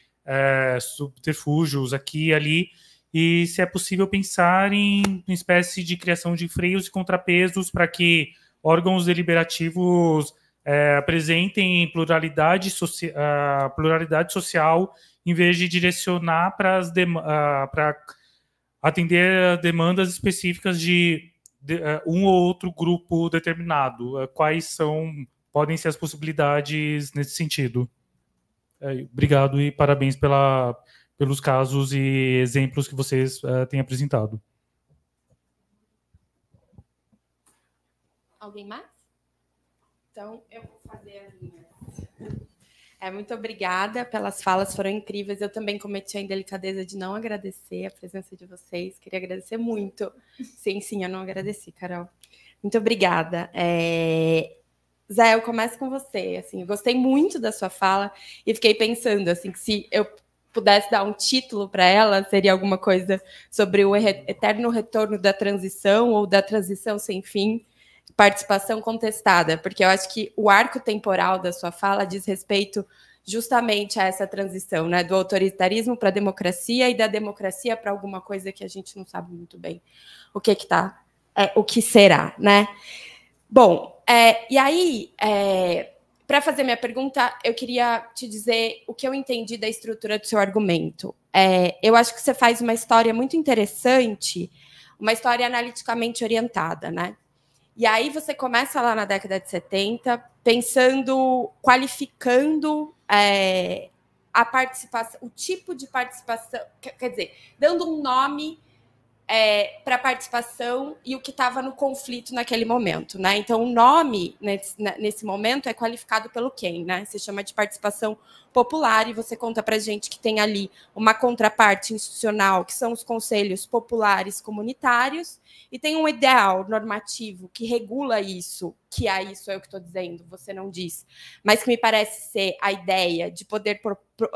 subterfúgios aqui e ali, e se é possível pensar em uma espécie de criação de freios e contrapesos para que órgãos deliberativos é, apresentem pluralidade, soci, uh, pluralidade social em vez de direcionar para atender demandas específicas de, de uh, um ou outro grupo determinado. Uh, quais são podem ser as possibilidades nesse sentido? É, obrigado e parabéns pela, pelos casos e exemplos que vocês têm apresentado. Alguém mais? Então, eu vou fazer as minhas. É, muito obrigada pelas falas, foram incríveis. Eu também cometi a indelicadeza de não agradecer a presença de vocês. Queria agradecer muito. Sim, sim, eu não agradeci, Carol. Muito obrigada. É... Zé, eu começo com você. Assim, eu gostei muito da sua fala e fiquei pensando assim que se eu pudesse dar um título para ela, seria alguma coisa sobre o eterno retorno da transição ou da transição sem fim participação contestada, porque eu acho que o arco temporal da sua fala diz respeito justamente a essa transição, né, do autoritarismo para a democracia e da democracia para alguma coisa que a gente não sabe muito bem o que que tá, é, o que será, né? Bom, é, e aí, é, para fazer minha pergunta, eu queria te dizer o que eu entendi da estrutura do seu argumento. É, eu acho que você faz uma história muito interessante, uma história analiticamente orientada, né? E aí você começa lá na década de 70, pensando, qualificando é, a participação, o tipo de participação, quer dizer, dando um nome é, para participação e o que estava no conflito naquele momento, né? Então, o nome nesse, nesse, momento é qualificado pelo quem, né? Se chama de participação popular e você conta para gente que tem ali uma contraparte institucional, que são os conselhos populares comunitários, e tem um ideal normativo que regula isso, que é isso é o que estou dizendo, você não diz, mas que me parece ser a ideia de poder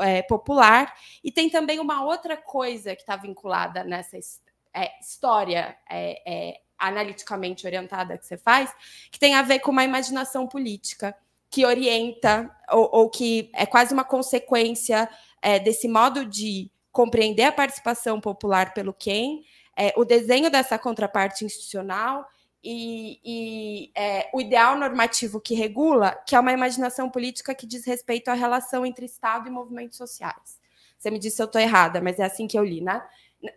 é, popular, e tem também uma outra coisa que está vinculada nessa história é, história é, é, analiticamente orientada que você faz, que tem a ver com uma imaginação política que orienta ou, ou que é quase uma consequência é, desse modo de compreender a participação popular pelo quem, é, o desenho dessa contraparte institucional e, e é, o ideal normativo que regula, que é uma imaginação política que diz respeito à relação entre Estado e movimentos sociais. Você me disse se eu estou errada, mas é assim que eu li, né?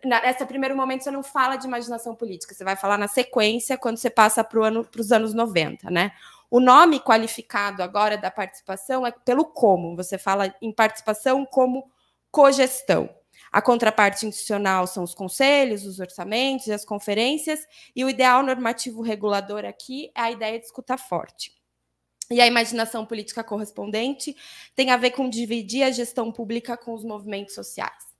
nesse primeiro momento você não fala de imaginação política, você vai falar na sequência quando você passa para ano, os anos 90, né? O nome qualificado agora da participação é pelo como, você fala em participação como cogestão. A contraparte institucional são os conselhos, os orçamentos e as conferências, e o ideal normativo regulador aqui é a ideia de escuta forte. E a imaginação política correspondente tem a ver com dividir a gestão pública com os movimentos sociais.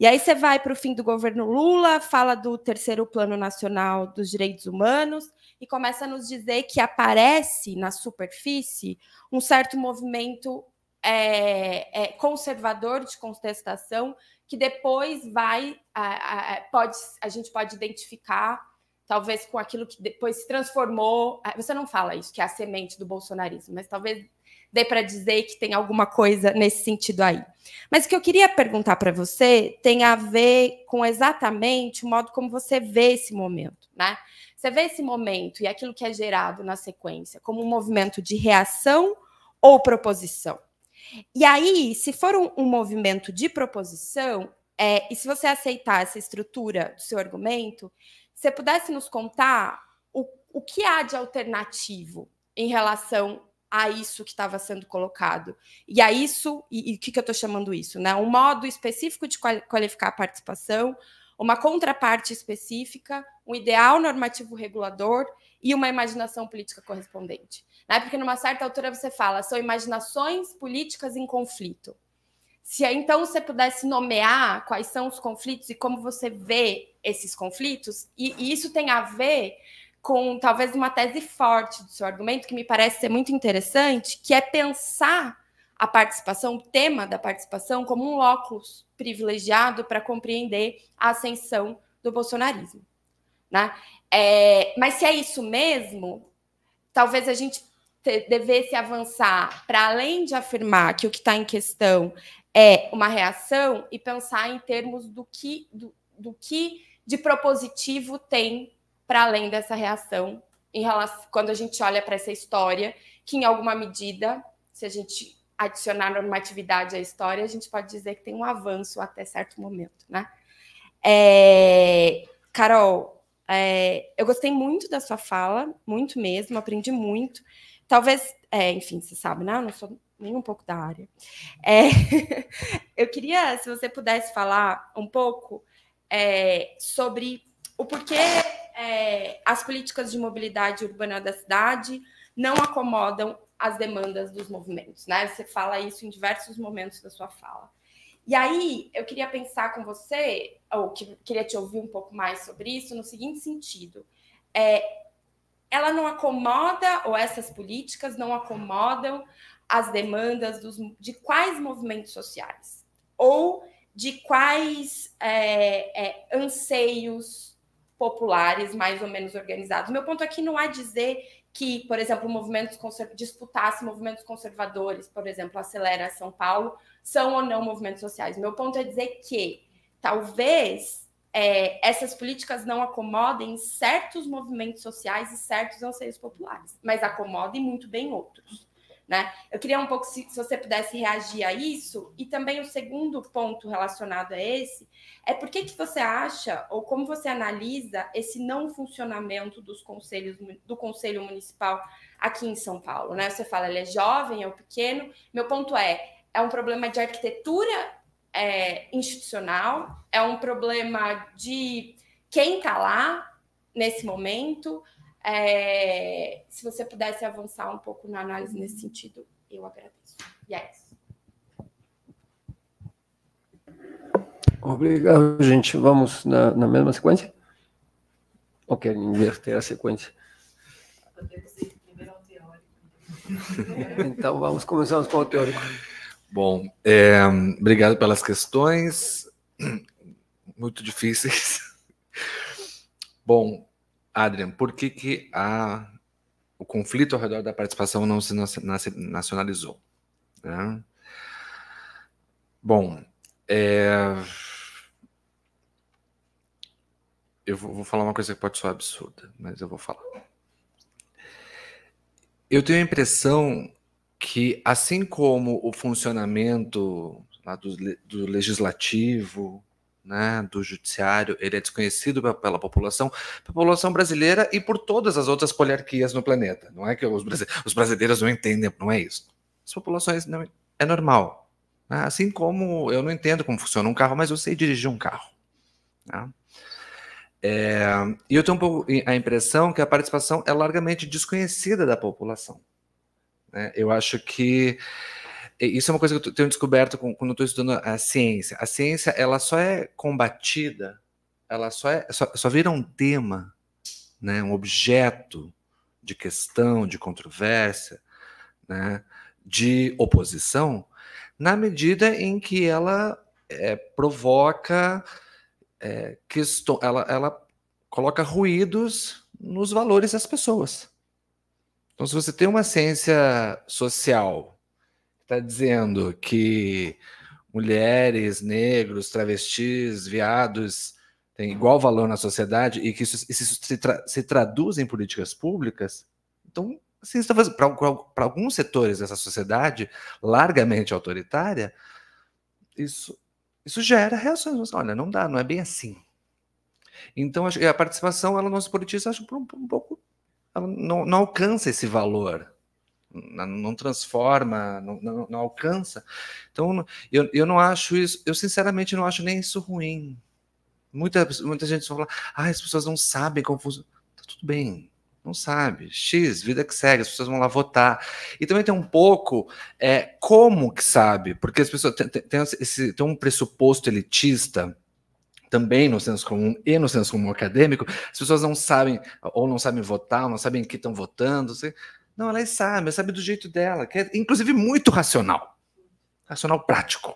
E aí você vai para o fim do governo Lula, fala do terceiro plano nacional dos direitos humanos e começa a nos dizer que aparece na superfície um certo movimento é, é, conservador de contestação que depois vai a, a, pode, a gente pode identificar talvez com aquilo que depois se transformou é, você não fala isso que é a semente do bolsonarismo mas talvez dê para dizer que tem alguma coisa nesse sentido aí. Mas o que eu queria perguntar para você tem a ver com exatamente o modo como você vê esse momento, né? Você vê esse momento e aquilo que é gerado na sequência como um movimento de reação ou proposição. E aí, se for um, um movimento de proposição, é, e se você aceitar essa estrutura do seu argumento, você pudesse nos contar o, o que há de alternativo em relação a isso que estava sendo colocado. E a isso, e o que, que eu estou chamando isso? Né? Um modo específico de qualificar a participação, uma contraparte específica, um ideal normativo regulador e uma imaginação política correspondente. Né? Porque numa certa altura você fala, são imaginações políticas em conflito. Se então você pudesse nomear quais são os conflitos e como você vê esses conflitos, e, e isso tem a ver com talvez uma tese forte do seu argumento, que me parece ser muito interessante, que é pensar a participação, o tema da participação, como um óculos privilegiado para compreender a ascensão do bolsonarismo. Né? É, mas se é isso mesmo, talvez a gente devesse avançar para além de afirmar que o que está em questão é uma reação e pensar em termos do que, do, do que de propositivo tem para além dessa reação relação, quando a gente olha para essa história, que em alguma medida, se a gente adicionar normatividade à história, a gente pode dizer que tem um avanço até certo momento, né? É, Carol, é, eu gostei muito da sua fala, muito mesmo, aprendi muito. Talvez, é, enfim, você sabe, né? Eu não sou nem um pouco da área. É, eu queria, se você pudesse falar um pouco é, sobre o porquê é, as políticas de mobilidade urbana da cidade não acomodam as demandas dos movimentos, né? Você fala isso em diversos momentos da sua fala. E aí, eu queria pensar com você, ou que, queria te ouvir um pouco mais sobre isso, no seguinte sentido. É, ela não acomoda, ou essas políticas não acomodam as demandas dos, de quais movimentos sociais? Ou de quais é, é, anseios populares, mais ou menos organizados. Meu ponto aqui não é dizer que, por exemplo, movimentos disputasse movimentos conservadores, por exemplo, acelera São Paulo, são ou não movimentos sociais. Meu ponto é dizer que talvez é, essas políticas não acomodem certos movimentos sociais e certos anseios populares, mas acomodem muito bem outros. Né? Eu queria um pouco se, se, você pudesse reagir a isso, e também o segundo ponto relacionado a esse é por que, que você acha ou como você analisa esse não funcionamento dos conselhos do Conselho Municipal aqui em São Paulo. Né? Você fala, ele é jovem, é o pequeno. Meu ponto é, é um problema de arquitetura é, institucional, é um problema de quem está lá nesse momento é, se você pudesse avançar um pouco na análise nesse sentido, eu agradeço. E é isso. Obrigado, gente. Vamos na, na mesma sequência? Ou querem inverter a sequência? Então vamos começar com o teórico. Bom, é, obrigado pelas questões, muito difíceis. Bom, Adrian, por que, que a, o conflito ao redor da participação não se nacionalizou? Né? Bom, é... eu vou falar uma coisa que pode soar absurda, mas eu vou falar. Eu tenho a impressão que, assim como o funcionamento do, do legislativo, né, do judiciário, ele é desconhecido pela população, pela população brasileira e por todas as outras poliarquias no planeta. Não é que os, os brasileiros não entendem, não é isso. As populações não é normal. Né? Assim como eu não entendo como funciona um carro, mas eu sei dirigir um carro. Né? É, e eu tenho um pouco a impressão que a participação é largamente desconhecida da população. Né? Eu acho que isso é uma coisa que eu tenho descoberto quando estou estudando a ciência. A ciência ela só é combatida, ela só, é, só, só vira um tema, né, um objeto de questão, de controvérsia, né, de oposição, na medida em que ela é, provoca é, questão, ela, ela coloca ruídos nos valores das pessoas. Então, se você tem uma ciência social está dizendo que mulheres, negros, travestis, viados têm igual valor na sociedade e que isso, isso se, tra se traduz em políticas públicas, então assim, tá para alguns setores dessa sociedade largamente autoritária, isso, isso gera reações. Olha, não dá, não é bem assim. Então, a participação, ela não se politiza, acho, por um, um pouco, ela não, não alcança esse valor não transforma, não, não, não alcança. Então, eu, eu não acho isso, eu sinceramente não acho nem isso ruim. Muita, muita gente fala, ah, as pessoas não sabem como funciona. Tá tudo bem, não sabe. X, vida que segue, as pessoas vão lá votar. E também tem um pouco é, como que sabe, porque as pessoas têm, têm, esse, têm um pressuposto elitista também no senso comum e no senso comum acadêmico, as pessoas não sabem, ou não sabem votar, ou não sabem em que estão votando. Assim, não, ela sabe, é sábia, sabe do jeito dela, que é inclusive muito racional, racional prático.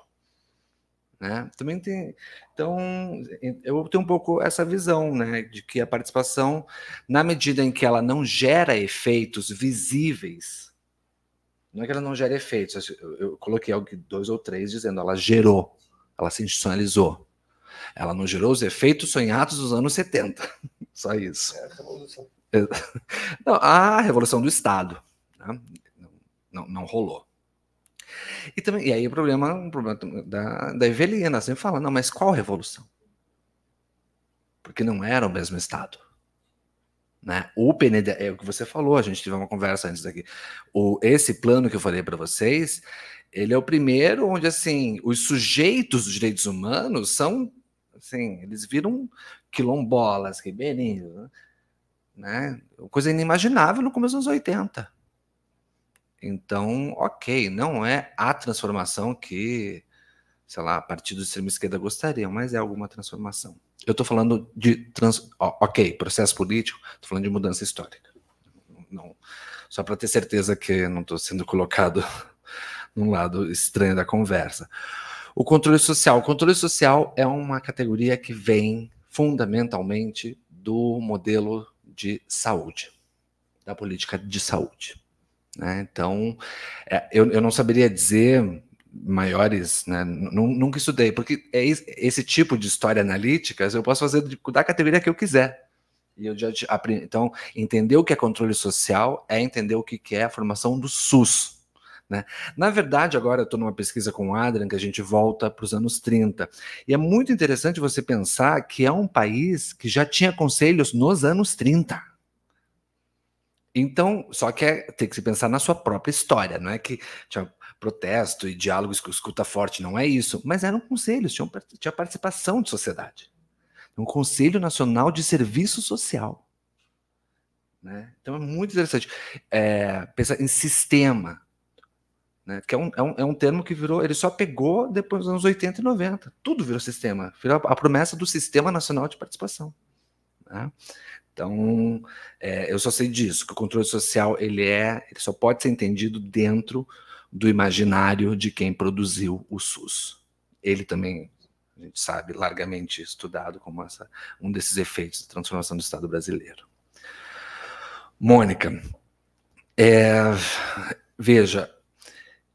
Né? Também tem, então eu tenho um pouco essa visão, né, de que a participação, na medida em que ela não gera efeitos visíveis, não é que ela não gera efeitos. Eu, coloquei algo dois ou três dizendo, ela gerou, ela se institucionalizou. Ela não gerou os efeitos sonhados dos anos 70. Só isso. É, é, não, a revolução do Estado. Né? Não, não rolou. E, também, e aí o problema, o problema da, da Evelina sempre fala, não, mas qual revolução? Porque não era o mesmo Estado. Né? O PND, é o que você falou, a gente teve uma conversa antes aqui O, esse plano que eu falei para vocês, ele é o primeiro onde assim os sujeitos dos direitos humanos são assim, eles viram quilombolas, ribeirinhos, né? Né? Coisa inimaginável no começo dos 80. Então, ok, não é a transformação que, sei lá, partidos de extrema esquerda gostariam, mas é alguma transformação. Eu estou falando de, trans, ok, processo político, estou falando de mudança histórica. Não, só para ter certeza que não estou sendo colocado num lado estranho da conversa. O controle social. O controle social é uma categoria que vem fundamentalmente do modelo de saúde, da política de saúde. Né? Então, é, eu, eu não saberia dizer maiores, né? nunca estudei, porque é esse tipo de história analítica eu posso fazer da categoria que eu quiser. E eu já aprendi. Então, entender o que é controle social é entender o que é a formação do SUS, né? Na verdade, agora eu estou numa pesquisa com o Adrian, que a gente volta para os anos 30. E é muito interessante você pensar que é um país que já tinha conselhos nos anos 30. Então, só que é, tem que se pensar na sua própria história, não é que tinha protesto e diálogos que escuta forte, não é isso, mas eram conselhos, tinha, tinha participação de sociedade. Um Conselho Nacional de Serviço Social. Né? Então é muito interessante. É, pensar em sistema, né? Que é um, é, um, é um termo que virou, ele só pegou depois dos anos 80 e 90. Tudo virou sistema, virou a promessa do Sistema Nacional de Participação. Né? Então, é, eu só sei disso, que o controle social ele é, ele só pode ser entendido dentro do imaginário de quem produziu o SUS. Ele também, a gente sabe, largamente estudado como essa, um desses efeitos da transformação do Estado brasileiro. Mônica, é, veja,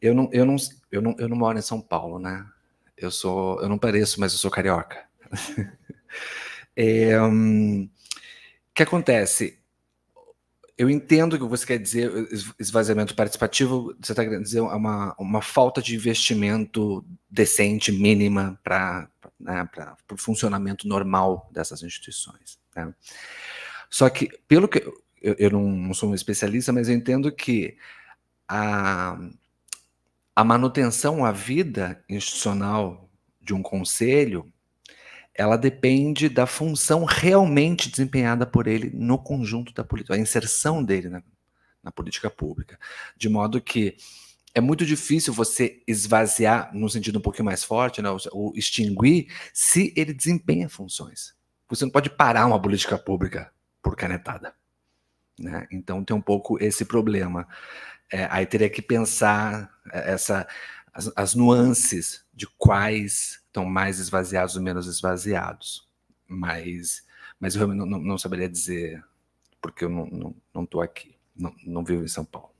eu não, eu, não, eu, não, eu não moro em São Paulo, né? Eu sou, eu não pareço, mas eu sou carioca. é, um, que acontece? Eu entendo o que você quer dizer, esvaziamento participativo, você está querendo dizer uma, uma falta de investimento decente, mínima, para né, o funcionamento normal dessas instituições. Né? Só que, pelo que. Eu, eu não, não sou um especialista, mas eu entendo que a a manutenção, a vida institucional de um conselho, ela depende da função realmente desempenhada por ele no conjunto da política, a inserção dele na, na política pública. De modo que é muito difícil você esvaziar, num sentido um pouquinho mais forte, né, ou extinguir, se ele desempenha funções. Você não pode parar uma política pública por canetada. Né? Então tem um pouco esse problema. É, aí teria que pensar é, essa, as, as, nuances de quais estão mais esvaziados ou menos esvaziados. Mas, mas eu não, não, não saberia dizer, porque eu não estou não, não aqui, não, não vivo em São Paulo.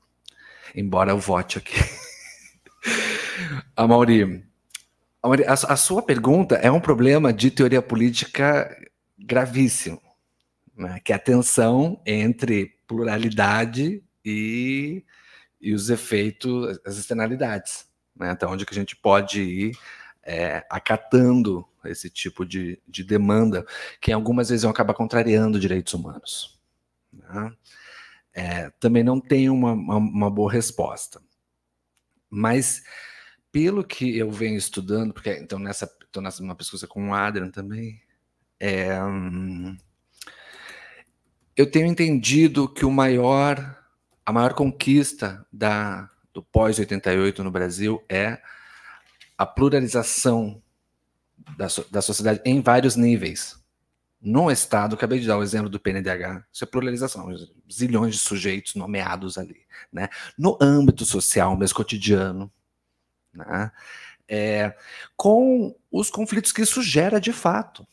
Embora eu vote aqui. a ah, Mauri, a, a sua pergunta é um problema de teoria política gravíssimo, né? que é a tensão entre pluralidade e e os efeitos, as externalidades, né? até onde que a gente pode ir é, acatando esse tipo de, de demanda, que algumas vezes vão acabar contrariando direitos humanos. Né? É, também não tem uma, uma, uma boa resposta. Mas, pelo que eu venho estudando, porque então nessa, tô nessa uma pesquisa com o Adrian também, é, hum, eu tenho entendido que o maior a maior conquista da, do pós-88 no Brasil é a pluralização da, da sociedade em vários níveis. No Estado, acabei de dar o exemplo do PNDH, isso é pluralização, zilhões de sujeitos nomeados ali. Né? No âmbito social, mesmo cotidiano, né? É, com os conflitos que isso gera de fato.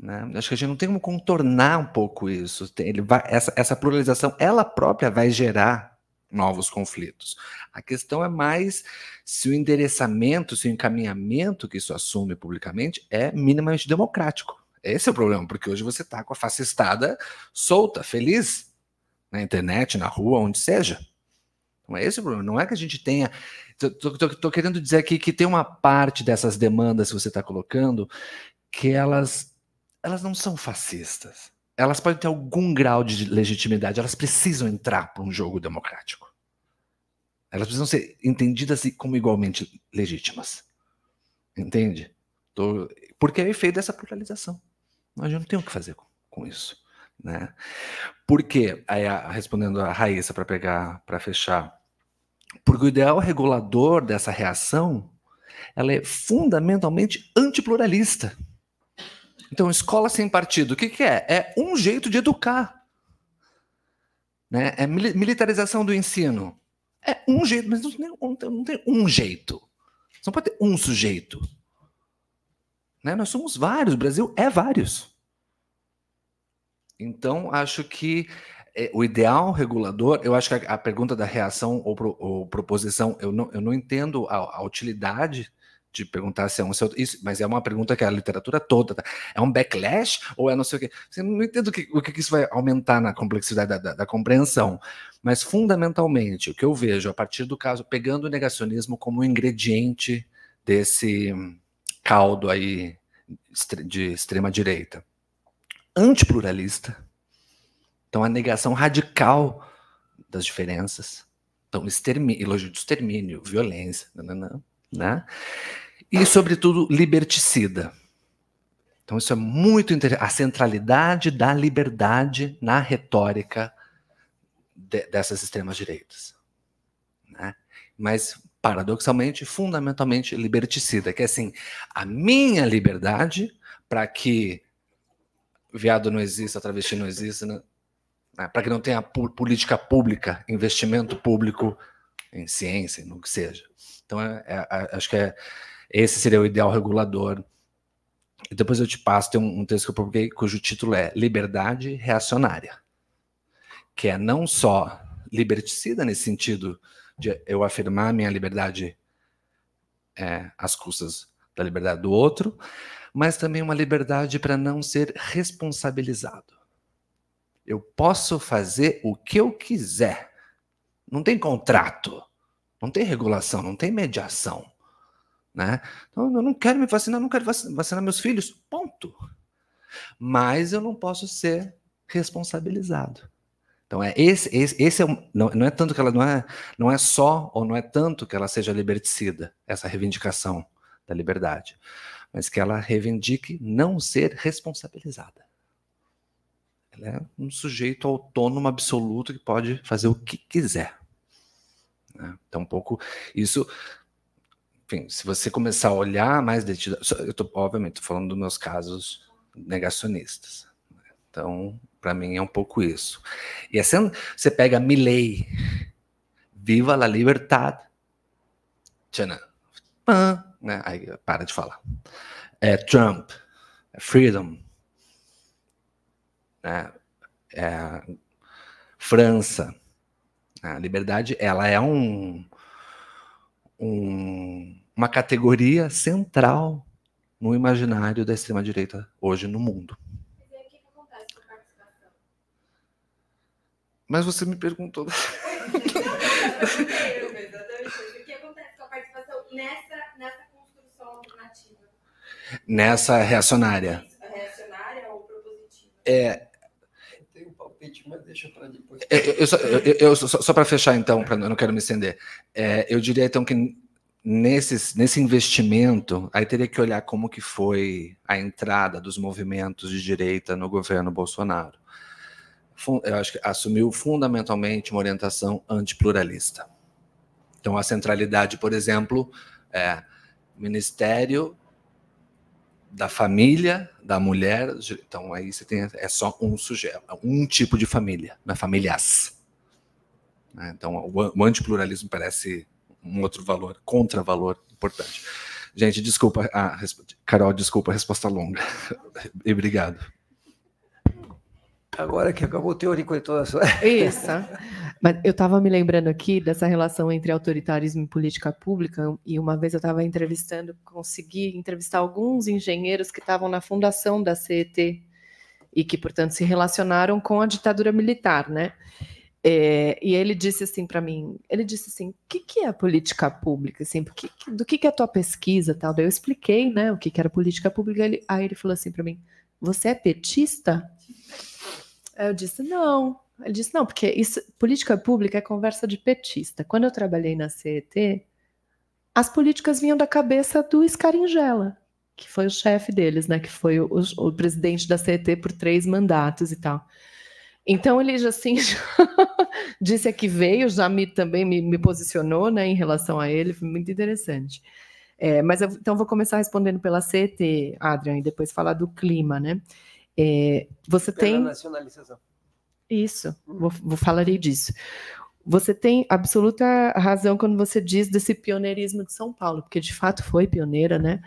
Né? Acho que a gente não tem como contornar um pouco isso. Ele vai, essa, essa pluralização, ela própria vai gerar novos conflitos. A questão é mais se o endereçamento, se o encaminhamento que isso assume publicamente é minimamente democrático. Esse é o problema, porque hoje você está com a fascistada solta, feliz, na internet, na rua, onde seja. Não é esse o problema. Não é que a gente tenha. Estou querendo dizer aqui que tem uma parte dessas demandas que você está colocando que elas elas não são fascistas. Elas podem ter algum grau de legitimidade, elas precisam entrar para um jogo democrático. Elas precisam ser entendidas como igualmente legítimas. Entende? Porque é efeito dessa pluralização. gente não tem o que fazer com isso. Né? Porque, aí, respondendo a Raíssa para pegar, para fechar, porque o ideal regulador dessa reação ela é fundamentalmente antipluralista. Então, escola sem partido, o que, que é? É um jeito de educar. Né? É militarização do ensino. É um jeito, mas não tem, não tem, um jeito. Você não pode ter um sujeito. Né? Nós somos vários, o Brasil é vários. Então, acho que é, o ideal regulador, eu acho que a, pergunta da reação ou, pro, ou proposição, eu não, eu não entendo a, a utilidade de perguntar se é um é Isso, mas é uma pergunta que a literatura toda. Tá? É um backlash ou é não sei o quê? Você não entende o que, o que isso vai aumentar na complexidade da, da, da compreensão. Mas, fundamentalmente, o que eu vejo a partir do caso, pegando o negacionismo como ingrediente desse caldo aí de extrema-direita, antipluralista, então a negação radical das diferenças. Então, elogio de extermínio, violência, não né? E, sobretudo, liberticida. Então, isso é muito interessante. A centralidade da liberdade na retórica de, dessas extremas-direitas. Né? Mas, paradoxalmente, fundamentalmente liberticida, que é assim: a minha liberdade para que viado não exista, travesti não exista, né? Ah, para que não tenha política pública, investimento público em ciência, no que seja. Então, é, é, acho que é, esse seria o ideal regulador. E depois eu te passo, tem um, um texto que eu publiquei cujo título é Liberdade Reacionária, que é não só liberticida nesse sentido de eu afirmar minha liberdade é, às custas da liberdade do outro, mas também uma liberdade para não ser responsabilizado. Eu posso fazer o que eu quiser. Não tem contrato. Não tem regulação, não tem mediação. Né? Então, eu não quero me vacinar, não quero vacinar meus filhos, ponto. Mas eu não posso ser responsabilizado. Então, é esse, esse, esse é um, não, não, é tanto que ela não é, não é só ou não é tanto que ela seja liberticida, essa reivindicação da liberdade, mas que ela reivindique não ser responsabilizada. Ela é um sujeito autônomo absoluto que pode fazer o que quiser. Né? Então, um pouco isso. Enfim, se você começar a olhar mais detida, eu tô, obviamente, tô falando dos meus casos negacionistas. Né? Então, para mim é um pouco isso. E assim, você pega Milley, Viva la Libertad, tchanã, né? aí para de falar. É Trump, é Freedom, né? É França, a liberdade, ela é um, um uma categoria central no imaginário da extrema-direita hoje no mundo. Mas você me perguntou. O que acontece com a participação nessa, nessa construção alternativa? Nessa reacionária. Reacionária ou propositiva? É, palpite, mas deixa para depois. Eu, eu só, eu, só, só para fechar, então, pra, eu não quero me estender. É, eu diria, então, que nesses, nesse investimento, aí teria que olhar como que foi a entrada dos movimentos de direita no governo Bolsonaro. Eu acho que assumiu fundamentalmente uma orientação antipluralista. Então, a centralidade, por exemplo, é Ministério da família da mulher. Então aí você tem é só um sujeito, um tipo de família, não é né, Então o, antipluralismo parece um outro valor, contravalor importante. Gente, desculpa, Carol, desculpa a resposta longa. e obrigado. Agora que acabou o teórico de então toda a sua. Isso. Mas eu estava me lembrando aqui dessa relação entre autoritarismo e política pública, e uma vez eu estava entrevistando, consegui entrevistar alguns engenheiros que estavam na fundação da CET e que, portanto, se relacionaram com a ditadura militar, né? É, e ele disse assim para mim, ele disse assim, o que, que é política pública? Assim, do que, do que, que é a tua pesquisa tal? Daí eu expliquei, né, o que, que era política pública. Ele, aí ele falou assim para mim, você é petista? Aí eu disse, não. Ele disse: não, porque isso, política pública é conversa de petista. Quando eu trabalhei na CET, as políticas vinham da cabeça do Scaringella, que foi o chefe deles, né? Que foi o, o, presidente da CET por três mandatos e tal. Então ele já assim já disse a que veio, já me também me, me, posicionou, né, em relação a ele, foi muito interessante. É, mas eu, então vou começar respondendo pela CET, Adrian, e depois falar do clima, né? É, você pela tem nacionalização. Isso, vou, vou falarei disso. Você tem absoluta razão quando você diz desse pioneirismo de São Paulo, porque de fato foi pioneira, né?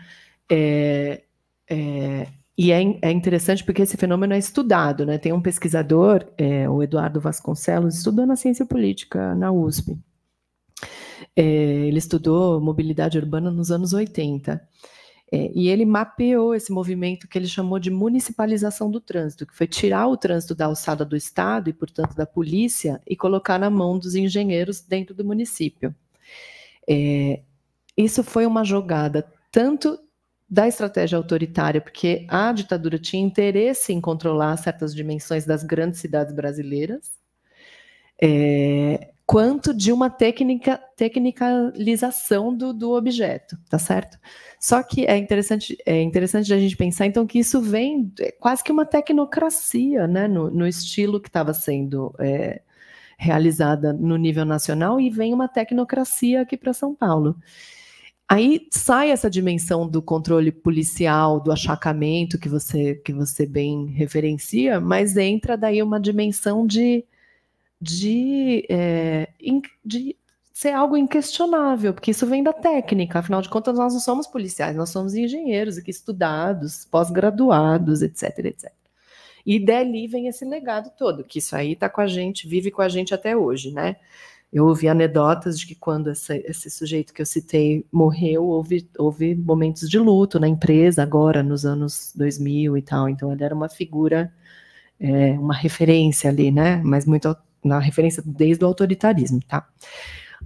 É, é, e é, é, interessante porque esse fenômeno é estudado, né? Tem um pesquisador, é, o Eduardo Vasconcelos, estudou na ciência política na USP. É, ele estudou mobilidade urbana nos anos 80. É, e ele mapeou esse movimento que ele chamou de municipalização do trânsito, que foi tirar o trânsito da alçada do Estado e, portanto, da polícia e colocar na mão dos engenheiros dentro do município. É, isso foi uma jogada tanto da estratégia autoritária, porque a ditadura tinha interesse em controlar certas dimensões das grandes cidades brasileiras. É, quanto de uma técnica, tecnicalização do, do objeto, tá certo? Só que é interessante, é interessante a gente pensar, então, que isso vem é quase que uma tecnocracia, né, no, no estilo que estava sendo é, realizada no nível nacional, e vem uma tecnocracia aqui para São Paulo. Aí sai essa dimensão do controle policial, do achacamento que você, que você bem referencia, mas entra daí uma dimensão de de, é, in, de ser algo inquestionável, porque isso vem da técnica, afinal de contas, nós não somos policiais, nós somos engenheiros aqui, estudados, pós-graduados, etc, etc. E dali vem esse legado todo, que isso aí está com a gente, vive com a gente até hoje, né? Eu ouvi anedotas de que quando essa, esse sujeito que eu citei morreu, houve, houve momentos de luto na empresa, agora, nos anos 2000 e tal. Então, ele era uma figura, é, uma referência ali, né? Mas muito na referência desde o autoritarismo, tá?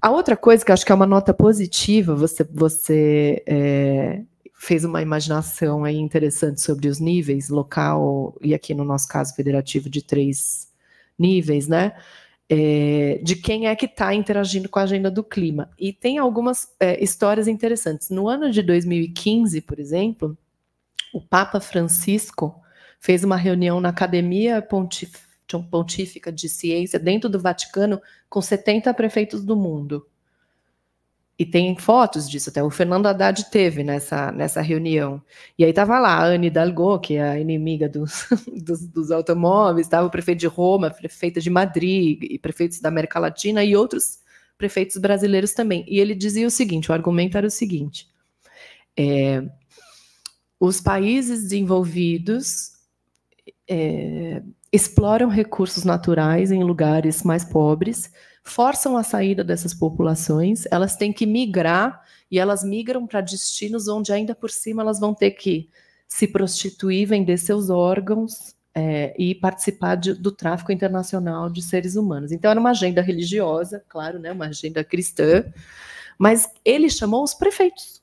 A outra coisa que eu acho que é uma nota positiva, você, você é, fez uma imaginação aí interessante sobre os níveis, local e aqui no nosso caso federativo de três níveis, né? É, de quem é que está interagindo com a agenda do clima. E tem algumas é, histórias interessantes. No ano de 2015, por exemplo, o Papa Francisco fez uma reunião na Academia Pontifícia. Pontífica de Ciência dentro do Vaticano com 70 prefeitos do mundo. E tem fotos disso, até o Fernando Haddad teve nessa, nessa reunião. E aí estava lá a Anne Hidalgo, que é a inimiga dos, dos, dos automóveis, estava o prefeito de Roma, prefeita de Madrid, e prefeitos da América Latina e outros prefeitos brasileiros também. E ele dizia o seguinte: o argumento era o seguinte: é, os países desenvolvidos é, exploram recursos naturais em lugares mais pobres, forçam a saída dessas populações, elas têm que migrar e elas migram para destinos onde ainda por cima elas vão ter que se prostituir, vender seus órgãos é, e participar de, do tráfico internacional de seres humanos. Então era uma agenda religiosa, claro, né, uma agenda cristã, mas ele chamou os prefeitos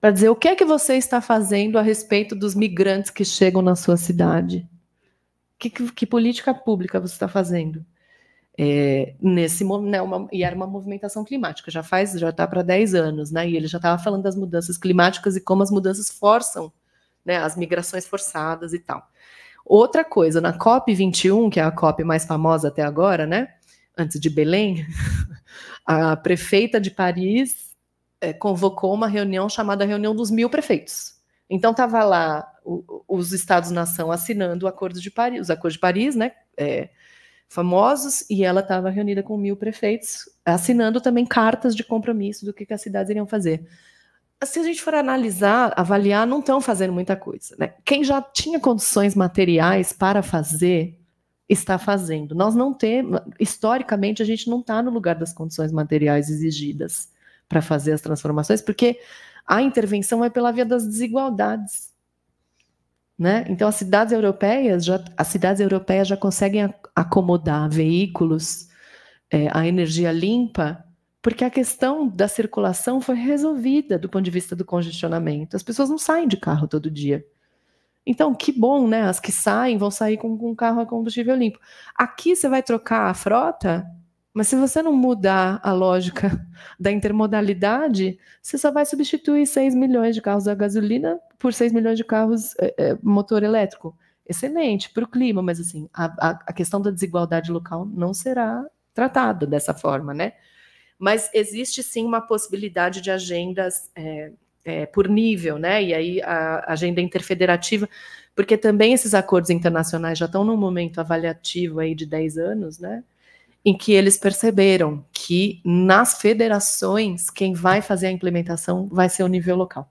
para dizer o que é que você está fazendo a respeito dos migrantes que chegam na sua cidade que, que política pública você está fazendo? É, nesse né, uma, e era uma movimentação climática, já faz, já está para 10 anos, né? E ele já estava falando das mudanças climáticas e como as mudanças forçam, né, as migrações forçadas e tal. Outra coisa, na COP 21, que é a COP mais famosa até agora, né? Antes de Belém, a prefeita de Paris é, convocou uma reunião chamada Reunião dos Mil Prefeitos. Então estava lá os Estados-nação assinando o Acordo de Paris, os Acordos de Paris, né? É, famosos, e ela estava reunida com mil prefeitos, assinando também cartas de compromisso do que, que as cidades iriam fazer. Se a gente for analisar, avaliar, não estão fazendo muita coisa. Né? Quem já tinha condições materiais para fazer, está fazendo. Nós não temos, historicamente, a gente não está no lugar das condições materiais exigidas para fazer as transformações, porque a intervenção é pela via das desigualdades. Né? Então as cidades europeias já, as cidades europeias já conseguem acomodar veículos, é, a energia limpa, porque a questão da circulação foi resolvida do ponto de vista do congestionamento. As pessoas não saem de carro todo dia. Então, que bom, né? As que saem vão sair com, um carro a combustível limpo. Aqui você vai trocar a frota, mas se você não mudar a lógica da intermodalidade, você só vai substituir 6 milhões de carros a gasolina por 6 milhões de carros é, motor elétrico. Excelente para o clima, mas assim, a, a, questão da desigualdade local não será tratada dessa forma, né? Mas existe sim uma possibilidade de agendas é, é, por nível, né? E aí a agenda interfederativa, porque também esses acordos internacionais já estão num momento avaliativo aí de 10 anos, né? Em que eles perceberam que nas federações quem vai fazer a implementação vai ser o nível local.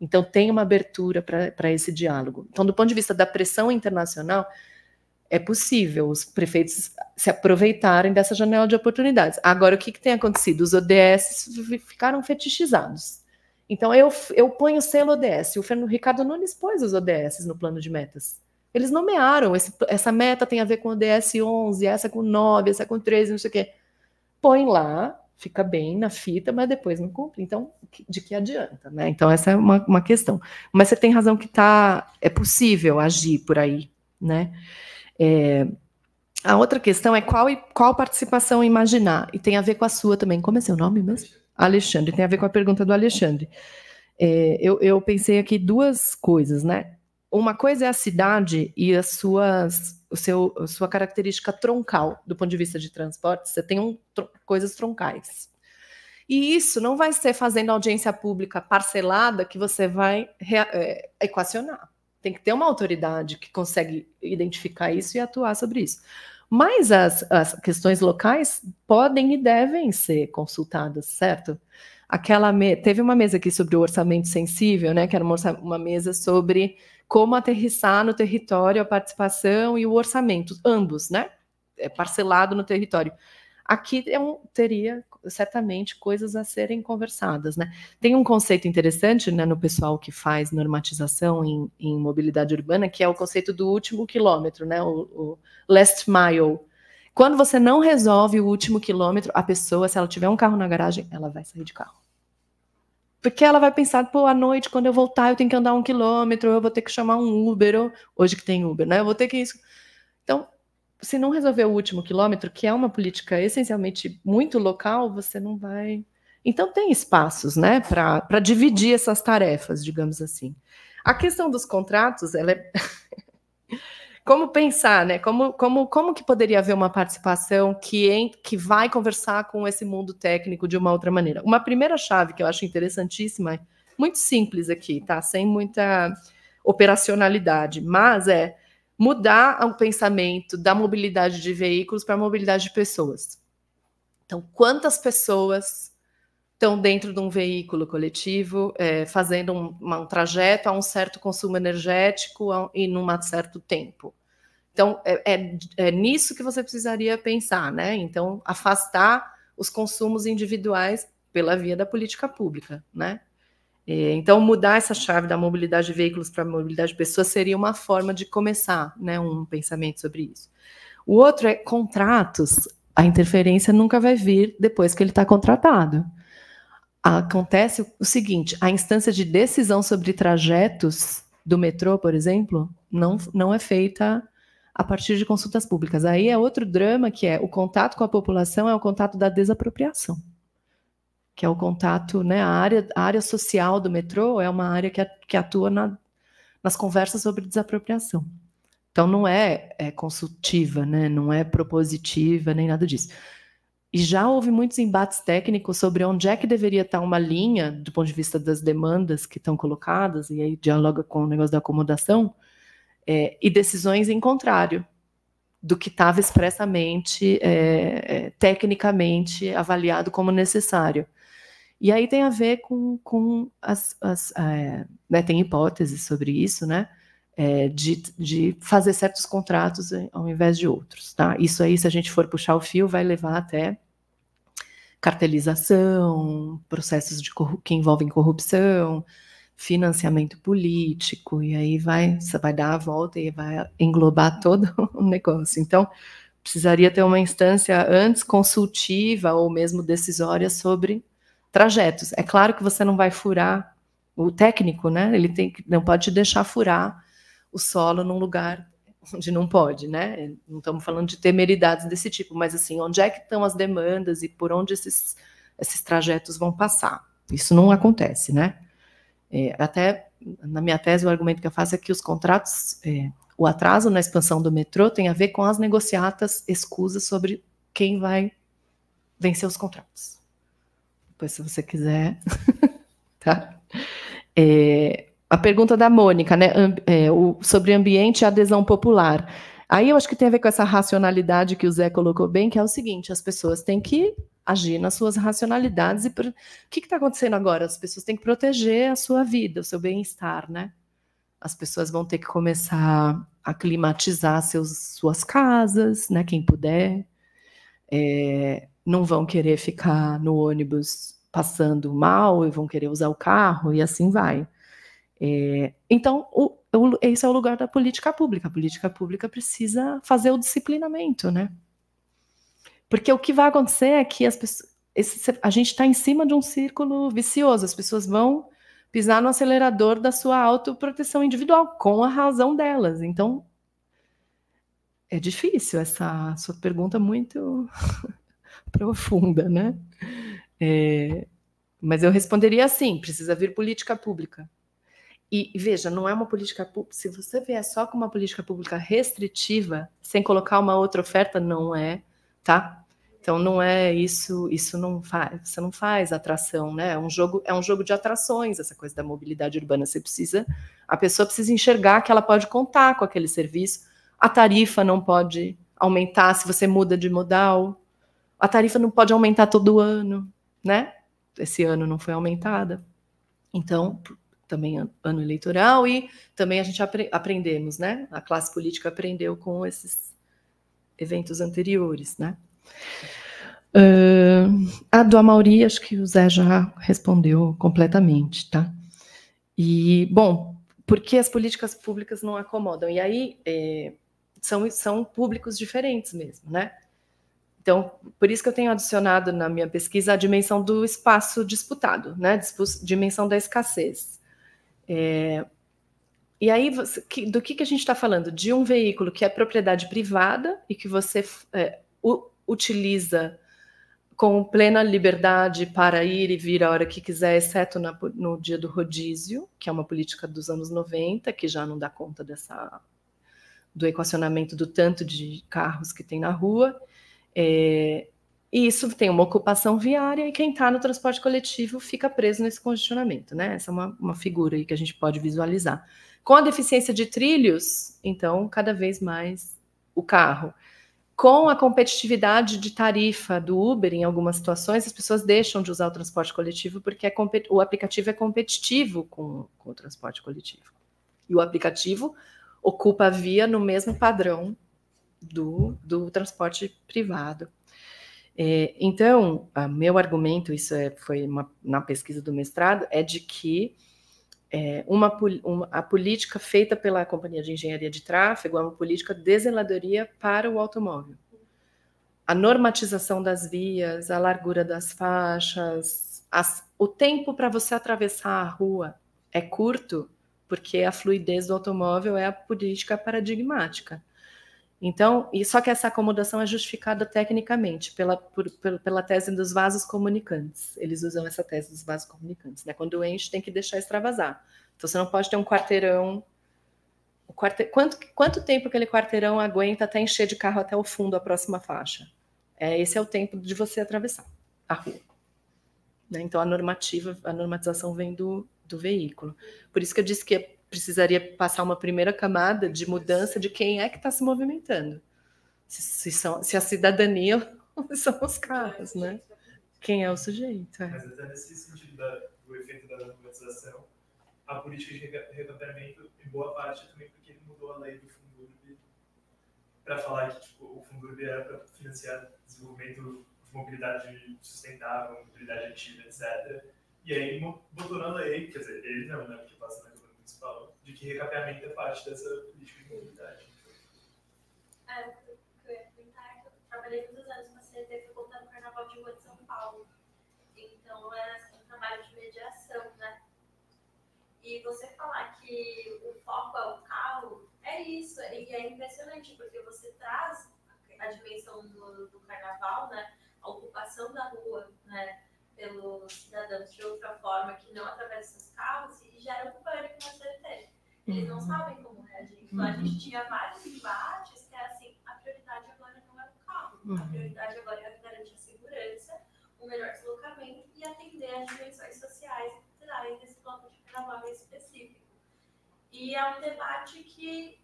Então, tem uma abertura para esse diálogo. Então, do ponto de vista da pressão internacional, é possível os prefeitos se aproveitarem dessa janela de oportunidades. Agora, o que, que tem acontecido? Os ODS ficaram fetichizados. Então, eu, eu ponho selo ODS. O Fernando Ricardo Nunes pôs os ODS no plano de metas. Eles nomearam, esse, essa meta tem a ver com ODS 11, essa com 9, essa com 13, não sei o quê. Põe lá, fica bem na fita, mas depois não cumpre. Então, de que adianta, né? Então, essa é uma, uma questão. Mas você tem razão que tá, é possível agir por aí, né? É, a outra questão é qual, qual participação imaginar, e tem a ver com a sua também. Como é seu nome mesmo? Alexandre, tem a ver com a pergunta do Alexandre. É, eu, eu pensei aqui duas coisas, né? uma coisa é a cidade e as suas, o seu, a sua característica troncal do ponto de vista de transporte. Você tem um, tr coisas troncais. E isso não vai ser fazendo audiência pública parcelada que você vai é, equacionar. Tem que ter uma autoridade que consegue identificar isso e atuar sobre isso. Mas as, as questões locais podem e devem ser consultadas, certo? Aquela me... teve uma mesa aqui sobre o orçamento sensível, né? Que era uma, uma mesa sobre como aterrissar no território a participação e o orçamento, ambos, né? É parcelado no território. Aqui eu é teria certamente coisas a serem conversadas, né? Tem um conceito interessante, né, no pessoal que faz normatização em, em mobilidade urbana, que é o conceito do último quilômetro, né? o, o last mile. Quando você não resolve o último quilômetro, a pessoa, se ela tiver um carro na garagem, ela vai sair de carro. Porque ela vai pensar, pô, à noite, quando eu voltar, eu tenho que andar um quilômetro, eu vou ter que chamar um Uber, ou, hoje que tem Uber, né? Eu vou ter que isso. Então, se não resolver o último quilômetro, que é uma política essencialmente muito local, você não vai. Então, tem espaços, né, para dividir essas tarefas, digamos assim. A questão dos contratos, ela é como pensar, né? Como, como, como que poderia haver uma participação que, em, que vai conversar com esse mundo técnico de uma outra maneira? Uma primeira chave que eu acho interessantíssima, muito simples aqui, tá? Sem muita operacionalidade, mas é mudar o pensamento da mobilidade de veículos para a mobilidade de pessoas. Então, quantas pessoas estão dentro de um veículo coletivo, é, fazendo um, um, trajeto a um certo consumo energético a, e num certo tempo? Então, é, é, é nisso que você precisaria pensar, né? Então, afastar os consumos individuais pela via da política pública, né? Então, mudar essa chave da mobilidade de veículos para a mobilidade de pessoas seria uma forma de começar né, um pensamento sobre isso. O outro é contratos. A interferência nunca vai vir depois que ele está contratado. Acontece o seguinte: a instância de decisão sobre trajetos do metrô, por exemplo, não, não é feita a partir de consultas públicas. Aí é outro drama que é o contato com a população é o contato da desapropriação, que é o contato, né, a área, a área social do metrô é uma área que, que atua na, nas conversas sobre desapropriação. Então não é, é consultiva, né, não é propositiva nem nada disso. E já houve muitos embates técnicos sobre onde é que deveria estar uma linha, do ponto de vista das demandas que estão colocadas, e aí dialoga com o negócio da acomodação, é, e decisões em contrário do que estava expressamente, é, é, tecnicamente avaliado como necessário. E aí tem a ver com, com as, as é, né, tem hipóteses sobre isso, né? É, de, de fazer certos contratos ao invés de outros, tá? Isso aí, se a gente for puxar o fio, vai levar até cartelização, processos de que envolvem corrupção, financiamento político, e aí vai, vai dar a volta e vai englobar todo o negócio. Então, precisaria ter uma instância antes consultiva ou mesmo decisória sobre trajetos. É claro que você não vai furar o técnico, né? Ele tem que, não pode deixar furar o solo num lugar onde não pode, né? Não estamos falando de temeridades desse tipo, mas assim, onde é que estão as demandas e por onde esses, esses trajetos vão passar? Isso não acontece, né? É, até na minha tese, o argumento que eu faço é que os contratos, é, o atraso na expansão do metrô tem a ver com as negociatas escusas sobre quem vai vencer os contratos. Depois, se você quiser, tá? É, a pergunta da Mônica, né, é, o, sobre ambiente e adesão popular. Aí eu acho que tem a ver com essa racionalidade que o Zé colocou bem, que é o seguinte: as pessoas têm que agir nas suas racionalidades. E pro... o que está acontecendo agora? As pessoas têm que proteger a sua vida, o seu bem-estar, né? As pessoas vão ter que começar a climatizar seus, suas casas, né? Quem puder. É, não vão querer ficar no ônibus passando mal e vão querer usar o carro e assim vai. É, então, o, o, esse é o lugar da política pública. A política pública precisa fazer o disciplinamento, né? Porque o que vai acontecer é que as pessoas, esse, a gente está em cima de um círculo vicioso, as pessoas vão pisar no acelerador da sua autoproteção individual, com a razão delas. Então, é difícil essa sua pergunta muito profunda, né? É, mas eu responderia assim: precisa vir política pública. E veja, não é uma política pública. Se você vier só com uma política pública restritiva, sem colocar uma outra oferta, não é tá? Então não é isso, isso não faz, você não faz atração, né? É um jogo, é um jogo de atrações essa coisa da mobilidade urbana. Você precisa, a pessoa precisa enxergar que ela pode contar com aquele serviço. A tarifa não pode aumentar se você muda de modal. A tarifa não pode aumentar todo ano, né? Esse ano não foi aumentada. Então, também ano eleitoral e também a gente apre aprendemos, né? A classe política aprendeu com esses eventos anteriores, né? Uh, a do Amauri, acho que o Zé já respondeu completamente, tá? E, bom, por que as políticas públicas não acomodam? E aí é, são, são públicos diferentes mesmo, né? Então, por isso que eu tenho adicionado na minha pesquisa a dimensão do espaço disputado, né? Dimensão da escassez. É, e aí, você, do que, que a gente está falando? De um veículo que é propriedade privada e que você é, o, utiliza com plena liberdade para ir e vir a hora que quiser, exceto na, no dia do rodízio, que é uma política dos anos 90, que já não dá conta dessa do equacionamento do tanto de carros que tem na rua. É, e isso tem uma ocupação viária e quem está no transporte coletivo fica preso nesse congestionamento, né? Essa é uma, uma figura aí que a gente pode visualizar. Com a deficiência de trilhos, então, cada vez mais o carro. Com a competitividade de tarifa do Uber, em algumas situações, as pessoas deixam de usar o transporte coletivo porque é o aplicativo é competitivo com, com o transporte coletivo. E o aplicativo ocupa a via no mesmo padrão do, do transporte privado. É, então, meu argumento, isso é, foi uma, na pesquisa do mestrado, é de que é, uma, uma, a política feita pela Companhia de Engenharia de Tráfego é uma política de zeladoria para o automóvel. A normatização das vias, a largura das faixas, as, o tempo para você atravessar a rua é curto, porque a fluidez do automóvel é a política paradigmática. Então, e só que essa acomodação é justificada tecnicamente pela, por, por, pela tese dos vasos comunicantes. Eles usam essa tese dos vasos comunicantes, né? Quando enche, tem que deixar extravasar. Então, você não pode ter um quarteirão. Um quarte... quanto, quanto tempo aquele quarteirão aguenta até encher de carro até o fundo a próxima faixa? É, esse é o tempo de você atravessar a rua. Né? Então, a normativa, a normatização vem do, do veículo. Por isso que eu disse que é precisaria passar uma primeira camada de mudança de quem é que está se movimentando. Se, se, são, se a cidadania são os carros, né? Quem é o sujeito. É. Mas até nesse sentido da, do efeito da democratização, a política de recapeamento, em boa parte, também porque ele mudou a lei do Fundurb para falar que tipo, o Fundurb era para financiar desenvolvimento de mobilidade sustentável, mobilidade ativa, etc. E aí botou na lei, quer dizer, ele não, né? Porque passa na de que recapeamento é parte dessa política de mobilidade. É, eu trabalhei muitos anos na fui voltando ao Carnaval de Rua de São Paulo. Então, é assim, um trabalho de mediação, né? E você falar que o foco é o carro, é isso. E é impressionante, porque você traz a dimensão do, do carnaval, né? A ocupação da rua, né? pelos cidadãos de outra forma que não através dos carros e gera um pânico na estratégia. Eles não uhum. sabem como reagir. Então, a gente uhum. tinha vários embates que é assim: a prioridade agora não é o carro, a uhum. prioridade agora é garantir a segurança, o melhor deslocamento e atender as dimensões sociais e culturais desse bloco de carnaval específico. E é um debate que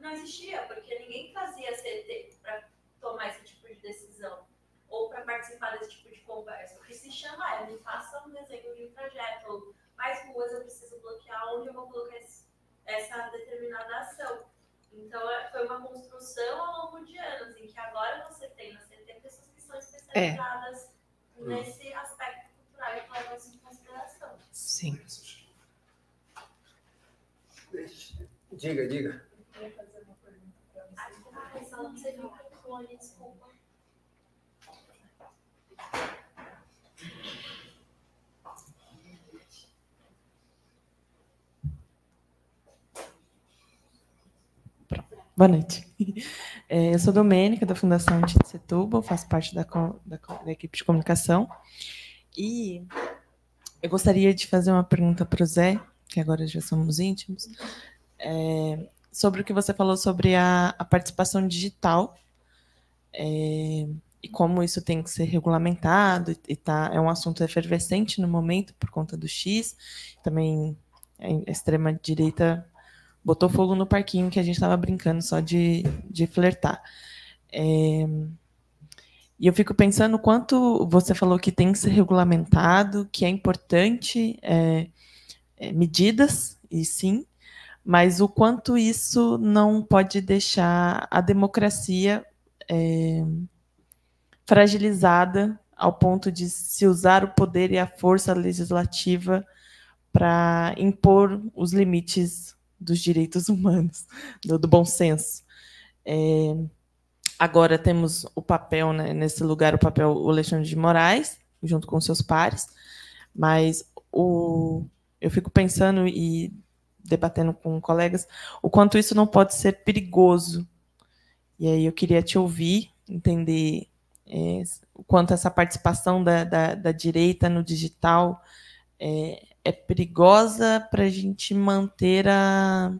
não existia, porque ninguém trazia CT para tomar esse tipo de decisão ou para participar desse tipo de conversa. O que se chama é me faça um desenho de um trajeto, ou quais ruas eu preciso bloquear, onde eu vou colocar esse, essa determinada ação. Então, é, foi uma construção ao longo de anos, em que agora você tem na CT pessoas que são especializadas é. nesse hum. aspecto cultural e que levam isso em consideração. Sim. Diga, diga. Eu queria fazer uma pergunta para você. Ah, desculpa, desculpa. Boa noite. É, eu sou Domênica, da Fundação Tito Setúbal, faço parte da, da, da, equipe de comunicação. E eu gostaria de fazer uma pergunta para o Zé, que agora já somos íntimos, é, sobre o que você falou sobre a, a participação digital é, e como isso tem que ser regulamentado. E tá, é um assunto efervescente no momento por conta do X, também a é, extrema-direita botou fogo no parquinho que a gente estava brincando só de, de flertar. É... E eu fico pensando quanto você falou que tem que ser regulamentado, que é importante é, é, medidas, e sim, mas o quanto isso não pode deixar a democracia é, fragilizada ao ponto de se usar o poder e a força legislativa para impor os limites dos direitos humanos, do, do bom senso. É, agora temos o papel, né, nesse lugar, o papel o Alexandre de Moraes, junto com seus pares, mas o, eu fico pensando e debatendo com colegas o quanto isso não pode ser perigoso. E aí eu queria te ouvir, entender é, o quanto essa participação da, da, da direita no digital é, é perigosa para a gente manter a,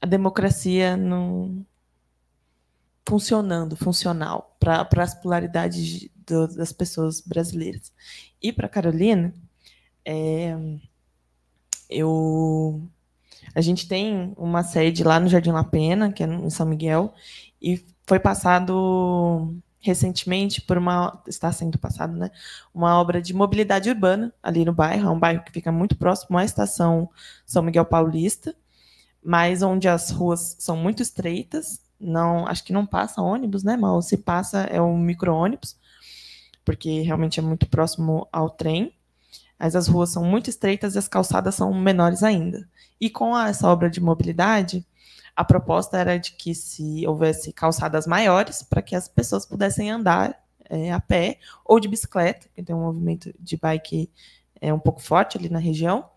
a democracia no, funcionando, funcional, para as polaridades do, das pessoas brasileiras. E para Carolina, é, eu a gente tem uma sede lá no Jardim La Pena, que é em São Miguel, e foi passado recentemente por uma está sendo passado, né, uma obra de mobilidade urbana ali no bairro, é um bairro que fica muito próximo à estação São Miguel Paulista, mas onde as ruas são muito estreitas, não, acho que não passa ônibus, né, mal se passa é um micro-ônibus, porque realmente é muito próximo ao trem. Mas as ruas são muito estreitas e as calçadas são menores ainda. E com essa obra de mobilidade, a proposta era de que se houvesse calçadas maiores para que as pessoas pudessem andar é, a pé ou de bicicleta, que tem um movimento de bike é, um pouco forte ali na região.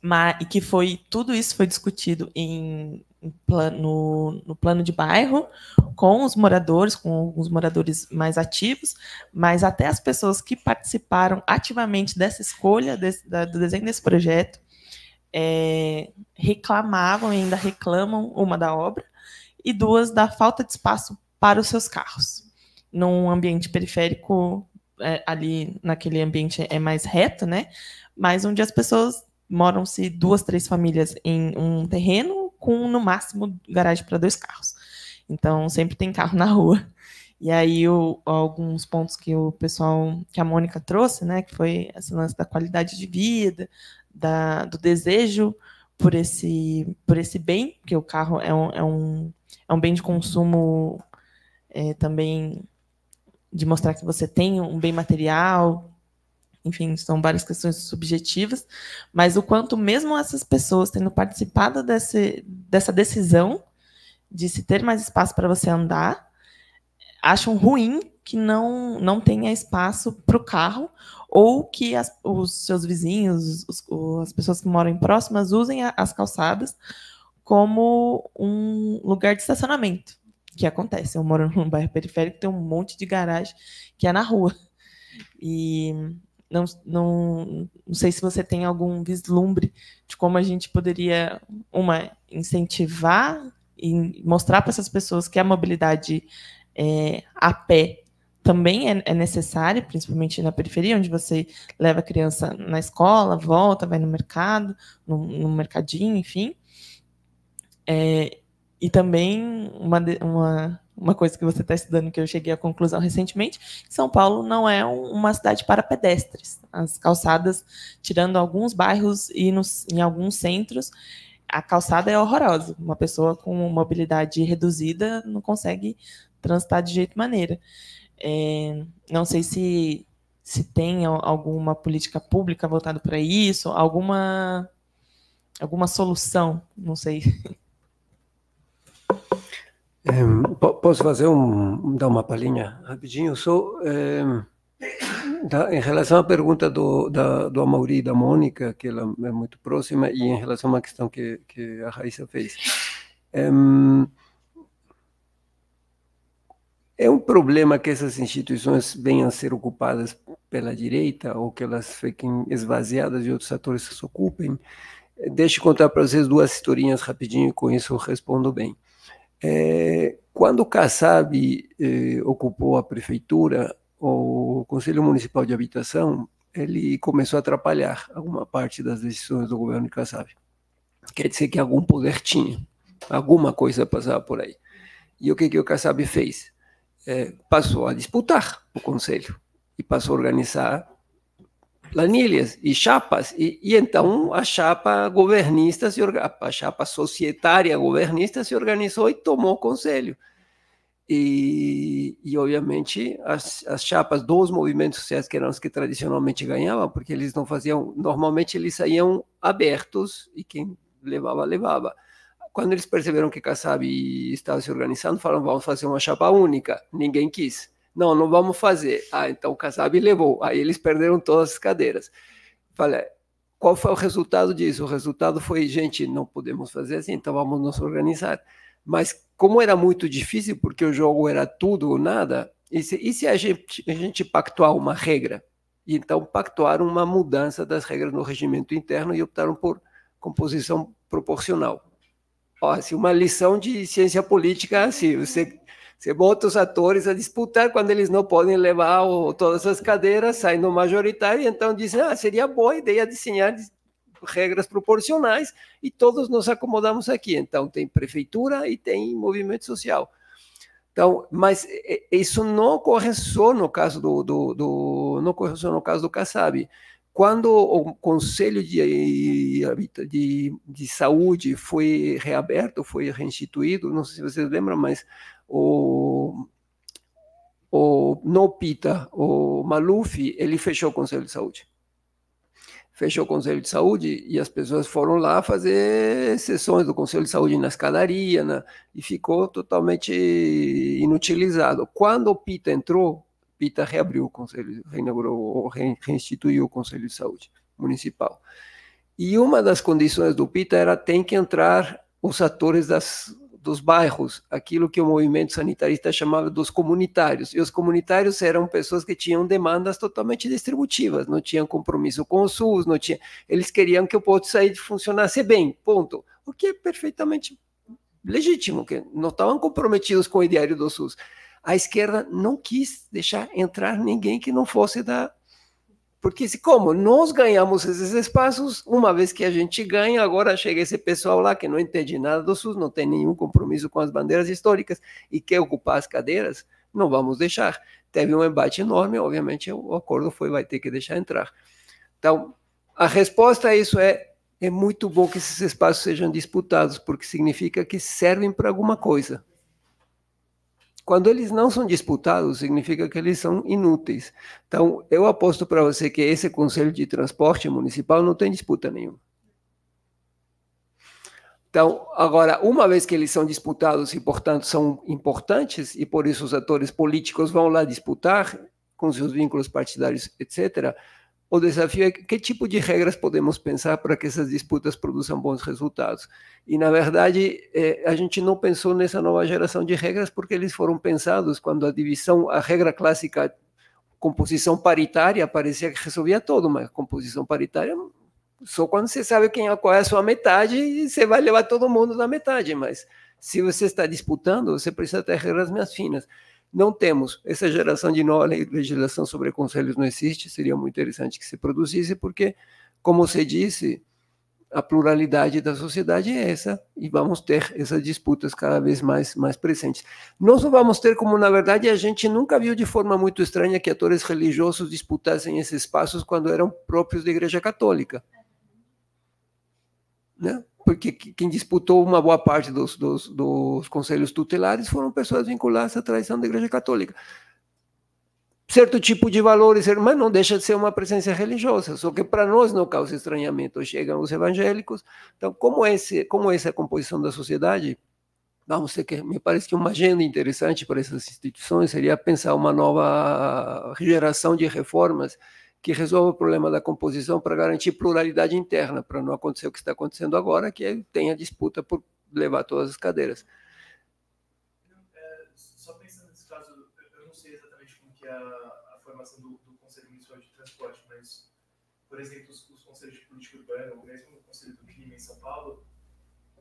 Mas, e que foi tudo isso foi discutido em, em plano, no, plano de bairro com os moradores, com os moradores mais ativos, mas até as pessoas que participaram ativamente dessa escolha desse, da, do desenho desse projeto é, reclamavam e ainda reclamam, uma da obra, e duas da falta de espaço para os seus carros. Num ambiente periférico, é, ali naquele ambiente é mais reto, né? Mas onde as pessoas moram-se duas, três famílias em um terreno com, no máximo, garagem para dois carros. Então, sempre tem carro na rua. E aí, o, alguns pontos que o pessoal, que a Mônica trouxe, né, que foi esse lance da qualidade de vida, da, do desejo por esse, por esse bem, que o carro é um, é um, é um bem de consumo é, também de mostrar que você tem um bem material, enfim, são várias questões subjetivas, mas o quanto mesmo essas pessoas tendo participado desse, dessa decisão de se ter mais espaço para você andar, acham ruim que não, não tenha espaço para o carro, ou que as, os seus vizinhos, os, as pessoas que moram próximas, usem a, as calçadas como um lugar de estacionamento, que acontece. Eu moro num bairro periférico, tem um monte de garagem que é na rua. E não, não, não sei se você tem algum vislumbre de como a gente poderia, uma, incentivar e mostrar para essas pessoas que a mobilidade é, a pé também é, é necessária, principalmente na periferia, onde você leva a criança na escola, volta, vai no mercado, no, no mercadinho, enfim. É, e também uma, uma, uma coisa que você está estudando, que eu cheguei à conclusão recentemente, São Paulo não é um, uma cidade para pedestres. As calçadas, tirando alguns bairros e nos, em alguns centros, a calçada é horrorosa. Uma pessoa com mobilidade reduzida não consegue transitar de jeito maneira. É, não sei se, se tem alguma política pública voltada para isso, alguma, alguma solução, não sei. É, posso fazer um, dar uma palhinha rapidinho? Sou é, da, em relação à pergunta do, da, do e da Mônica, que ela é muito próxima, e em relação à questão que, que a Raíssa fez. É, é um problema que essas instituições venham a ser ocupadas pela direita ou que elas fiquem esvaziadas de outros atores que se ocupem? Deixa eu contar para vocês duas historinhas rapidinho e com isso eu respondo bem. É, quando o Kassab eh, ocupou a prefeitura, o Conselho Municipal de Habitação, ele começou a atrapalhar alguma parte das decisões do governo de Kassab. Quer dizer que algum poder tinha, alguma coisa passava por aí. E o que, que o Kassab fez? É, passou a disputar o conselho e passou a organizar planilhas e chapas. E, e então a chapa governista, se, a chapa societária governista se organizou e tomou o conselho. E, e, obviamente as, as, chapas dos movimentos sociais que eram os que tradicionalmente ganhavam, porque eles não faziam, normalmente eles saíam abertos e quem levava, levava. Quando eles perceberam que Kassab estava se organizando, falaram: vamos fazer uma chapa única. Ninguém quis. Não, não vamos fazer. Ah, então Kassab levou. Aí eles perderam todas as cadeiras. Falei, qual foi o resultado disso? O resultado foi, gente, não podemos fazer assim, então vamos nos organizar. Mas como era muito difícil, porque o jogo era tudo ou nada, e se, e se a, gente, a gente pactuar uma regra? E então pactuaram uma mudança das regras no regimento interno e optaram por composição proporcional. Ó, assim, uma lição de ciência política assim, você, você bota os atores a disputar quando eles não podem levar o, todas as cadeiras, saindo no majoritário, e então dizem, ah, seria boa ideia desenhar regras proporcionais e todos nos acomodamos aqui. Então tem prefeitura e tem movimento social. Então, mas eh, isso não ocorre só no caso do, do, do não ocorre só no caso do Kassab. Quando o Conselho de, de, de Saúde foi reaberto, foi reinstituído, não sei se vocês lembram, mas o, o Nopita, o Maluf, ele fechou o Conselho de Saúde fechou o Conselho de Saúde e as pessoas foram lá fazer sessões do Conselho de Saúde na escadaria e ficou totalmente inutilizado. Quando o Pita entrou, Pita reabriu o Conselho, reinaugurou ou reinstituiu o Conselho de Saúde Municipal. E uma das condições do Pita era tem que entrar os atores das, dos bairros, aquilo que o movimento sanitarista chamava dos comunitários. E os comunitários eram pessoas que tinham demandas totalmente distributivas, não tinham compromisso com o SUS, não tinha, eles queriam que o posto de saúde funcionasse bem, ponto. O que é perfeitamente legítimo, que não estavam comprometidos com o ideário do SUS a esquerda não quis deixar entrar ninguém que não fosse da. Porque, se como nós ganhamos esses espaços, uma vez que a gente ganha, agora chega esse pessoal lá que não entende nada do SUS, não tem nenhum compromisso com as bandeiras históricas e quer ocupar as cadeiras, não vamos deixar. Teve um embate enorme, obviamente o acordo foi, vai ter que deixar entrar. Então, a resposta a isso é é muito bom que esses espaços sejam disputados, porque significa que servem para alguma coisa. Quando eles não são disputados, significa que eles são inúteis. Então, eu aposto para você que esse Conselho de Transporte Municipal não tem disputa nenhuma. Então, agora, uma vez que eles são disputados e, portanto, são importantes, e por isso os atores políticos vão lá disputar, com seus vínculos partidários, etc., o desafio é que tipo de regras podemos pensar para que essas disputas produzam bons resultados. E, na verdade, eh, a gente não pensou nessa nova geração de regras porque eles foram pensados quando a divisão, a regra clássica, composição paritária, parecia que resolvia tudo, mas composição paritária só quando você sabe quem é, qual é a sua metade, você vai levar todo mundo da metade, mas se você está disputando, você precisa ter regras mais finas não temos. Essa geração de nova legislação sobre conselhos não existe, seria muito interessante que se produzisse, porque, como você disse, a pluralidade da sociedade é essa, e vamos ter essas disputas cada vez mais, mais presentes. Nós não vamos ter, como na verdade a gente nunca viu de forma muito estranha que atores religiosos disputassem esses espaços quando eram próprios da Igreja Católica. Né? porque quem disputou uma boa parte dos, dos, dos conselhos tutelares foram pessoas vinculadas à tradição da Igreja Católica certo tipo de valores, mas não deixa de ser uma presença religiosa, só que para nós não causa estranhamento, chegam os evangélicos. Então, como esse, como essa é a composição da sociedade, vamos ter que, me parece que uma agenda interessante para essas instituições seria pensar uma nova geração de reformas que resolva o problema da composição para garantir pluralidade interna, para não acontecer o que está acontecendo agora, que é, tem a disputa por levar todas as cadeiras. É, só pensando nesse caso, eu não sei exatamente como que é a, formação do, do, Conselho Municipal de Transporte, mas, por exemplo, os, os conselhos de política urbana, ou mesmo o Conselho do Clima em São Paulo,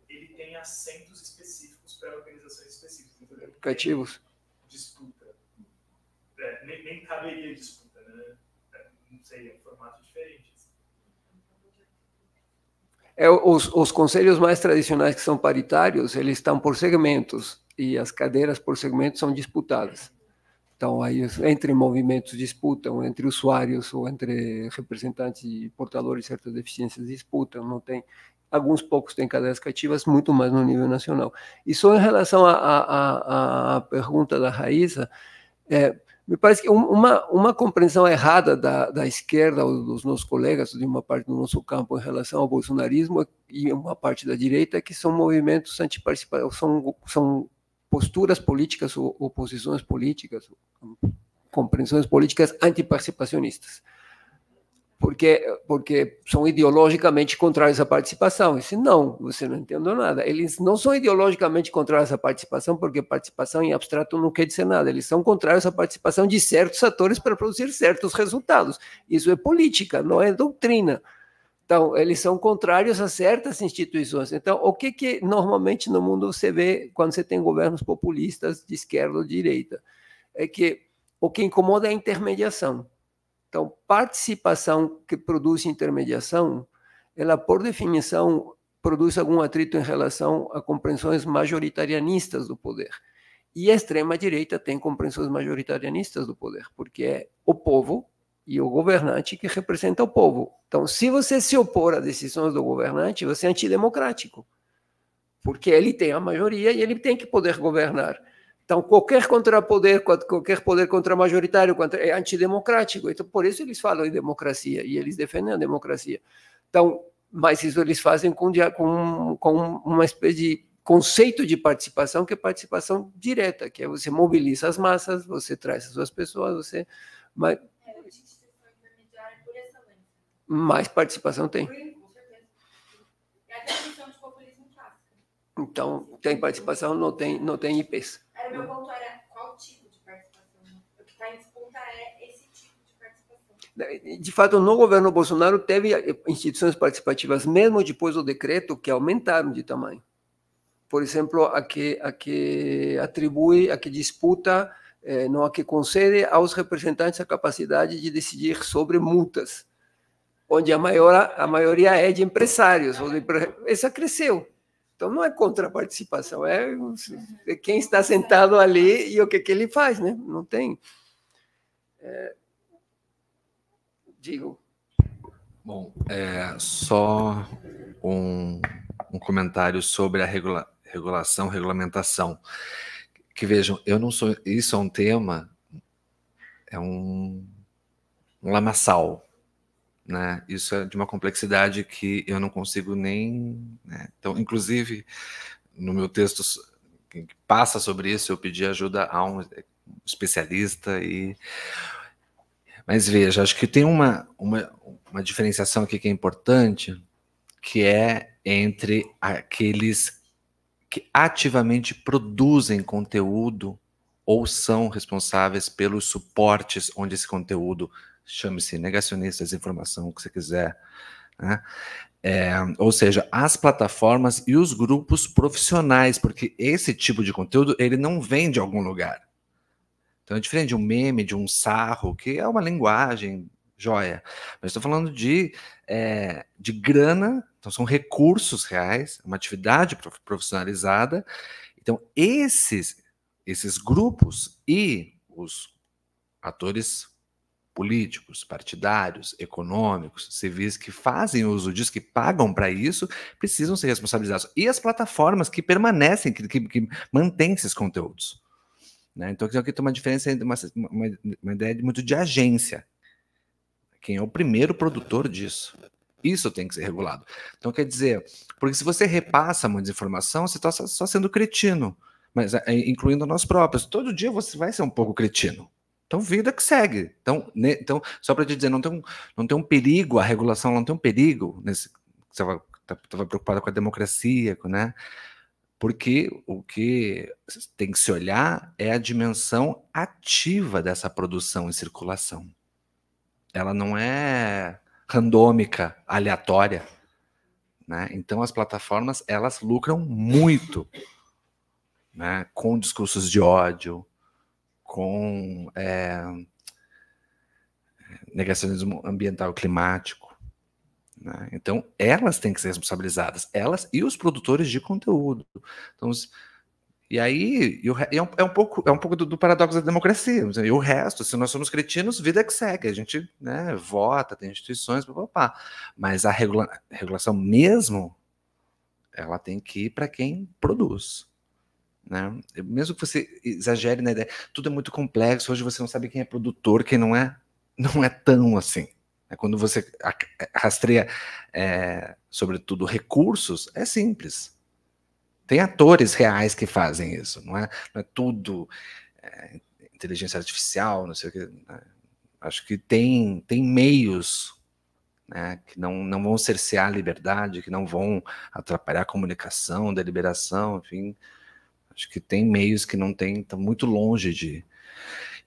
ele tem assentos específicos para organizações específicas. Então, Cativos. Disputa. É, nem, nem caberia disputa seiam formatos diferentes. É, os, os conselhos mais tradicionais que são paritários, eles estão por segmentos e as cadeiras por segmentos são disputadas. Então, aí entre movimentos disputam, entre usuários ou entre representantes e portadores de certas deficiências disputam, não tem alguns poucos têm cadeiras cativas, muito mais no nível nacional. E só em relação à pergunta da Raíssa, é, me parece que uma, uma compreensão errada da, da esquerda ou dos nossos colegas, de uma parte do nosso campo em relação ao bolsonarismo e uma parte da direita, é que são movimentos antiparticipativos, são, são posturas políticas ou oposições políticas, compreensões políticas antiparticipacionistas porque, porque são ideologicamente contrários à participação. Isso não, você não entendeu nada. Eles não são ideologicamente contrários à participação, porque participação em abstrato não quer dizer nada. Eles são contrários à participação de certos atores para produzir certos resultados. Isso é política, não é doutrina. Então, eles são contrários a certas instituições. Então, o que, que normalmente no mundo você vê quando você tem governos populistas de esquerda ou de direita? É que o que incomoda é a intermediação então, participação que produz intermediação, ela, por definição, produz algum atrito em relação a compreensões majoritarianistas do poder. E a extrema-direita tem compreensões majoritarianistas do poder, porque é o povo e o governante que representa o povo. Então, se você se opor às decisões do governante, você é antidemocrático, porque ele tem a maioria e ele tem que poder governar. Então, qualquer contrapoder, qualquer poder contra-majoritário contra, é antidemocrático. Então, por isso eles falam em democracia e eles defendem a democracia. Então, mas isso eles fazem com, com, com uma espécie de conceito de participação, que é participação direta, que é você mobiliza as massas, você traz as suas pessoas, você. Mas, mais participação tem. Então, tem participação, não tem, não tem IPs. Era meu hum. ponto, era qual tipo de participação? O que está em disputa é esse tipo de participação. De fato, no governo Bolsonaro teve eh, instituições participativas, mesmo depois do decreto, que aumentaram de tamanho. Por exemplo, a que, a que atribui, a que disputa, eh, não a que concede aos representantes a capacidade de decidir sobre multas, onde a, maior, a maioria é de empresários. Essa cresceu então não é contra a participação, é, é quem está sentado ali e o que, que ele faz, né? Não tem. É... Digo. Bom, é, só um, um comentário sobre a regula regulação, regulamentação. Que vejam, eu não sou. Isso é um tema, é um, um lamaçal né? Isso é de uma complexidade que eu não consigo nem. Né? Então, inclusive, no meu texto que passa sobre isso, eu pedi ajuda a um especialista e. Mas veja, acho que tem uma, uma, uma diferenciação aqui que é importante, que é entre aqueles que ativamente produzem conteúdo ou são responsáveis pelos suportes onde esse conteúdo chame-se negacionista, desinformação, o que você quiser. Né? É, ou seja, as plataformas e os grupos profissionais, porque esse tipo de conteúdo ele não vem de algum lugar. Então é diferente de um meme, de um sarro, que é uma linguagem joia. Mas estou falando de, é, de grana, então são recursos reais, uma atividade profissionalizada. Então esses, esses grupos e os atores políticos, partidários, econômicos, civis que fazem uso disso, que pagam para isso, precisam ser responsabilizados. E as plataformas que permanecem, que, que, que mantêm esses conteúdos. Né? Então, aqui tem uma diferença entre uma, uma, uma ideia muito de agência. Quem é o primeiro produtor disso? Isso tem que ser regulado. Então, quer dizer, porque se você repassa muita informação, você está só, só sendo cretino, mas é, incluindo nós próprios. Todo dia você vai ser um pouco cretino. Então, vida que segue. Então, ne, então só para te dizer, não tem, um, não tem um perigo, a regulação não tem um perigo. Nesse, você estava tá, preocupada com a democracia, né? Porque o que tem que se olhar é a dimensão ativa dessa produção em circulação. Ela não é randômica, aleatória. Né? Então, as plataformas elas lucram muito né? com discursos de ódio, com é, negacionismo ambiental climático. Né? Então, elas têm que ser responsabilizadas, elas e os produtores de conteúdo. Então, e aí e é, um, é, um, pouco, é um pouco do, do, paradoxo da democracia. E o resto, se nós somos cretinos, vida que segue. A gente né, vota, tem instituições, mas a regula regulação mesmo, ela tem que ir para quem produz. Né? Mesmo que você exagere na ideia, tudo é muito complexo. Hoje você não sabe quem é produtor, quem não é, não é tão assim. É quando você eh, rastreia, é, sobretudo, recursos, é simples. Tem atores reais que fazem isso, não é, não é tudo é, inteligência artificial, não sei o que. Né? Acho que tem, tem meios né, que não, não vão cercear a liberdade, que não vão atrapalhar a comunicação, deliberação, enfim. Acho que tem meios que não tem, está muito longe de.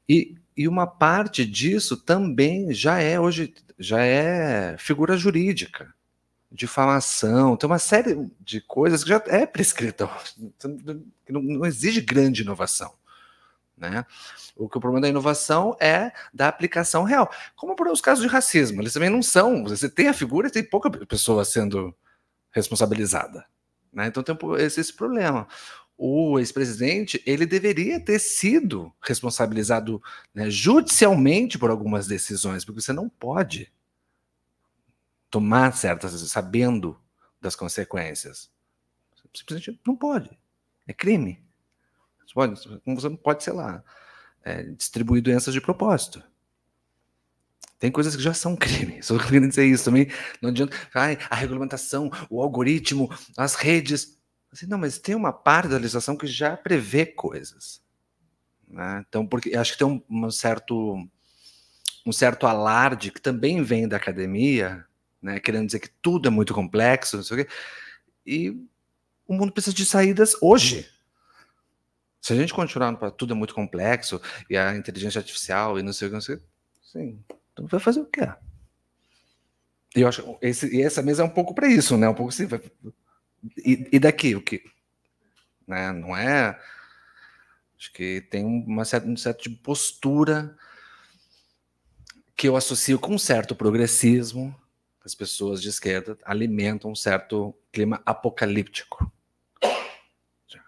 E, e uma parte disso também já é hoje, já é figura jurídica, difamação, tem uma série de coisas que já é prescrita, que não, não exige grande inovação. Né? O que o problema da inovação é da aplicação real. Como por os casos de racismo, eles também não são. Você tem a figura e tem pouca pessoa sendo responsabilizada. Né? Então tem esse, esse problema o ex-presidente ele deveria ter sido responsabilizado né, judicialmente por algumas decisões, porque você não pode tomar certas sabendo das consequências. Simplesmente não pode. É crime. Você, pode, você não pode, sei lá, é, distribuir doenças de propósito. Tem coisas que já são crime. Só querendo dizer isso também. Não adianta. Ai, a regulamentação, o algoritmo, as redes. Assim, não, mas tem uma parte da legislação que já prevê coisas. Né? Então, porque acho que tem um, um, certo um certo alarde que também vem da academia, né? querendo dizer que tudo é muito complexo, não sei o quê. E o mundo precisa de saídas hoje. Se a gente continuar para tudo é muito complexo, e a inteligência artificial e não sei o que, não sei o que, sim, então vai fazer o quê? E eu acho que esse, essa mesa é um pouco para isso, né? Um pouco assim, vai, e, e daqui o que? Né? Não é. Acho que tem uma certa, um certo tipo de postura que eu associo com um certo progressismo. As pessoas de esquerda alimentam um certo clima apocalíptico.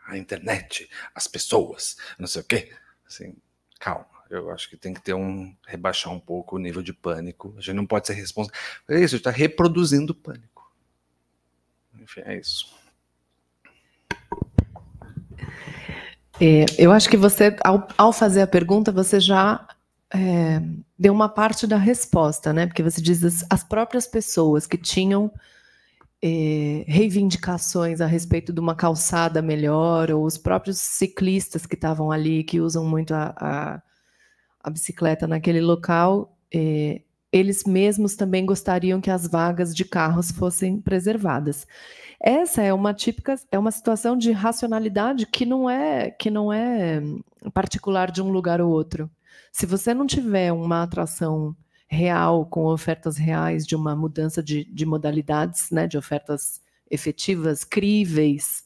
A internet, as pessoas, não sei o quê. Assim, calma. Eu acho que tem que ter um rebaixar um pouco o nível de pânico. A gente não pode ser responsável. É isso, está reproduzindo pânico. Enfim, é isso. É, eu acho que você, ao, ao, fazer a pergunta, você já é, deu uma parte da resposta, né? Porque você diz as, as próprias pessoas que tinham é, reivindicações a respeito de uma calçada melhor, ou os próprios ciclistas que estavam ali, que usam muito a, a, a bicicleta naquele local, é, eles mesmos também gostariam que as vagas de carros fossem preservadas. Essa é uma típica, é uma situação de racionalidade que não é que não é particular de um lugar ou outro. Se você não tiver uma atração real com ofertas reais de uma mudança de, de modalidades, né, de ofertas efetivas, críveis,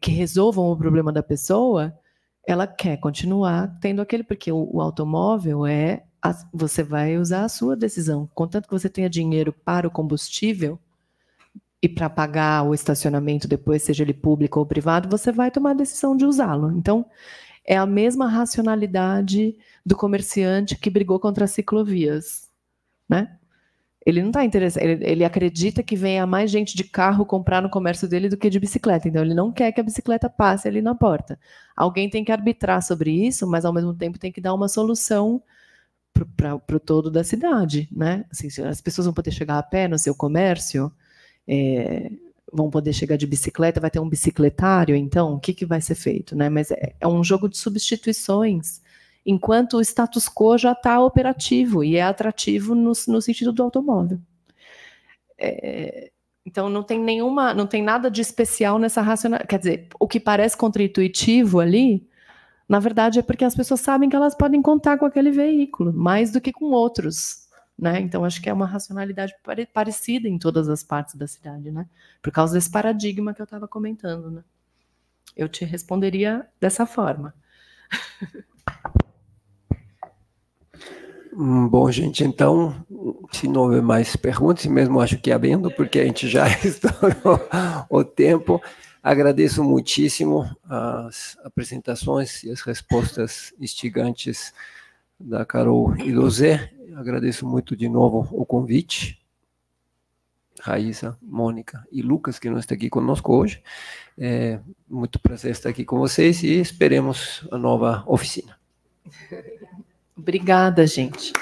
que resolvam o problema da pessoa, ela quer continuar tendo aquele porque o, o automóvel é você vai usar a sua decisão. Contanto que você tenha dinheiro para o combustível e para pagar o estacionamento depois, seja ele público ou privado, você vai tomar a decisão de usá-lo. Então, é a mesma racionalidade do comerciante que brigou contra as ciclovias, né? Ele não está interessado, ele, ele, acredita que venha mais gente de carro comprar no comércio dele do que de bicicleta, então ele não quer que a bicicleta passe ali na porta. Alguém tem que arbitrar sobre isso, mas ao mesmo tempo tem que dar uma solução para o todo da cidade, né? Assim, as pessoas vão poder chegar a pé no seu comércio, é, vão poder chegar de bicicleta, vai ter um bicicletário, então o que, que vai ser feito, né? Mas é, é um jogo de substituições, enquanto o status quo já está operativo e é atrativo no, no sentido do automóvel. É, então não tem nenhuma, não tem nada de especial nessa racionalidade. Quer dizer, o que parece contraintuitivo ali na verdade é porque as pessoas sabem que elas podem contar com aquele veículo, mais do que com outros. Né? Então, acho que é uma racionalidade parecida em todas as partes da cidade, né? por causa desse paradigma que eu estava comentando. Né? Eu te responderia dessa forma. Hum, bom, gente, então, se não houver mais perguntas, e mesmo acho que havendo, porque a gente já estourou o tempo, Agradeço muitíssimo as apresentações e as respostas instigantes da Carol e do Zé. Agradeço muito de novo o convite. Raíssa, Mônica e Lucas, que não está aqui conosco hoje. É muito prazer estar aqui com vocês e esperemos a nova oficina. Obrigada, gente.